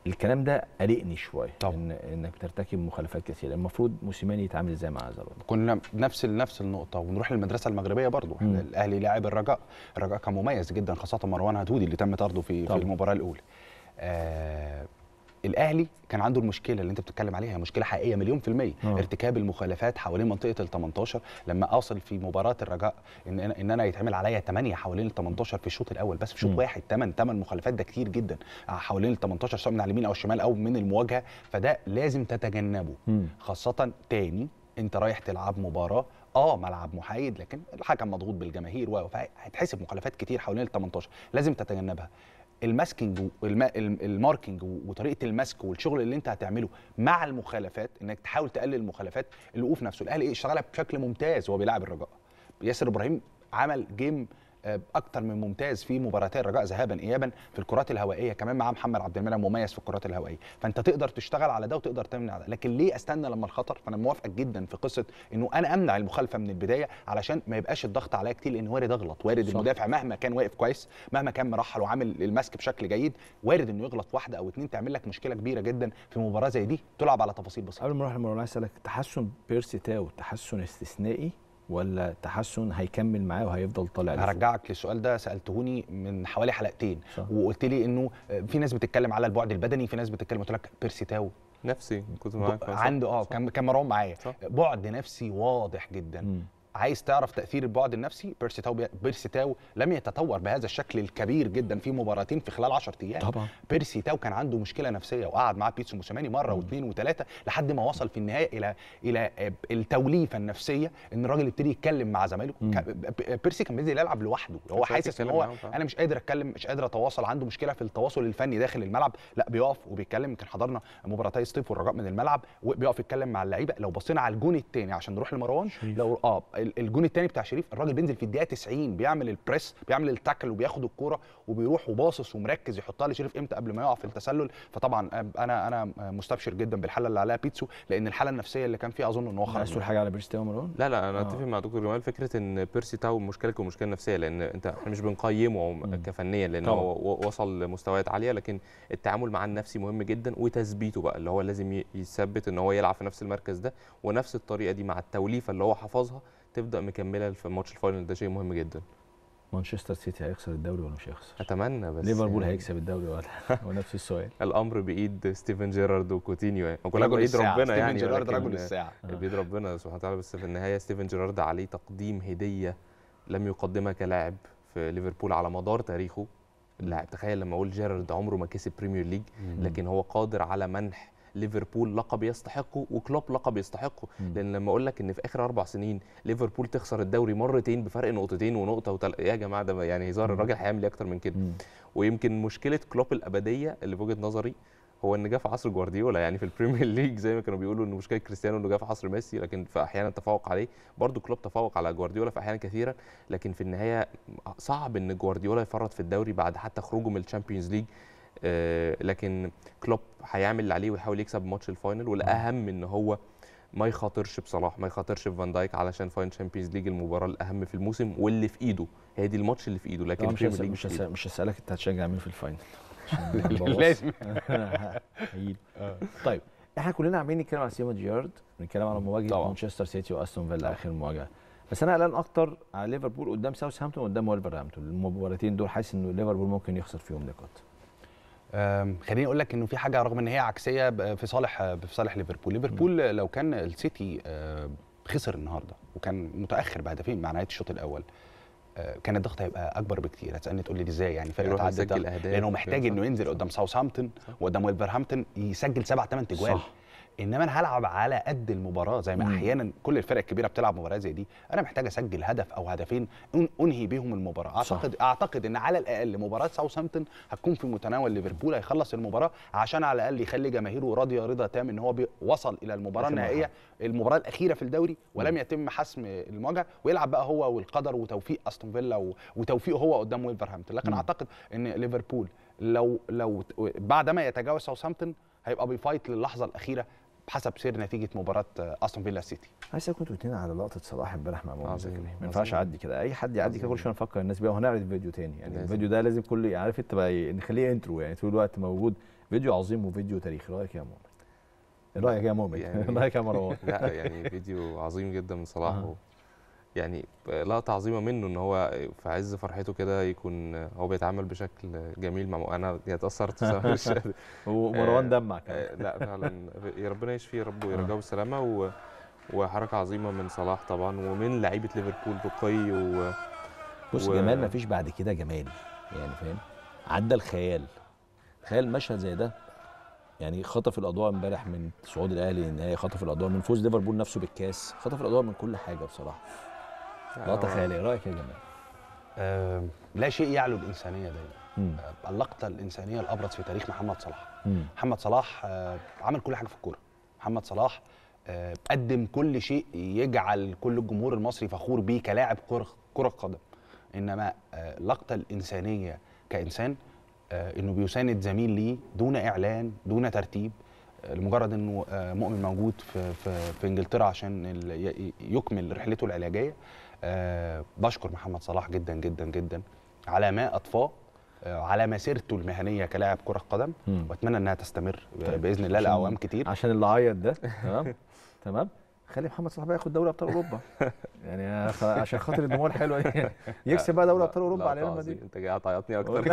الكلام ده قلقني شويه ان انك ترتكب مخالفات كثيره المفروض موسيماني يتعامل ازاي مع هذا كنا نفس نفس النقطه ونروح للمدرسه المغربيه برضو احنا الاهلي لاعب الرجاء الرجاء كان مميز جدا خاصه مروان هدودي اللي تم طرده في, في المباراه الاولى آه الاهلي كان عنده المشكله اللي انت بتتكلم عليها هي مشكله حقيقيه مليون في الميه أوه. ارتكاب المخالفات حوالين منطقه ال 18 لما اوصل في مباراه الرجاء ان انا ان انا يتعمل عليا 8 حوالين ال 18 في الشوط الاول بس في شوط واحد 8 8 مخالفات ده كتير جدا آه، حوالين ال 18 سواء من على اليمين او الشمال او من المواجهه فده لازم تتجنبه مم. خاصه تاني انت رايح تلعب مباراه اه ملعب محايد لكن الحكم مضغوط بالجماهير وهتحسب مخالفات كتير حوالين ال 18 لازم تتجنبها الماسكنج الماركنج وطريقه المسك والشغل اللي انت هتعمله مع المخالفات انك تحاول تقلل المخالفات الوقوف نفسه الاهلي إيه، اشتغلها بشكل ممتاز وهو بيلعب الرجاء ياسر ابراهيم عمل جيم آه، اكتر من ممتاز في مباراتي الرجاء ذهابا ايابا في الكرات الهوائيه كمان مع محمد عبد المنعم مميز في الكرات الهوائيه فانت تقدر تشتغل على ده وتقدر تمنع ده لكن ليه استنى لما الخطر فانا موافقك جدا في قصه انه انا امنع المخالفه من البدايه علشان ما يبقاش الضغط عليا كتير لان وارد اغلط وارد صح. المدافع مهما كان واقف كويس مهما كان مرحل وعامل المسك بشكل جيد وارد انه يغلط واحده او اثنين تعمل لك مشكله كبيره جدا في مباراه زي دي تلعب على تفاصيل بسيطه قبل ما اروح اسالك تحسن بيرسي تاو تحسن استثنائي ولا تحسن هيكمل معاه وهيفضل طالع هرجعك للسؤال ده سالتهوني من حوالي حلقتين صح. وقلت لي انه في ناس بتتكلم على البعد البدني في ناس بتتكلم قلت لك بيرسي تاو نفسي كنت معاك عنده اه كان كان مروان معايا بعد نفسي واضح جدا م. عايز تعرف تاثير البعد النفسي بيرسي تاو بيرسي تاو لم يتطور بهذا الشكل الكبير جدا في مباراتين في خلال 10 ايام طبعا بيرسي تاو كان عنده مشكله نفسيه وقعد معاه بيتسو موسيماني مره واثنين وثلاثه لحد ما وصل في النهايه الى الى التوليفه النفسيه ان الراجل يبتدي يتكلم مع زمايله بيرسي كان بينزل يلعب لوحده هو حاسس ان هو انا مش قادر اتكلم مش قادر اتواصل عنده مشكله في التواصل الفني داخل الملعب لا بيقف وبيتكلم يمكن حضرنا مباراتي ستيف والرجاء من الملعب وبيقف يتكلم مع اللعيبه لو بصينا على الجون الثاني عشان نروح لمروان لو اه الجون الثاني بتاع شريف الراجل بينزل في الدقيقه 90 بيعمل البريس بيعمل التاكل وبياخد الكوره وبيروح وباصص ومركز يحطها لشريف امتى قبل ما يقع في التسلل فطبعا انا انا مستبشر جدا بالحاله اللي عليها بيتسو لان الحاله النفسيه اللي كان فيها اظن ان هو خلاص مسؤول حاجه على بيرسي تاو مروان لا لا انا آه. اتفق مع دكتور جمال فكره ان بيرسي تاو مشكلته مشكله نفسيه لان انت احنا مش بنقيمه كفنيا لان هو وصل لمستويات عاليه لكن التعامل معاه النفسي مهم جدا وتثبيته بقى اللي هو لازم يثبت ان هو يلعب في نفس المركز ده ونفس الطريقه دي مع التوليفه اللي هو حفظها تبدا مكمله في ماتش الفاينل ده شيء مهم جدا مانشستر سيتي هيخسر الدوري ولا مش هيخسر؟ اتمنى بس ليفربول يعني هيكسب الدوري ولا [laughs] [laughs] هو نفس السؤال الامر بايد ستيفن جيرارد وكوتينيو يعني كلها بايد ربنا يعني ستيفن جيرارد رجل الساعه بايد آه. ربنا سبحانه وتعالى بس في النهايه ستيفن جيرارد عليه تقديم هديه لم يقدمها كلاعب في ليفربول على مدار تاريخه اللاعب تخيل لما اقول جيرارد عمره ما كسب بريمير ليج لكن هو قادر على منح ليفربول لقب يستحقه وكلوب لقب يستحقه لان لما اقول لك ان في اخر اربع سنين ليفربول تخسر الدوري مرتين بفرق نقطتين ونقطه وتل... يا جماعه ده يعني هزار الراجل هيعمل ايه اكتر من كده مم. ويمكن مشكله كلوب الابديه اللي في وجهه نظري هو ان جه في عصر جوارديولا يعني في البريمير ليج زي ما كانوا بيقولوا ان مشكله كريستيانو انه جه في عصر ميسي لكن في احيانا تفوق عليه برضو كلوب تفوق على جوارديولا في احيان كثيره لكن في النهايه صعب ان جوارديولا يفرط في الدوري بعد حتى خروجه من الشامبيونز ليج آه، لكن كلوب هيعمل اللي عليه ويحاول يكسب ماتش الفاينل والاهم ان هو ما يخاطرش بصلاح ما يخاطرش بفان دايك علشان فاين تشامبيونز ليج المباراه الاهم في الموسم واللي في ايده هي دي الماتش اللي في ايده لكن آه، مش هسألك مش, هسألك مش هسالك انت هتشجع مين في الفاينل [laughs] لازم [laughs] آه. طيب احنا كلنا عمالين نتكلم على سيمون جيارد بنتكلم على مواجهه مانشستر سيتي واستون فيلا اخر مواجهه بس انا قلقان اكتر على ليفربول قدام ساوثهامبتون وقدام ولفرهامبتون المباراتين دول حاسس ان ليفربول ممكن يخسر فيهم نقاط خليني اقول لك انه في حاجه رغم ان هي عكسيه في صالح في صالح ليفربول ليفربول لو كان السيتي خسر النهارده وكان متاخر بهدفين مع نهايه الشوط الاول كان الضغط هيبقى اكبر بكتير هتسالني تقول لي ازاي يعني فريق تعدي لانه محتاج أيوة انه ينزل قدام ساوثهامبتون وقدام ولفرهامبتون يسجل سبع ثمان تجوال صح. انما انا هلعب على قد المباراه زي ما مم. احيانا كل الفرق الكبيره بتلعب مباراه زي دي انا محتاج اسجل هدف او هدفين انهي بيهم المباراه اعتقد صح. اعتقد ان على الاقل مباراه ساوثامبتون هتكون في متناول ليفربول هيخلص المباراه عشان على الاقل يخلي جماهيره راضيه رضا تام ان هو وصل الى المباراه النهائيه المباراه الاخيره في الدوري ولم يتم حسم المواجهه ويلعب بقى هو والقدر وتوفيق استون فيلا وتوفيقه هو قدام ويلفرهامبتون لكن مم. اعتقد ان ليفربول لو لو بعد ما يتجاوز ساوثامبتون هيبقى بيفايت للحظه الاخيره بحسب سير نتيجه مباراه استون فيلا سيتي عايز كنت بتنا على لقطه صلاح امبارح مع مؤمن زكريا ما ينفعش اعدي كده اي حد يعدي كده كل شويه نفكر الناس بيها وهنعرض فيديو تاني يعني لازم. الفيديو ده لازم كل يعني عارف انت بقى نخليه انترو يعني طول الوقت موجود فيديو عظيم وفيديو تاريخي رايك إيه يا مؤمن رايك إيه يا مؤمن يعني [laughs] رايك إيه يا مروان لا يعني فيديو عظيم جدا من صلاح يعني لقطه عظيمه منه ان هو في عز فرحته كده يكون هو بيتعامل بشكل جميل مع انا اتاثرت [laughs] ومروان آه، دمع كمان آه، لا فعلا ربنا يشفيه يا رب ويرجعه آه. بالسلامه و... وحركه عظيمه من صلاح طبعا ومن لعيبه ليفربول رقي و بص و... جمال ما فيش بعد كده جمال يعني فاهم عدى الخيال تخيل مشهد زي ده يعني خطف الاضواء امبارح من صعود الاهلي للنهائي خطف الاضواء من فوز ليفربول نفسه بالكاس خطف الاضواء من كل حاجه بصراحه لقطه آه. خياليه رايك إيه يا جمال لا شيء يعلو الانسانيه دايما آه، اللقطه الانسانيه الابرز في تاريخ محمد صلاح مم. محمد صلاح آه، عمل كل حاجه في الكوره محمد صلاح قدم كل شيء يجعل كل الجمهور المصري فخور بيه كلاعب كره كره قدم انما اللقطه الانسانيه كانسان انه بيساند زميل ليه دون اعلان دون ترتيب لمجرد انه مؤمن موجود في في, في انجلترا عشان يكمل رحلته العلاجيه آه، بشكر محمد صلاح جدا جدا جدا على ما اطفاه آه، على مسيرته المهنيه كلاعب كره قدم واتمنى انها تستمر طيب، باذن الله لاعوام كتير عشان اللي عيط ده تمام [laughs] تمام خلي محمد صلاح بقى ياخد دوري ابطال اوروبا يعني عشان خاطر الدموع الحلوه دي [laughs] يعني يكسب بقى دوري ابطال اوروبا على ريال مدريد انت جاي هتعيطني اكتر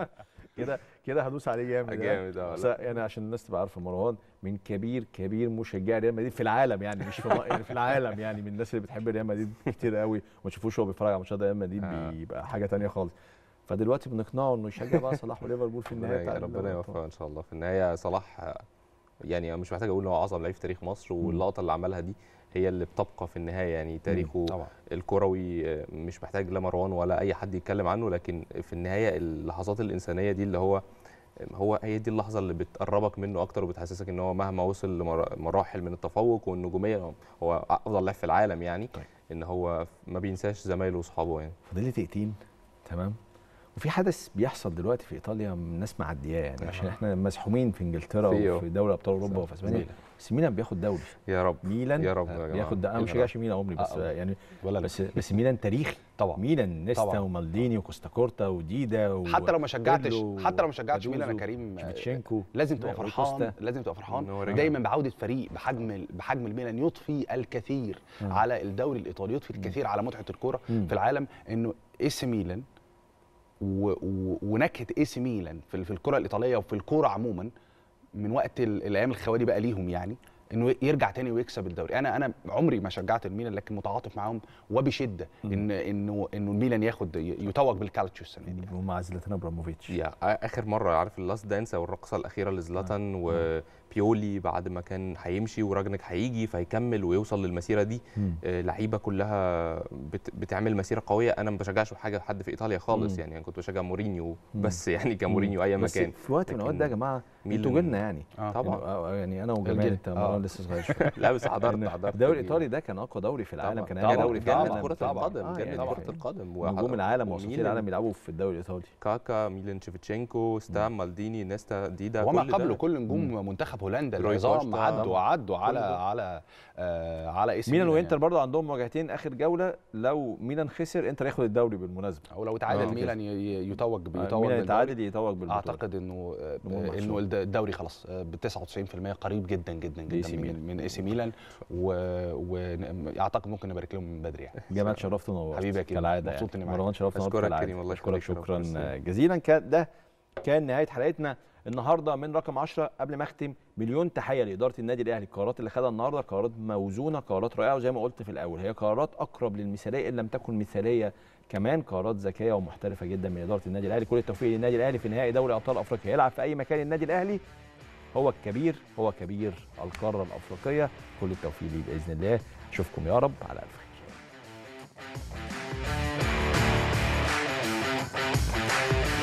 [laughs] كده كده هدوس عليه جامد آه، جامد اه يعني عشان الناس تبقى عارفه مروان من كبير كبير مشجع ريال مدريد في العالم يعني مش في, يعني في العالم يعني من الناس اللي بتحب ريال مدريد كتير قوي وما تشوفوش هو بيتفرج على ماتشات ريال مدريد آه. بيبقى حاجه ثانيه خالص فدلوقتي بنقنعه انه يشجع بقى صلاح وليفربول في النهايه [laughs] ربنا يوفقه ان شاء الله في النهايه صلاح يعني مش محتاج اقول ان هو اعظم لعيب في تاريخ مصر واللقطه اللي عملها دي هي اللي بتبقى في النهايه يعني تاريخه الكروي آه، مش محتاج لا مروان ولا اي حد يتكلم عنه لكن في النهايه اللحظات الانسانيه دي اللي هو آه، هو هي دي اللحظه اللي بتقربك منه اكتر وبتحسسك ان هو مهما وصل لمراحل من التفوق والنجوميه هو افضل لاعب في العالم يعني طيب. ان هو ما بينساش زمايله واصحابه يعني فاضل لي دقيقتين تمام وفي حدث بيحصل دلوقتي في ايطاليا الناس معدياه يعني عشان احنا مسحومين في انجلترا وفي دوري ابطال اوروبا وفي اسبانيا بس ميلان بياخد دوري يا رب ميلان يا رب يا جماعه بياخد انا مش بشجعش ميلان عمري آه، بس آه يعني ولا بس بس ميلان تاريخي طبعا ميلان نيستا طبعا. ومالديني وكوستا كورتا وديدا و... حتى لو ما شجعتش حتى لو ما شجعتش ميلان يا كريم آه، لازم تبقى فرحان لازم تبقى فرحان دايما بعوده فريق بحجم بحجم الميلان يطفي الكثير آه. على الدوري الايطالي يطفي الكثير على متعه الكوره في العالم انه اسم ميلان ونكهه اي سي ميلان في الكره الايطاليه وفي الكوره عموما من وقت الايام الخوالي بقى ليهم يعني انه يرجع تاني ويكسب الدوري انا انا عمري ما شجعت الميلان لكن متعاطف معاهم وبشده ان انه انه الميلان ياخد يتوج بالكالتشيو السنه دي ومع زلاتان ابراموفيتش يا اخر مره عارف اللاست دانس او الرقصه الاخيره لزلاتان آه. و آه. بيولي بعد ما كان هيمشي وراجنك هيجي فيكمل ويوصل للمسيره دي آه، لعيبه كلها بت بتعمل مسيره قويه انا ما بشجعش حاجه حد في ايطاليا خالص مم. يعني انا كنت بشجع مورينيو بس يعني كمورينيو اي مكان في وقت من الاوقات ده يا جماعه انتوا جيلنا يعني آه. طبعا آه، يعني انا وجمال انت آه. لسه صغير شويه [laughs] لا بس حضرت [laughs] حضرت الدوري الايطالي ده كان اقوى دوري في العالم كان طبعا دوري في العالم آه، يعني كره القدم جنه كره القدم نجوم العالم واساطير العالم بيلعبوا في الدوري الايطالي كاكا ميلان شيفتشينكو ستام مالديني نيستا ديدا وما قبله كل نجوم منتخب هولندا العظام عدوا عدوا على على آه، على اسم ميلان يعني. وانتر برضه عندهم مواجهتين اخر جوله لو ميلان خسر انتر ياخد الدوري بالمناسبه او لو اتعادل ميلان يتوج يتوج ميلان يتعادل يتوج بالبطوله اعتقد انه انه الدوري خلاص آه، ب 99% قريب جدا جدا جدا من, من اي سي ميلان واعتقد ممكن نبارك لهم من بدري يعني جمال شرفت ونورت حبيبي اكيد كالعاده يعني. مبسوط اني معاك مروان شرفت ونورت كالعاده والله شكرا آه، جزيلا كان ده كان نهايه حلقتنا النهارده من رقم 10 قبل ما اختم مليون تحيه لاداره النادي الاهلي القرارات اللي خدها النهارده قرارات موزونه قرارات رائعه وزي ما قلت في الاول هي قرارات اقرب للمثاليه ان لم تكن مثاليه كمان قرارات ذكيه ومحترفه جدا من اداره النادي الاهلي كل التوفيق للنادي الاهلي في نهائي دوري ابطال افريقيا يلعب في اي مكان النادي الاهلي هو الكبير هو كبير القاره الافريقيه كل التوفيق ليه باذن الله اشوفكم يا رب على الف خير